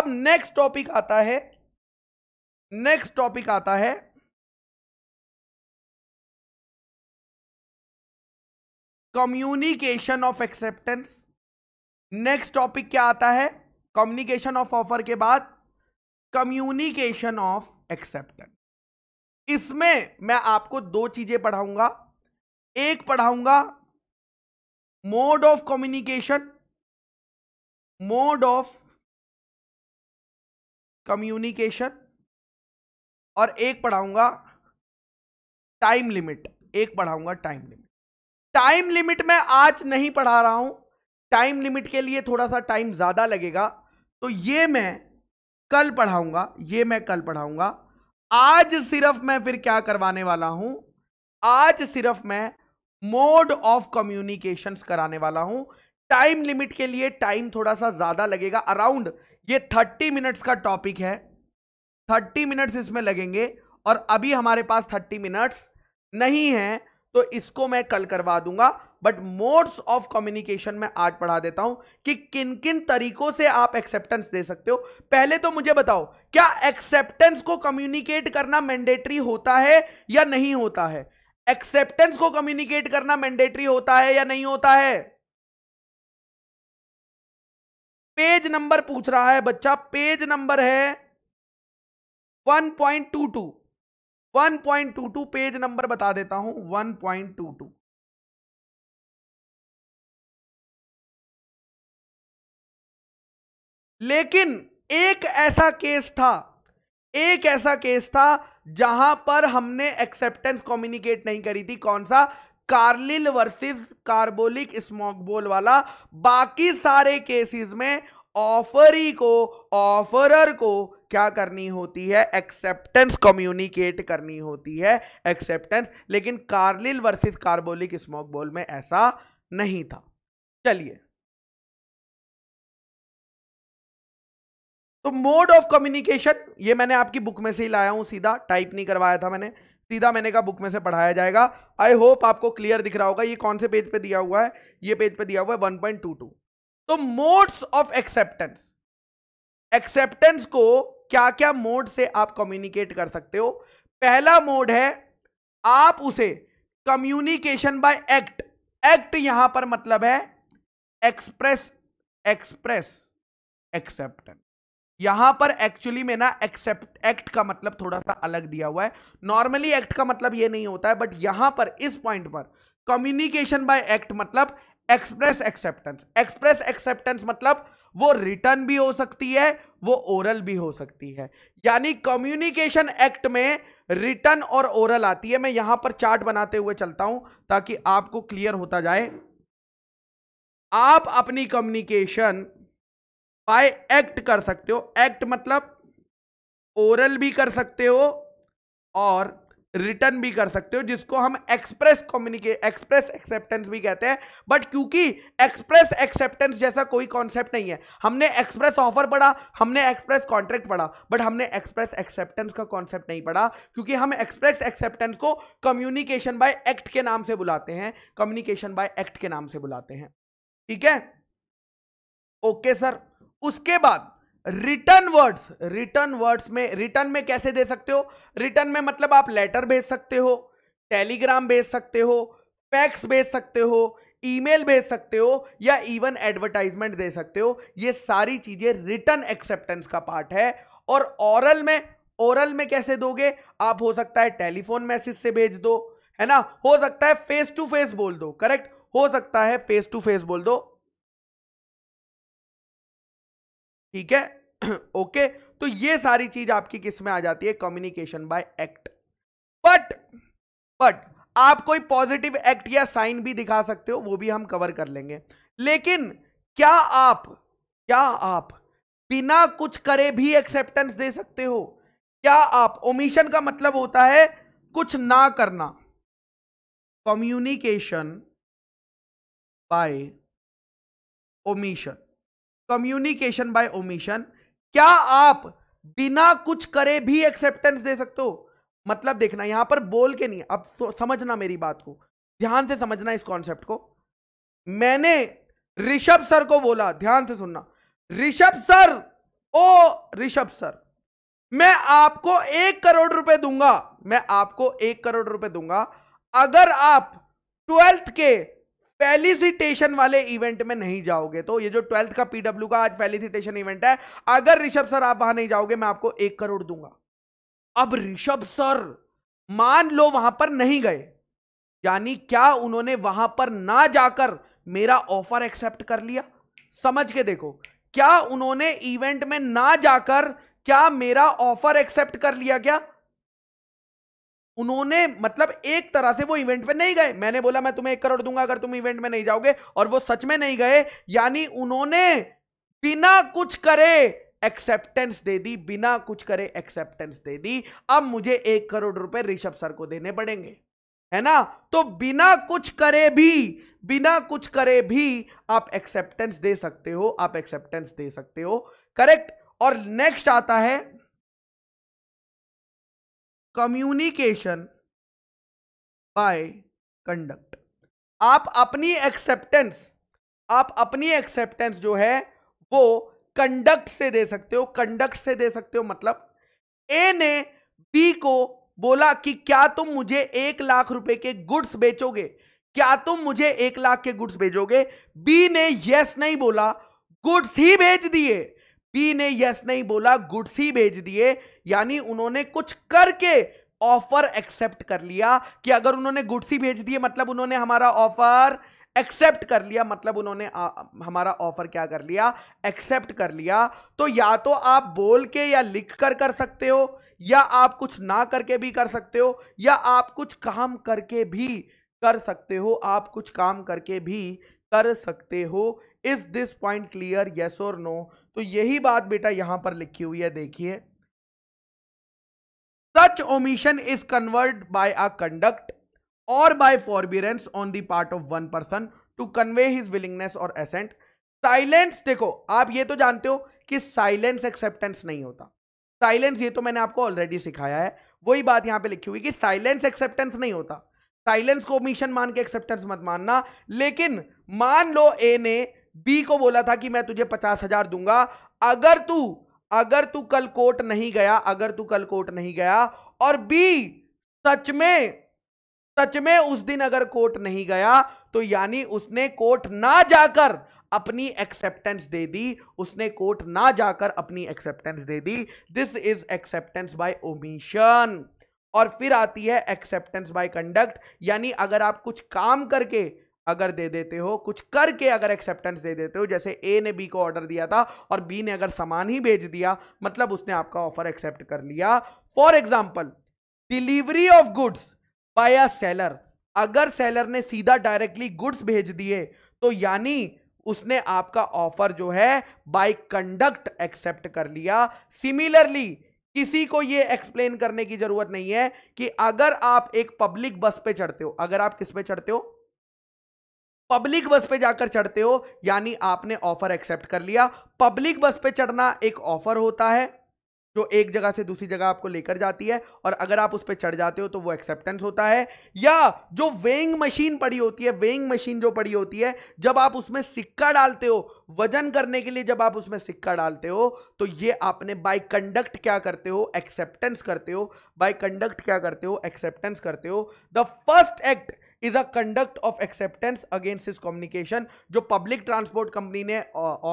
Speaker 1: अब नेक्स्ट टॉपिक आता है नेक्स्ट टॉपिक आता है communication of acceptance next topic क्या आता है
Speaker 2: कम्युनिकेशन ऑफ ऑफर के बाद कम्युनिकेशन ऑफ एक्सेप्टेंस इसमें मैं आपको दो चीजें पढ़ाऊंगा एक पढ़ाऊंगा
Speaker 1: mode of communication mode of communication और एक पढ़ाऊंगा टाइम लिमिट एक पढ़ाऊंगा टाइम लिमिट टाइम
Speaker 2: लिमिट मैं आज नहीं पढ़ा रहा हूं टाइम लिमिट के लिए थोड़ा सा टाइम ज्यादा लगेगा तो ये मैं कल पढ़ाऊंगा ये मैं कल पढ़ाऊंगा आज सिर्फ मैं फिर क्या करवाने वाला हूं आज सिर्फ मैं मोड ऑफ कम्युनिकेशन कराने वाला हूं टाइम लिमिट के लिए टाइम थोड़ा सा ज्यादा लगेगा अराउंड ये थर्टी मिनट्स का टॉपिक है थर्टी मिनट्स इसमें लगेंगे और अभी हमारे पास थर्टी मिनट्स नहीं है तो इसको मैं कल करवा दूंगा बट मोड्स ऑफ कम्युनिकेशन में आज पढ़ा देता हूं कि किन किन तरीकों से आप एक्सेप्टेंस दे सकते हो पहले तो मुझे बताओ क्या एक्सेप्टेंस को कम्युनिकेट करना मैंडेटरी होता है या नहीं होता है एक्सेप्टेंस को कम्युनिकेट करना मैंडेटरी होता
Speaker 1: है या नहीं होता है पेज नंबर पूछ रहा है बच्चा पेज नंबर है 1.22 1.22 पेज नंबर बता देता हूं 1.22 लेकिन एक ऐसा केस था एक ऐसा केस था जहां
Speaker 2: पर हमने एक्सेप्टेंस कम्युनिकेट नहीं करी थी कौन सा कार्लिल वर्सेस कार्बोलिक स्मोकबोल वाला बाकी सारे केसेस में ऑफरी को ऑफरर को क्या करनी होती है एक्सेप्टेंस कम्युनिकेट करनी होती है एक्सेप्टेंस लेकिन कार्लिल वर्सेस कार्बोलिक स्मोकबोल में ऐसा
Speaker 1: नहीं था चलिए तो मोड ऑफ कम्युनिकेशन ये मैंने आपकी बुक में से ही लाया हूं सीधा टाइप नहीं
Speaker 2: करवाया था मैंने सीधा मैंने कहा बुक में से पढ़ाया जाएगा आई होप आपको क्लियर दिख रहा होगा ये कौन से पेज पे दिया हुआ है ये पेज पे दिया हुआ है टू तो मोड्स ऑफ एक्सेप्टेंस एक्सेप्टेंस को क्या क्या मोड से आप कम्युनिकेट कर सकते हो पहला मोड है आप उसे कम्युनिकेशन बाय एक्ट एक्ट यहां पर मतलब है एक्सप्रेस एक्सप्रेस एक्सेप्टेंस यहां पर एक्चुअली में ना एक्सेप्ट एक्ट का मतलब थोड़ा सा अलग दिया हुआ है नॉर्मली एक्ट का मतलब ये नहीं होता है बट यहां पर इस पॉइंट पर कम्युनिकेशन बाय एक्ट मतलब एक्सप्रेस एक्सेप्टेंस एक्सप्रेस एक्सेप्टेंस मतलब वो रिटर्न भी हो सकती है वो ओरल भी हो सकती है यानी कम्युनिकेशन एक्ट में रिटर्न और ओरल आती है मैं यहां पर चार्ट बनाते हुए चलता हूं ताकि आपको क्लियर होता जाए आप अपनी कम्युनिकेशन बाय एक्ट कर सकते हो एक्ट मतलब ओरल भी कर सकते हो और रिटर्न भी कर सकते हो जिसको हम एक्सप्रेस कॉम्युनिकेट एक्सप्रेस एक्सेप्टेंस भी कहते हैं बट क्योंकि एक्सप्रेस एक्सेप्टेंस जैसा कोई कॉन्सेप्ट नहीं है हमने एक्सप्रेस ऑफर पढ़ा हमने एक्सप्रेस कॉन्ट्रैक्ट पढ़ा बट हमने एक्सप्रेस एक्सेप्टेंस का कॉन्सेप्ट नहीं पढ़ा क्योंकि हम एक्सप्रेस एक्सेप्टेंस को कम्युनिकेशन बाय एक्ट के नाम से बुलाते हैं कम्युनिकेशन बाय एक्ट के नाम से बुलाते हैं ठीक है ओके सर उसके बाद रिटर्न वर्ड्स रिटर्न वर्ड्स में रिटर्न में कैसे दे सकते हो रिटर्न में मतलब आप लेटर भेज सकते हो टेलीग्राम भेज सकते हो फैक्स भेज सकते हो ईमेल भेज सकते हो या इवन एडवर्टाइजमेंट दे सकते हो ये सारी चीजें रिटर्न एक्सेप्टेंस का पार्ट है और ओरल में ओरल में कैसे दोगे आप हो सकता है टेलीफोन मैसेज से भेज दो है ना हो सकता है फेस टू फेस बोल दो करेक्ट हो सकता है फेस टू फेस बोल दो ठीक है ओके तो ये सारी चीज आपकी किस में आ जाती है communication by act but but आप कोई पॉजिटिव एक्ट या साइन भी दिखा सकते हो वो भी हम कवर कर लेंगे लेकिन क्या आप क्या आप बिना कुछ करे भी एक्सेप्टेंस दे सकते हो क्या आप ओमिशन का मतलब होता है कुछ ना करना communication by omission communication by omission क्या आप बिना कुछ करे भी एक्सेप्टेंस दे सकते हो मतलब देखना यहां पर बोल के नहीं अब समझना मेरी बात को ध्यान से समझना इस कॉन्सेप्ट को मैंने ऋषभ सर को बोला ध्यान से सुनना ऋषभ सर ओ ऋषभ सर मैं आपको एक करोड़ रुपए दूंगा मैं आपको एक करोड़ रुपए दूंगा अगर आप ट्वेल्थ के फेलिसिटेशन वाले इवेंट में नहीं जाओगे तो ये जो ट्वेल्थ का पीडब्ल्यू का आज फेलिसिटेशन इवेंट है अगर ऋषभ सर आप वहां नहीं जाओगे मैं आपको एक करोड़ दूंगा अब ऋषभ सर मान लो वहां पर नहीं गए यानी क्या उन्होंने वहां पर ना जाकर मेरा ऑफर एक्सेप्ट कर लिया समझ के देखो क्या उन्होंने इवेंट में ना जाकर क्या मेरा ऑफर एक्सेप्ट कर लिया क्या उन्होंने मतलब एक तरह से वो इवेंट में नहीं गए मैंने बोला मैं तुम्हें एक करोड़ दूंगा अगर तुम इवेंट में नहीं जाओगे और वो सच में नहीं गए यानी उन्होंने बिना कुछ करे एक्सेप्टेंस दे दी बिना कुछ करे एक्सेप्टेंस दे दी अब मुझे एक करोड़ रुपए ऋषभ सर को देने पड़ेंगे है ना तो बिना कुछ करे भी बिना कुछ करे भी आप एक्सेप्टेंस दे सकते हो आप एक्सेप्टेंस दे सकते हो
Speaker 1: करेक्ट और नेक्स्ट आता है कम्युनिकेशन बाय कंडक्ट आप अपनी
Speaker 2: एक्सेप्टेंस आप अपनी एक्सेप्टेंस जो है वो कंडक्ट से दे सकते हो कंडक्ट से दे सकते हो मतलब ए ने बी को बोला कि क्या तुम मुझे एक लाख रुपए के गुड्स बेचोगे क्या तुम मुझे एक लाख के गुड्स भेजोगे बी ने यस नहीं बोला गुड्स ही भेज दिए पी ने यस नहीं बोला गुड्स ही भेज दिए यानी उन्होंने कुछ करके ऑफर एक्सेप्ट कर लिया कि अगर उन्होंने गुड्स ही भेज दिए मतलब उन्होंने हमारा ऑफर एक्सेप्ट कर लिया मतलब उन्होंने आ, हमारा ऑफर क्या कर लिया एक्सेप्ट कर लिया तो या तो आप बोल के या लिख कर कर सकते हो या आप कुछ ना करके भी कर सकते हो या आप कुछ काम करके भी कर सकते हो आप कुछ काम करके भी कर सकते हो is this point clear yes और नो तो यही बात बेटा यहां पर लिखी हुई है देखिए such omission is convert by a conduct और by forbearance on the part of one person to convey his willingness और एसेंट साइलेंस देखो आप ये तो जानते हो कि साइलेंस एक्सेप्टेंस नहीं होता साइलेंस ये तो मैंने आपको ऑलरेडी सिखाया है वही बात यहां पे लिखी हुई कि साइलेंस एक्सेप्टेंस नहीं होता साइलेंस को ओमिशन मान के एक्सेप्टेंस मत मानना लेकिन मान लो ए ने बी को बोला था कि मैं तुझे पचास हजार दूंगा अगर तू अगर तू कल कोर्ट नहीं गया अगर तू कल कोर्ट नहीं गया और बी सच में सच में उस दिन अगर कोर्ट नहीं गया तो यानी उसने कोर्ट ना जाकर अपनी एक्सेप्टेंस दे दी उसने कोर्ट ना जाकर अपनी एक्सेप्टेंस दे दी this is acceptance by omission और फिर आती है एक्सेप्टेंस बाय कंडक्ट यानी अगर आप कुछ काम करके अगर दे देते हो कुछ करके अगर एक्सेप्टेंस दे देते हो जैसे ए ने बी को ऑर्डर दिया था और बी ने अगर सामान ही भेज दिया मतलब उसने आपका ऑफर एक्सेप्ट कर लिया for example delivery of goods by a seller अगर सेलर ने सीधा डायरेक्टली गुड्स भेज दिए तो यानी उसने आपका ऑफर जो है बाय कंडक्ट एक्सेप्ट कर लिया सिमिलरली किसी को यह एक्सप्लेन करने की जरूरत नहीं है कि अगर आप एक पब्लिक बस पे चढ़ते हो अगर आप किस पे चढ़ते हो पब्लिक बस पे जाकर चढ़ते हो यानी आपने ऑफर एक्सेप्ट कर लिया पब्लिक बस पे चढ़ना एक ऑफर होता है जो एक जगह से दूसरी जगह आपको लेकर जाती है और अगर आप उस पर चढ़ जाते हो तो वो एक्सेप्टेंस होता है या जो वेइंग मशीन पड़ी होती है वेइंग मशीन जो पड़ी होती है जब आप उसमें सिक्का डालते हो वजन करने के लिए जब आप उसमें सिक्का डालते हो तो ये आपने बाय कंडक्ट क्या करते हो एक्सेप्टेंस करते हो बाय कंडक्ट क्या करते हो एक्सेप्टेंस करते हो the first act is a conduct of acceptance against इस कम्युनिकेशन जो पब्लिक ट्रांसपोर्ट कंपनी ने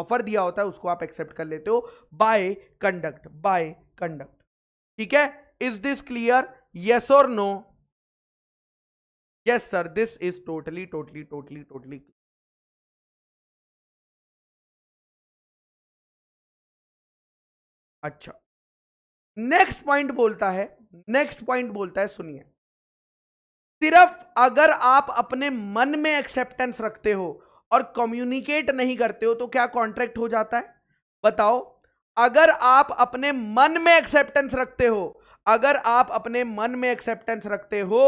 Speaker 2: ऑफर दिया होता है उसको आप एक्सेप्ट कर लेते हो बाय कंडक्ट बाय कंडक्ट ठीक है इज दिस क्लियर यस
Speaker 1: और no yes sir this is totally totally totally totally अच्छा नेक्स्ट पॉइंट बोलता है नेक्स्ट पॉइंट बोलता है
Speaker 2: सुनिए सिर्फ अगर आप अपने मन में एक्सेप्टेंस रखते हो और कम्युनिकेट नहीं करते हो तो क्या कॉन्ट्रैक्ट हो जाता है बताओ अगर आप अपने मन में एक्सेप्टेंस रखते हो अगर आप अपने मन में एक्सेप्टेंस रखते हो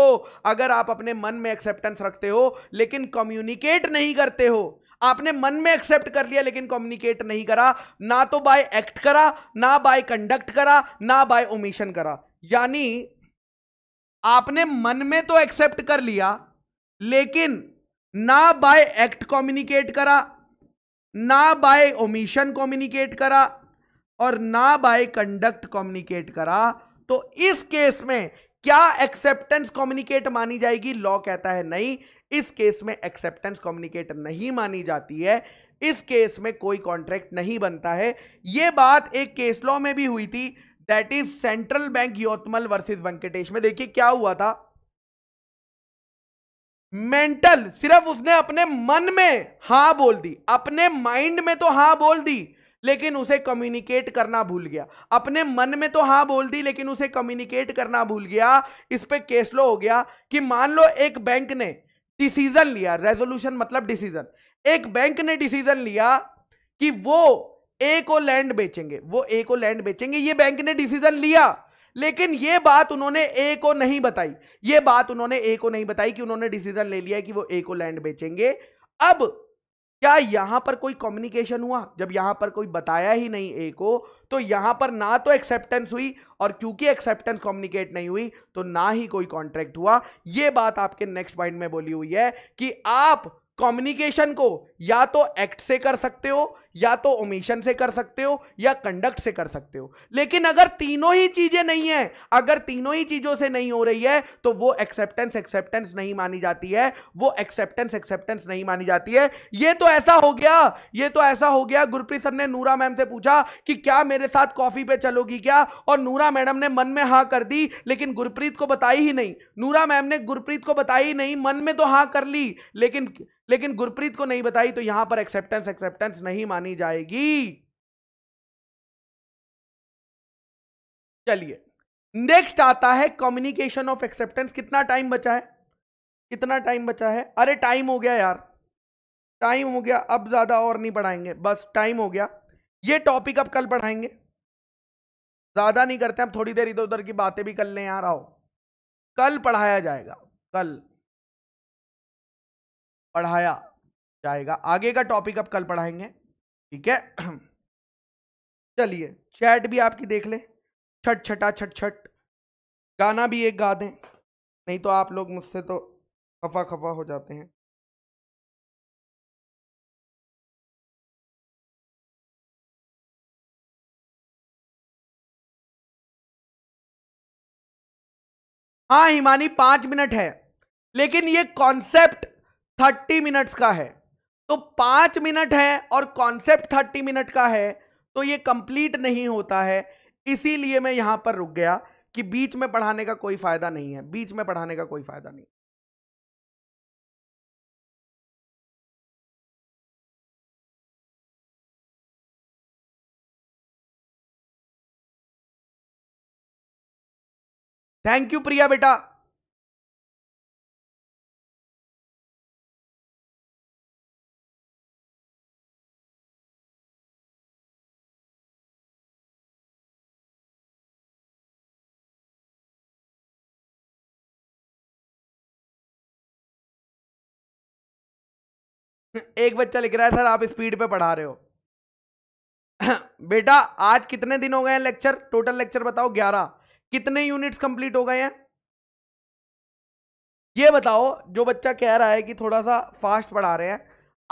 Speaker 2: अगर आप अपने मन में एक्सेप्टेंस रखते हो लेकिन कम्युनिकेट नहीं करते हो आपने मन में एक्सेप्ट कर लिया लेकिन कम्युनिकेट नहीं करा ना तो बाय एक्ट करा ना बाय कंडक्ट करा ना बाय ओमिशन करा यानी आपने मन में तो एक्सेप्ट कर लिया लेकिन ना बाय एक्ट कम्युनिकेट करा ना बाय ओमिशन कम्युनिकेट करा और ना बाय कंडक्ट कम्युनिकेट करा तो इस केस में क्या एक्सेप्टेंस कम्युनिकेट मानी जाएगी लॉ कहता है नहीं इस केस में एक्सेप्टेंस कम्युनिकेट नहीं मानी जाती है इस केस में कोई कॉन्ट्रैक्ट नहीं बनता है यह बात एक केस लॉ में भी हुई थी that is central bank Yavatmal versus Venkatesh में देखिए क्या हुआ था मेंटल सिर्फ उसने अपने मन में हा बोल दी अपने माइंड में तो हा बोल दी लेकिन उसे कम्युनिकेट करना भूल गया अपने मन में तो हाँ बोल दी लेकिन उसे कम्युनिकेट करना भूल गया इस पर केस लो हो गया कि मान लो एक बैंक ने डिसीजन लिया रेजोल्यूशन मतलब डिसीजन एक बैंक ने डिसीजन लिया कि वो ए को लैंड बेचेंगे वो ए को लैंड बेचेंगे ये बैंक ने डिसीजन लिया लेकिन ये बात उन्होंने ए को नहीं बताई ये बात उन्होंने ए को नहीं बताई कि उन्होंने डिसीजन ले लिया कि वो ए को लैंड बेचेंगे अब क्या यहां पर कोई कम्युनिकेशन हुआ जब यहां पर कोई बताया ही नहीं ए को तो यहां पर ना तो एक्सेप्टेंस हुई और क्योंकि एक्सेप्टेंस कम्युनिकेट नहीं हुई तो ना ही कोई कॉन्ट्रैक्ट हुआ यह बात आपके नेक्स्ट पॉइंट में बोली हुई है कि आप कम्युनिकेशन को या तो एक्ट से कर सकते हो या तो ओमिशन से कर सकते हो या कंडक्ट से कर सकते हो लेकिन अगर तीनों ही चीजें नहीं है अगर तीनों ही चीजों से नहीं हो रही है तो वो एक्सेप्टेंस एक्सेप्टेंस नहीं मानी जाती है वो एक्सेप्टेंस एक्सेप्टेंस नहीं मानी जाती है ये तो ऐसा हो गया ये तो ऐसा हो गया गुरप्रीत सर ने नूरा मैम से पूछा कि क्या मेरे साथ कॉफी पे चलोगी क्या और नूरा मैडम ने मन में हाँ कर दी लेकिन गुरप्रीत को बताई ही नहीं नूरा मैम ने गुरप्रीत को बताई नहीं मन में तो हाँ कर ली लेकिन लेकिन गुरप्रीत को नहीं बताई तो यहां पर एक्सेप्टेंस एक्सेप्टेंस नहीं मानी मानी जाएगी चलिए नेक्स्ट आता है कम्युनिकेशन ऑफ एक्सेप्टेंस कितना टाइम बचा है कितना टाइम बचा है अरे टाइम हो गया यार टाइम हो गया अब ज्यादा और नहीं पढ़ाएंगे बस टाइम हो गया ये टॉपिक अब कल पढ़ाएंगे
Speaker 1: ज्यादा नहीं करते हम थोड़ी देर इधर उधर की बातें भी कर लें यार आओ कल पढ़ाया जाएगा कल पढ़ाया जाएगा आगे का टॉपिक अब कल पढ़ाएंगे ठीक है चलिए
Speaker 2: चैट भी आपकी देख ले छट छटा छट छट गाना भी एक गा दें
Speaker 1: नहीं तो आप लोग मुझसे तो खफा खफा हो जाते हैं हाँ हिमानी पांच मिनट है लेकिन ये कॉन्सेप्ट थर्टी मिनट्स का है
Speaker 2: तो पांच मिनट है और कॉन्सेप्ट थर्टी मिनट का है तो ये कंप्लीट नहीं होता है इसीलिए मैं यहां पर रुक गया कि बीच में पढ़ाने का कोई फायदा नहीं है
Speaker 1: बीच में पढ़ाने का कोई फायदा नहीं थैंक यू प्रिया बेटा एक बच्चा लिख रहा है सर आप स्पीड पे पढ़ा रहे हो बेटा
Speaker 2: आज कितने दिन हो गए हैं लेक्चर टोटल लेक्चर बताओ ग्यारह कितने यूनिट्स कंप्लीट हो गए हैं ये बताओ जो बच्चा कह रहा है कि थोड़ा सा फास्ट पढ़ा रहे हैं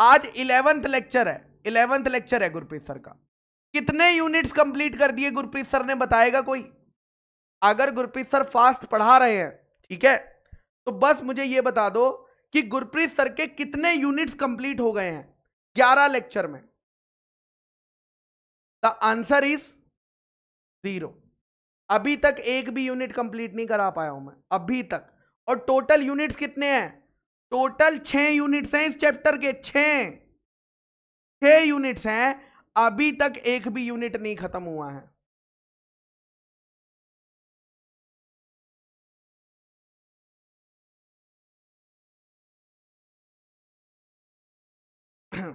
Speaker 2: आज इलेवेंथ लेक्चर है इलेवेंथ लेक्चर है गुरप्रीत सर का कितने यूनिट्स कंप्लीट कर दिए गुरप्रीत सर ने बताएगा कोई अगर गुरप्रीत सर फास्ट पढ़ा रहे हैं ठीक है तो बस मुझे ये बता दो कि गुरप्रीत सर के कितने यूनिट्स कंप्लीट हो गए हैं 11 लेक्चर में द आंसर इज जीरो अभी तक एक भी यूनिट कंप्लीट नहीं करा पाया हूं मैं अभी तक और टोटल यूनिट्स कितने हैं टोटल छह यूनिट्स हैं इस चैप्टर के
Speaker 1: छह छह यूनिट्स हैं अभी तक एक भी यूनिट नहीं खत्म हुआ है चलिए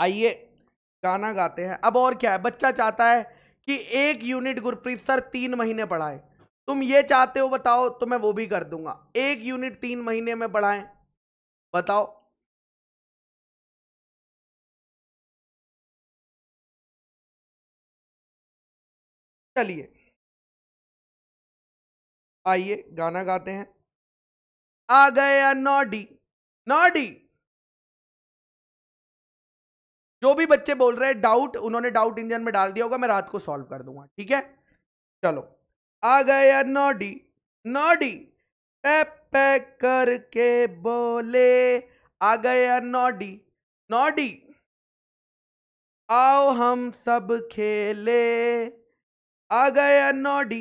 Speaker 1: आइए गाना
Speaker 2: गाते हैं अब और क्या है बच्चा चाहता है कि एक यूनिट गुरप्रीत सर तीन महीने पढ़ाए
Speaker 1: तुम ये चाहते हो बताओ तो मैं वो भी कर दूंगा एक यूनिट तीन महीने में बढ़ाएं बताओ चलिए आइए गाना गाते हैं आ गया नॉडी नॉडी जो भी बच्चे बोल रहे हैं
Speaker 2: डाउट उन्होंने डाउट इंजन में डाल दिया होगा मैं रात को सॉल्व कर दूंगा ठीक है चलो आ गया नोडी नोडी पै पै करके बोले आ गया नोडी नोडी आओ हम सब खेले आ गया नोडी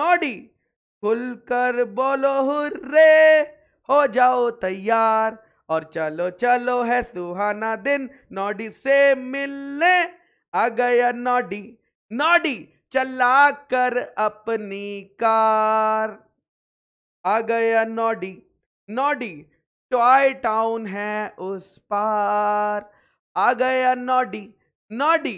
Speaker 2: नोडी खुल कर बोलो हुर्रे हो जाओ तैयार और चलो चलो है सुहाना दिन नोडी से मिलने आ गया नोडी नोडी चला कर अपनी कार आ गया नोडी नोडी टॉय टाउन है उस पार आ गया नोडी नोडी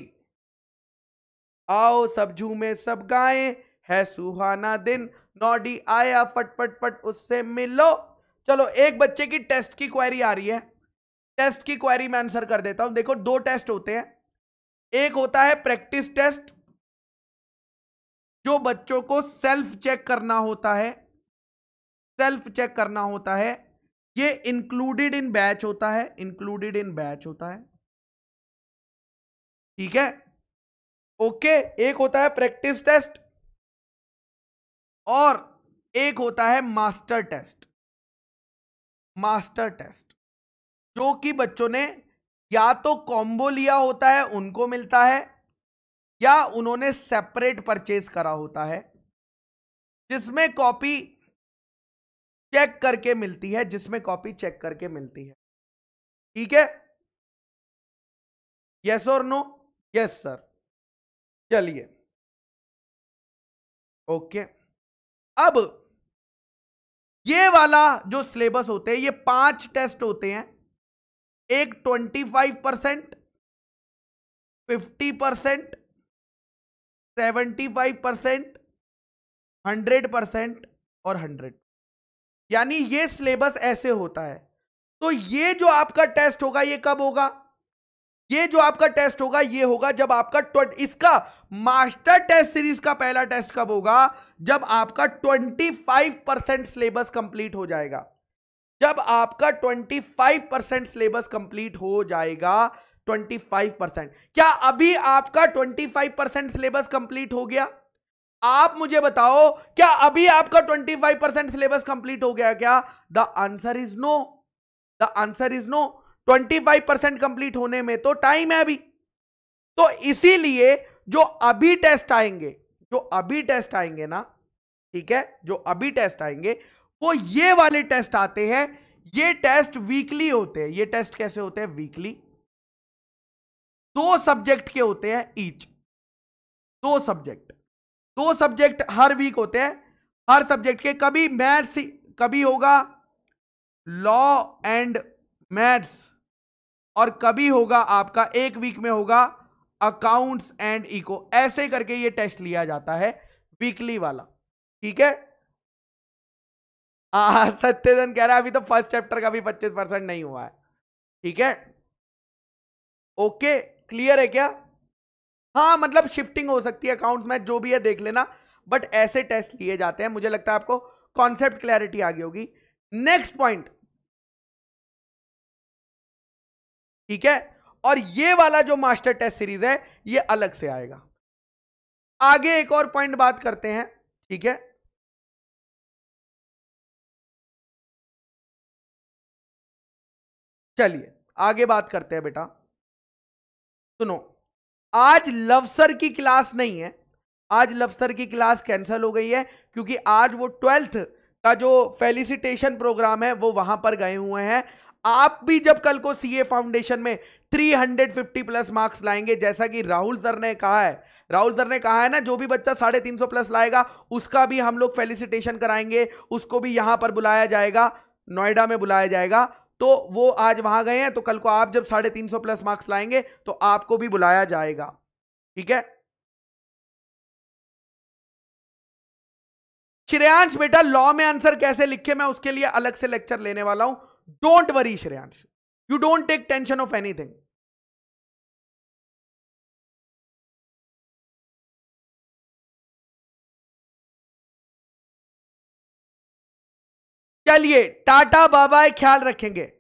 Speaker 2: आओ सब झूमे सब गाए है सुहाना दिन नोडी आया फट फट फट उससे मिलो चलो एक बच्चे की टेस्ट की क्वेरी आ रही है टेस्ट की क्वेरी में आंसर कर देता हूं देखो दो टेस्ट होते हैं एक होता है प्रैक्टिस टेस्ट जो बच्चों को सेल्फ चेक करना होता है सेल्फ चेक करना होता है ये इंक्लूडेड इन बैच होता है इंक्लूडेड इन बैच होता है
Speaker 1: ठीक है ओके एक होता है प्रैक्टिस टेस्ट और एक होता है मास्टर टेस्ट मास्टर
Speaker 2: टेस्ट जो कि बच्चों ने या तो कॉम्बो लिया होता है उनको मिलता है या उन्होंने सेपरेट परचेज करा होता है
Speaker 1: जिसमें कॉपी चेक करके मिलती है जिसमें कॉपी चेक करके मिलती है ठीक है यस और नो यस सर चलिए ओके अब ये वाला जो सिलेबस होते हैं ये पांच
Speaker 2: टेस्ट होते हैं एक twenty five percent fifty percent seventy five percent hundred percent और हंड्रेड यानी ये सिलेबस ऐसे होता है तो ये जो आपका टेस्ट होगा ये कब होगा ये जो आपका टेस्ट होगा ये होगा जब आपका ट्वेंट इसका मास्टर टेस्ट सीरीज का पहला टेस्ट कब होगा जब आपका 25 परसेंट सिलेबस कंप्लीट हो जाएगा जब आपका 25 परसेंट सिलेबस कंप्लीट हो जाएगा 25 परसेंट क्या अभी आपका 25 परसेंट सिलेबस कंप्लीट हो गया आप मुझे बताओ क्या अभी आपका 25 परसेंट सिलेबस कंप्लीट हो गया क्या the answer is no the answer is no 25 percent complete होने में तो टाइम है अभी तो इसीलिए जो अभी टेस्ट आएंगे जो अभी टेस्ट आएंगे ना ठीक है जो अभी टेस्ट आएंगे वो ये वाले टेस्ट आते हैं ये टेस्ट वीकली होते हैं ये टेस्ट कैसे होते हैं वीकली दो सब्जेक्ट के होते हैं ईच दो सब्जेक्ट दो सब्जेक्ट हर वीक होते हैं हर सब्जेक्ट के कभी मैथ्स कभी होगा लॉ एंड मैथ्स और कभी होगा आपका एक वीक में होगा अकाउंट्स एंड इको ऐसे करके ये टेस्ट लिया जाता है वीकली वाला ठीक है हाँ, हाँ, सत्यजन कह रहा है अभी तो फर्स्ट चैप्टर का भी पच्चीस परसेंट नहीं हुआ है ठीक है ओके क्लियर है क्या हाँ मतलब शिफ्टिंग हो सकती है अकाउंट में जो भी है देख लेना बट ऐसे टेस्ट लिए जाते हैं मुझे लगता है आपको कॉन्सेप्ट क्लैरिटी आ गई होगी नेक्स्ट पॉइंट ठीक है और ये वाला जो मास्टर टेस्ट सीरीज
Speaker 1: है ये अलग से आएगा आगे एक और पॉइंट बात करते हैं ठीक है चलिए आगे बात करते हैं बेटा सुनो
Speaker 2: आज लवसर की क्लास नहीं है आज लवसर की क्लास कैंसल हो गई है क्योंकि आज वो ट्वेल्थ का जो फेलिसिटेशन प्रोग्राम है वो वहां पर गए हुए हैं आप भी जब कल को सीए फाउंडेशन में 350 प्लस मार्क्स लाएंगे जैसा कि राहुल सर ने कहा है राहुल सर ने कहा है ना जो भी बच्चा साढ़े तीन सौ प्लस लाएगा उसका भी हम लोग फेलिसिटेशन कराएंगे उसको भी यहां पर बुलाया जाएगा नोएडा में बुलाया जाएगा तो वो आज वहां गए हैं तो कल को आप जब साढ़े तीन सौ प्लस मार्क्स लाएंगे तो आपको भी बुलाया
Speaker 1: जाएगा ठीक है श्रेयांश बेटा लॉ में आंसर कैसे लिखे मैं उसके लिए अलग से लेक्चर लेने वाला हूं don't worry Shreyansh you don't take tension of anything चलिए टाटा बाबा ख्याल रखेंगे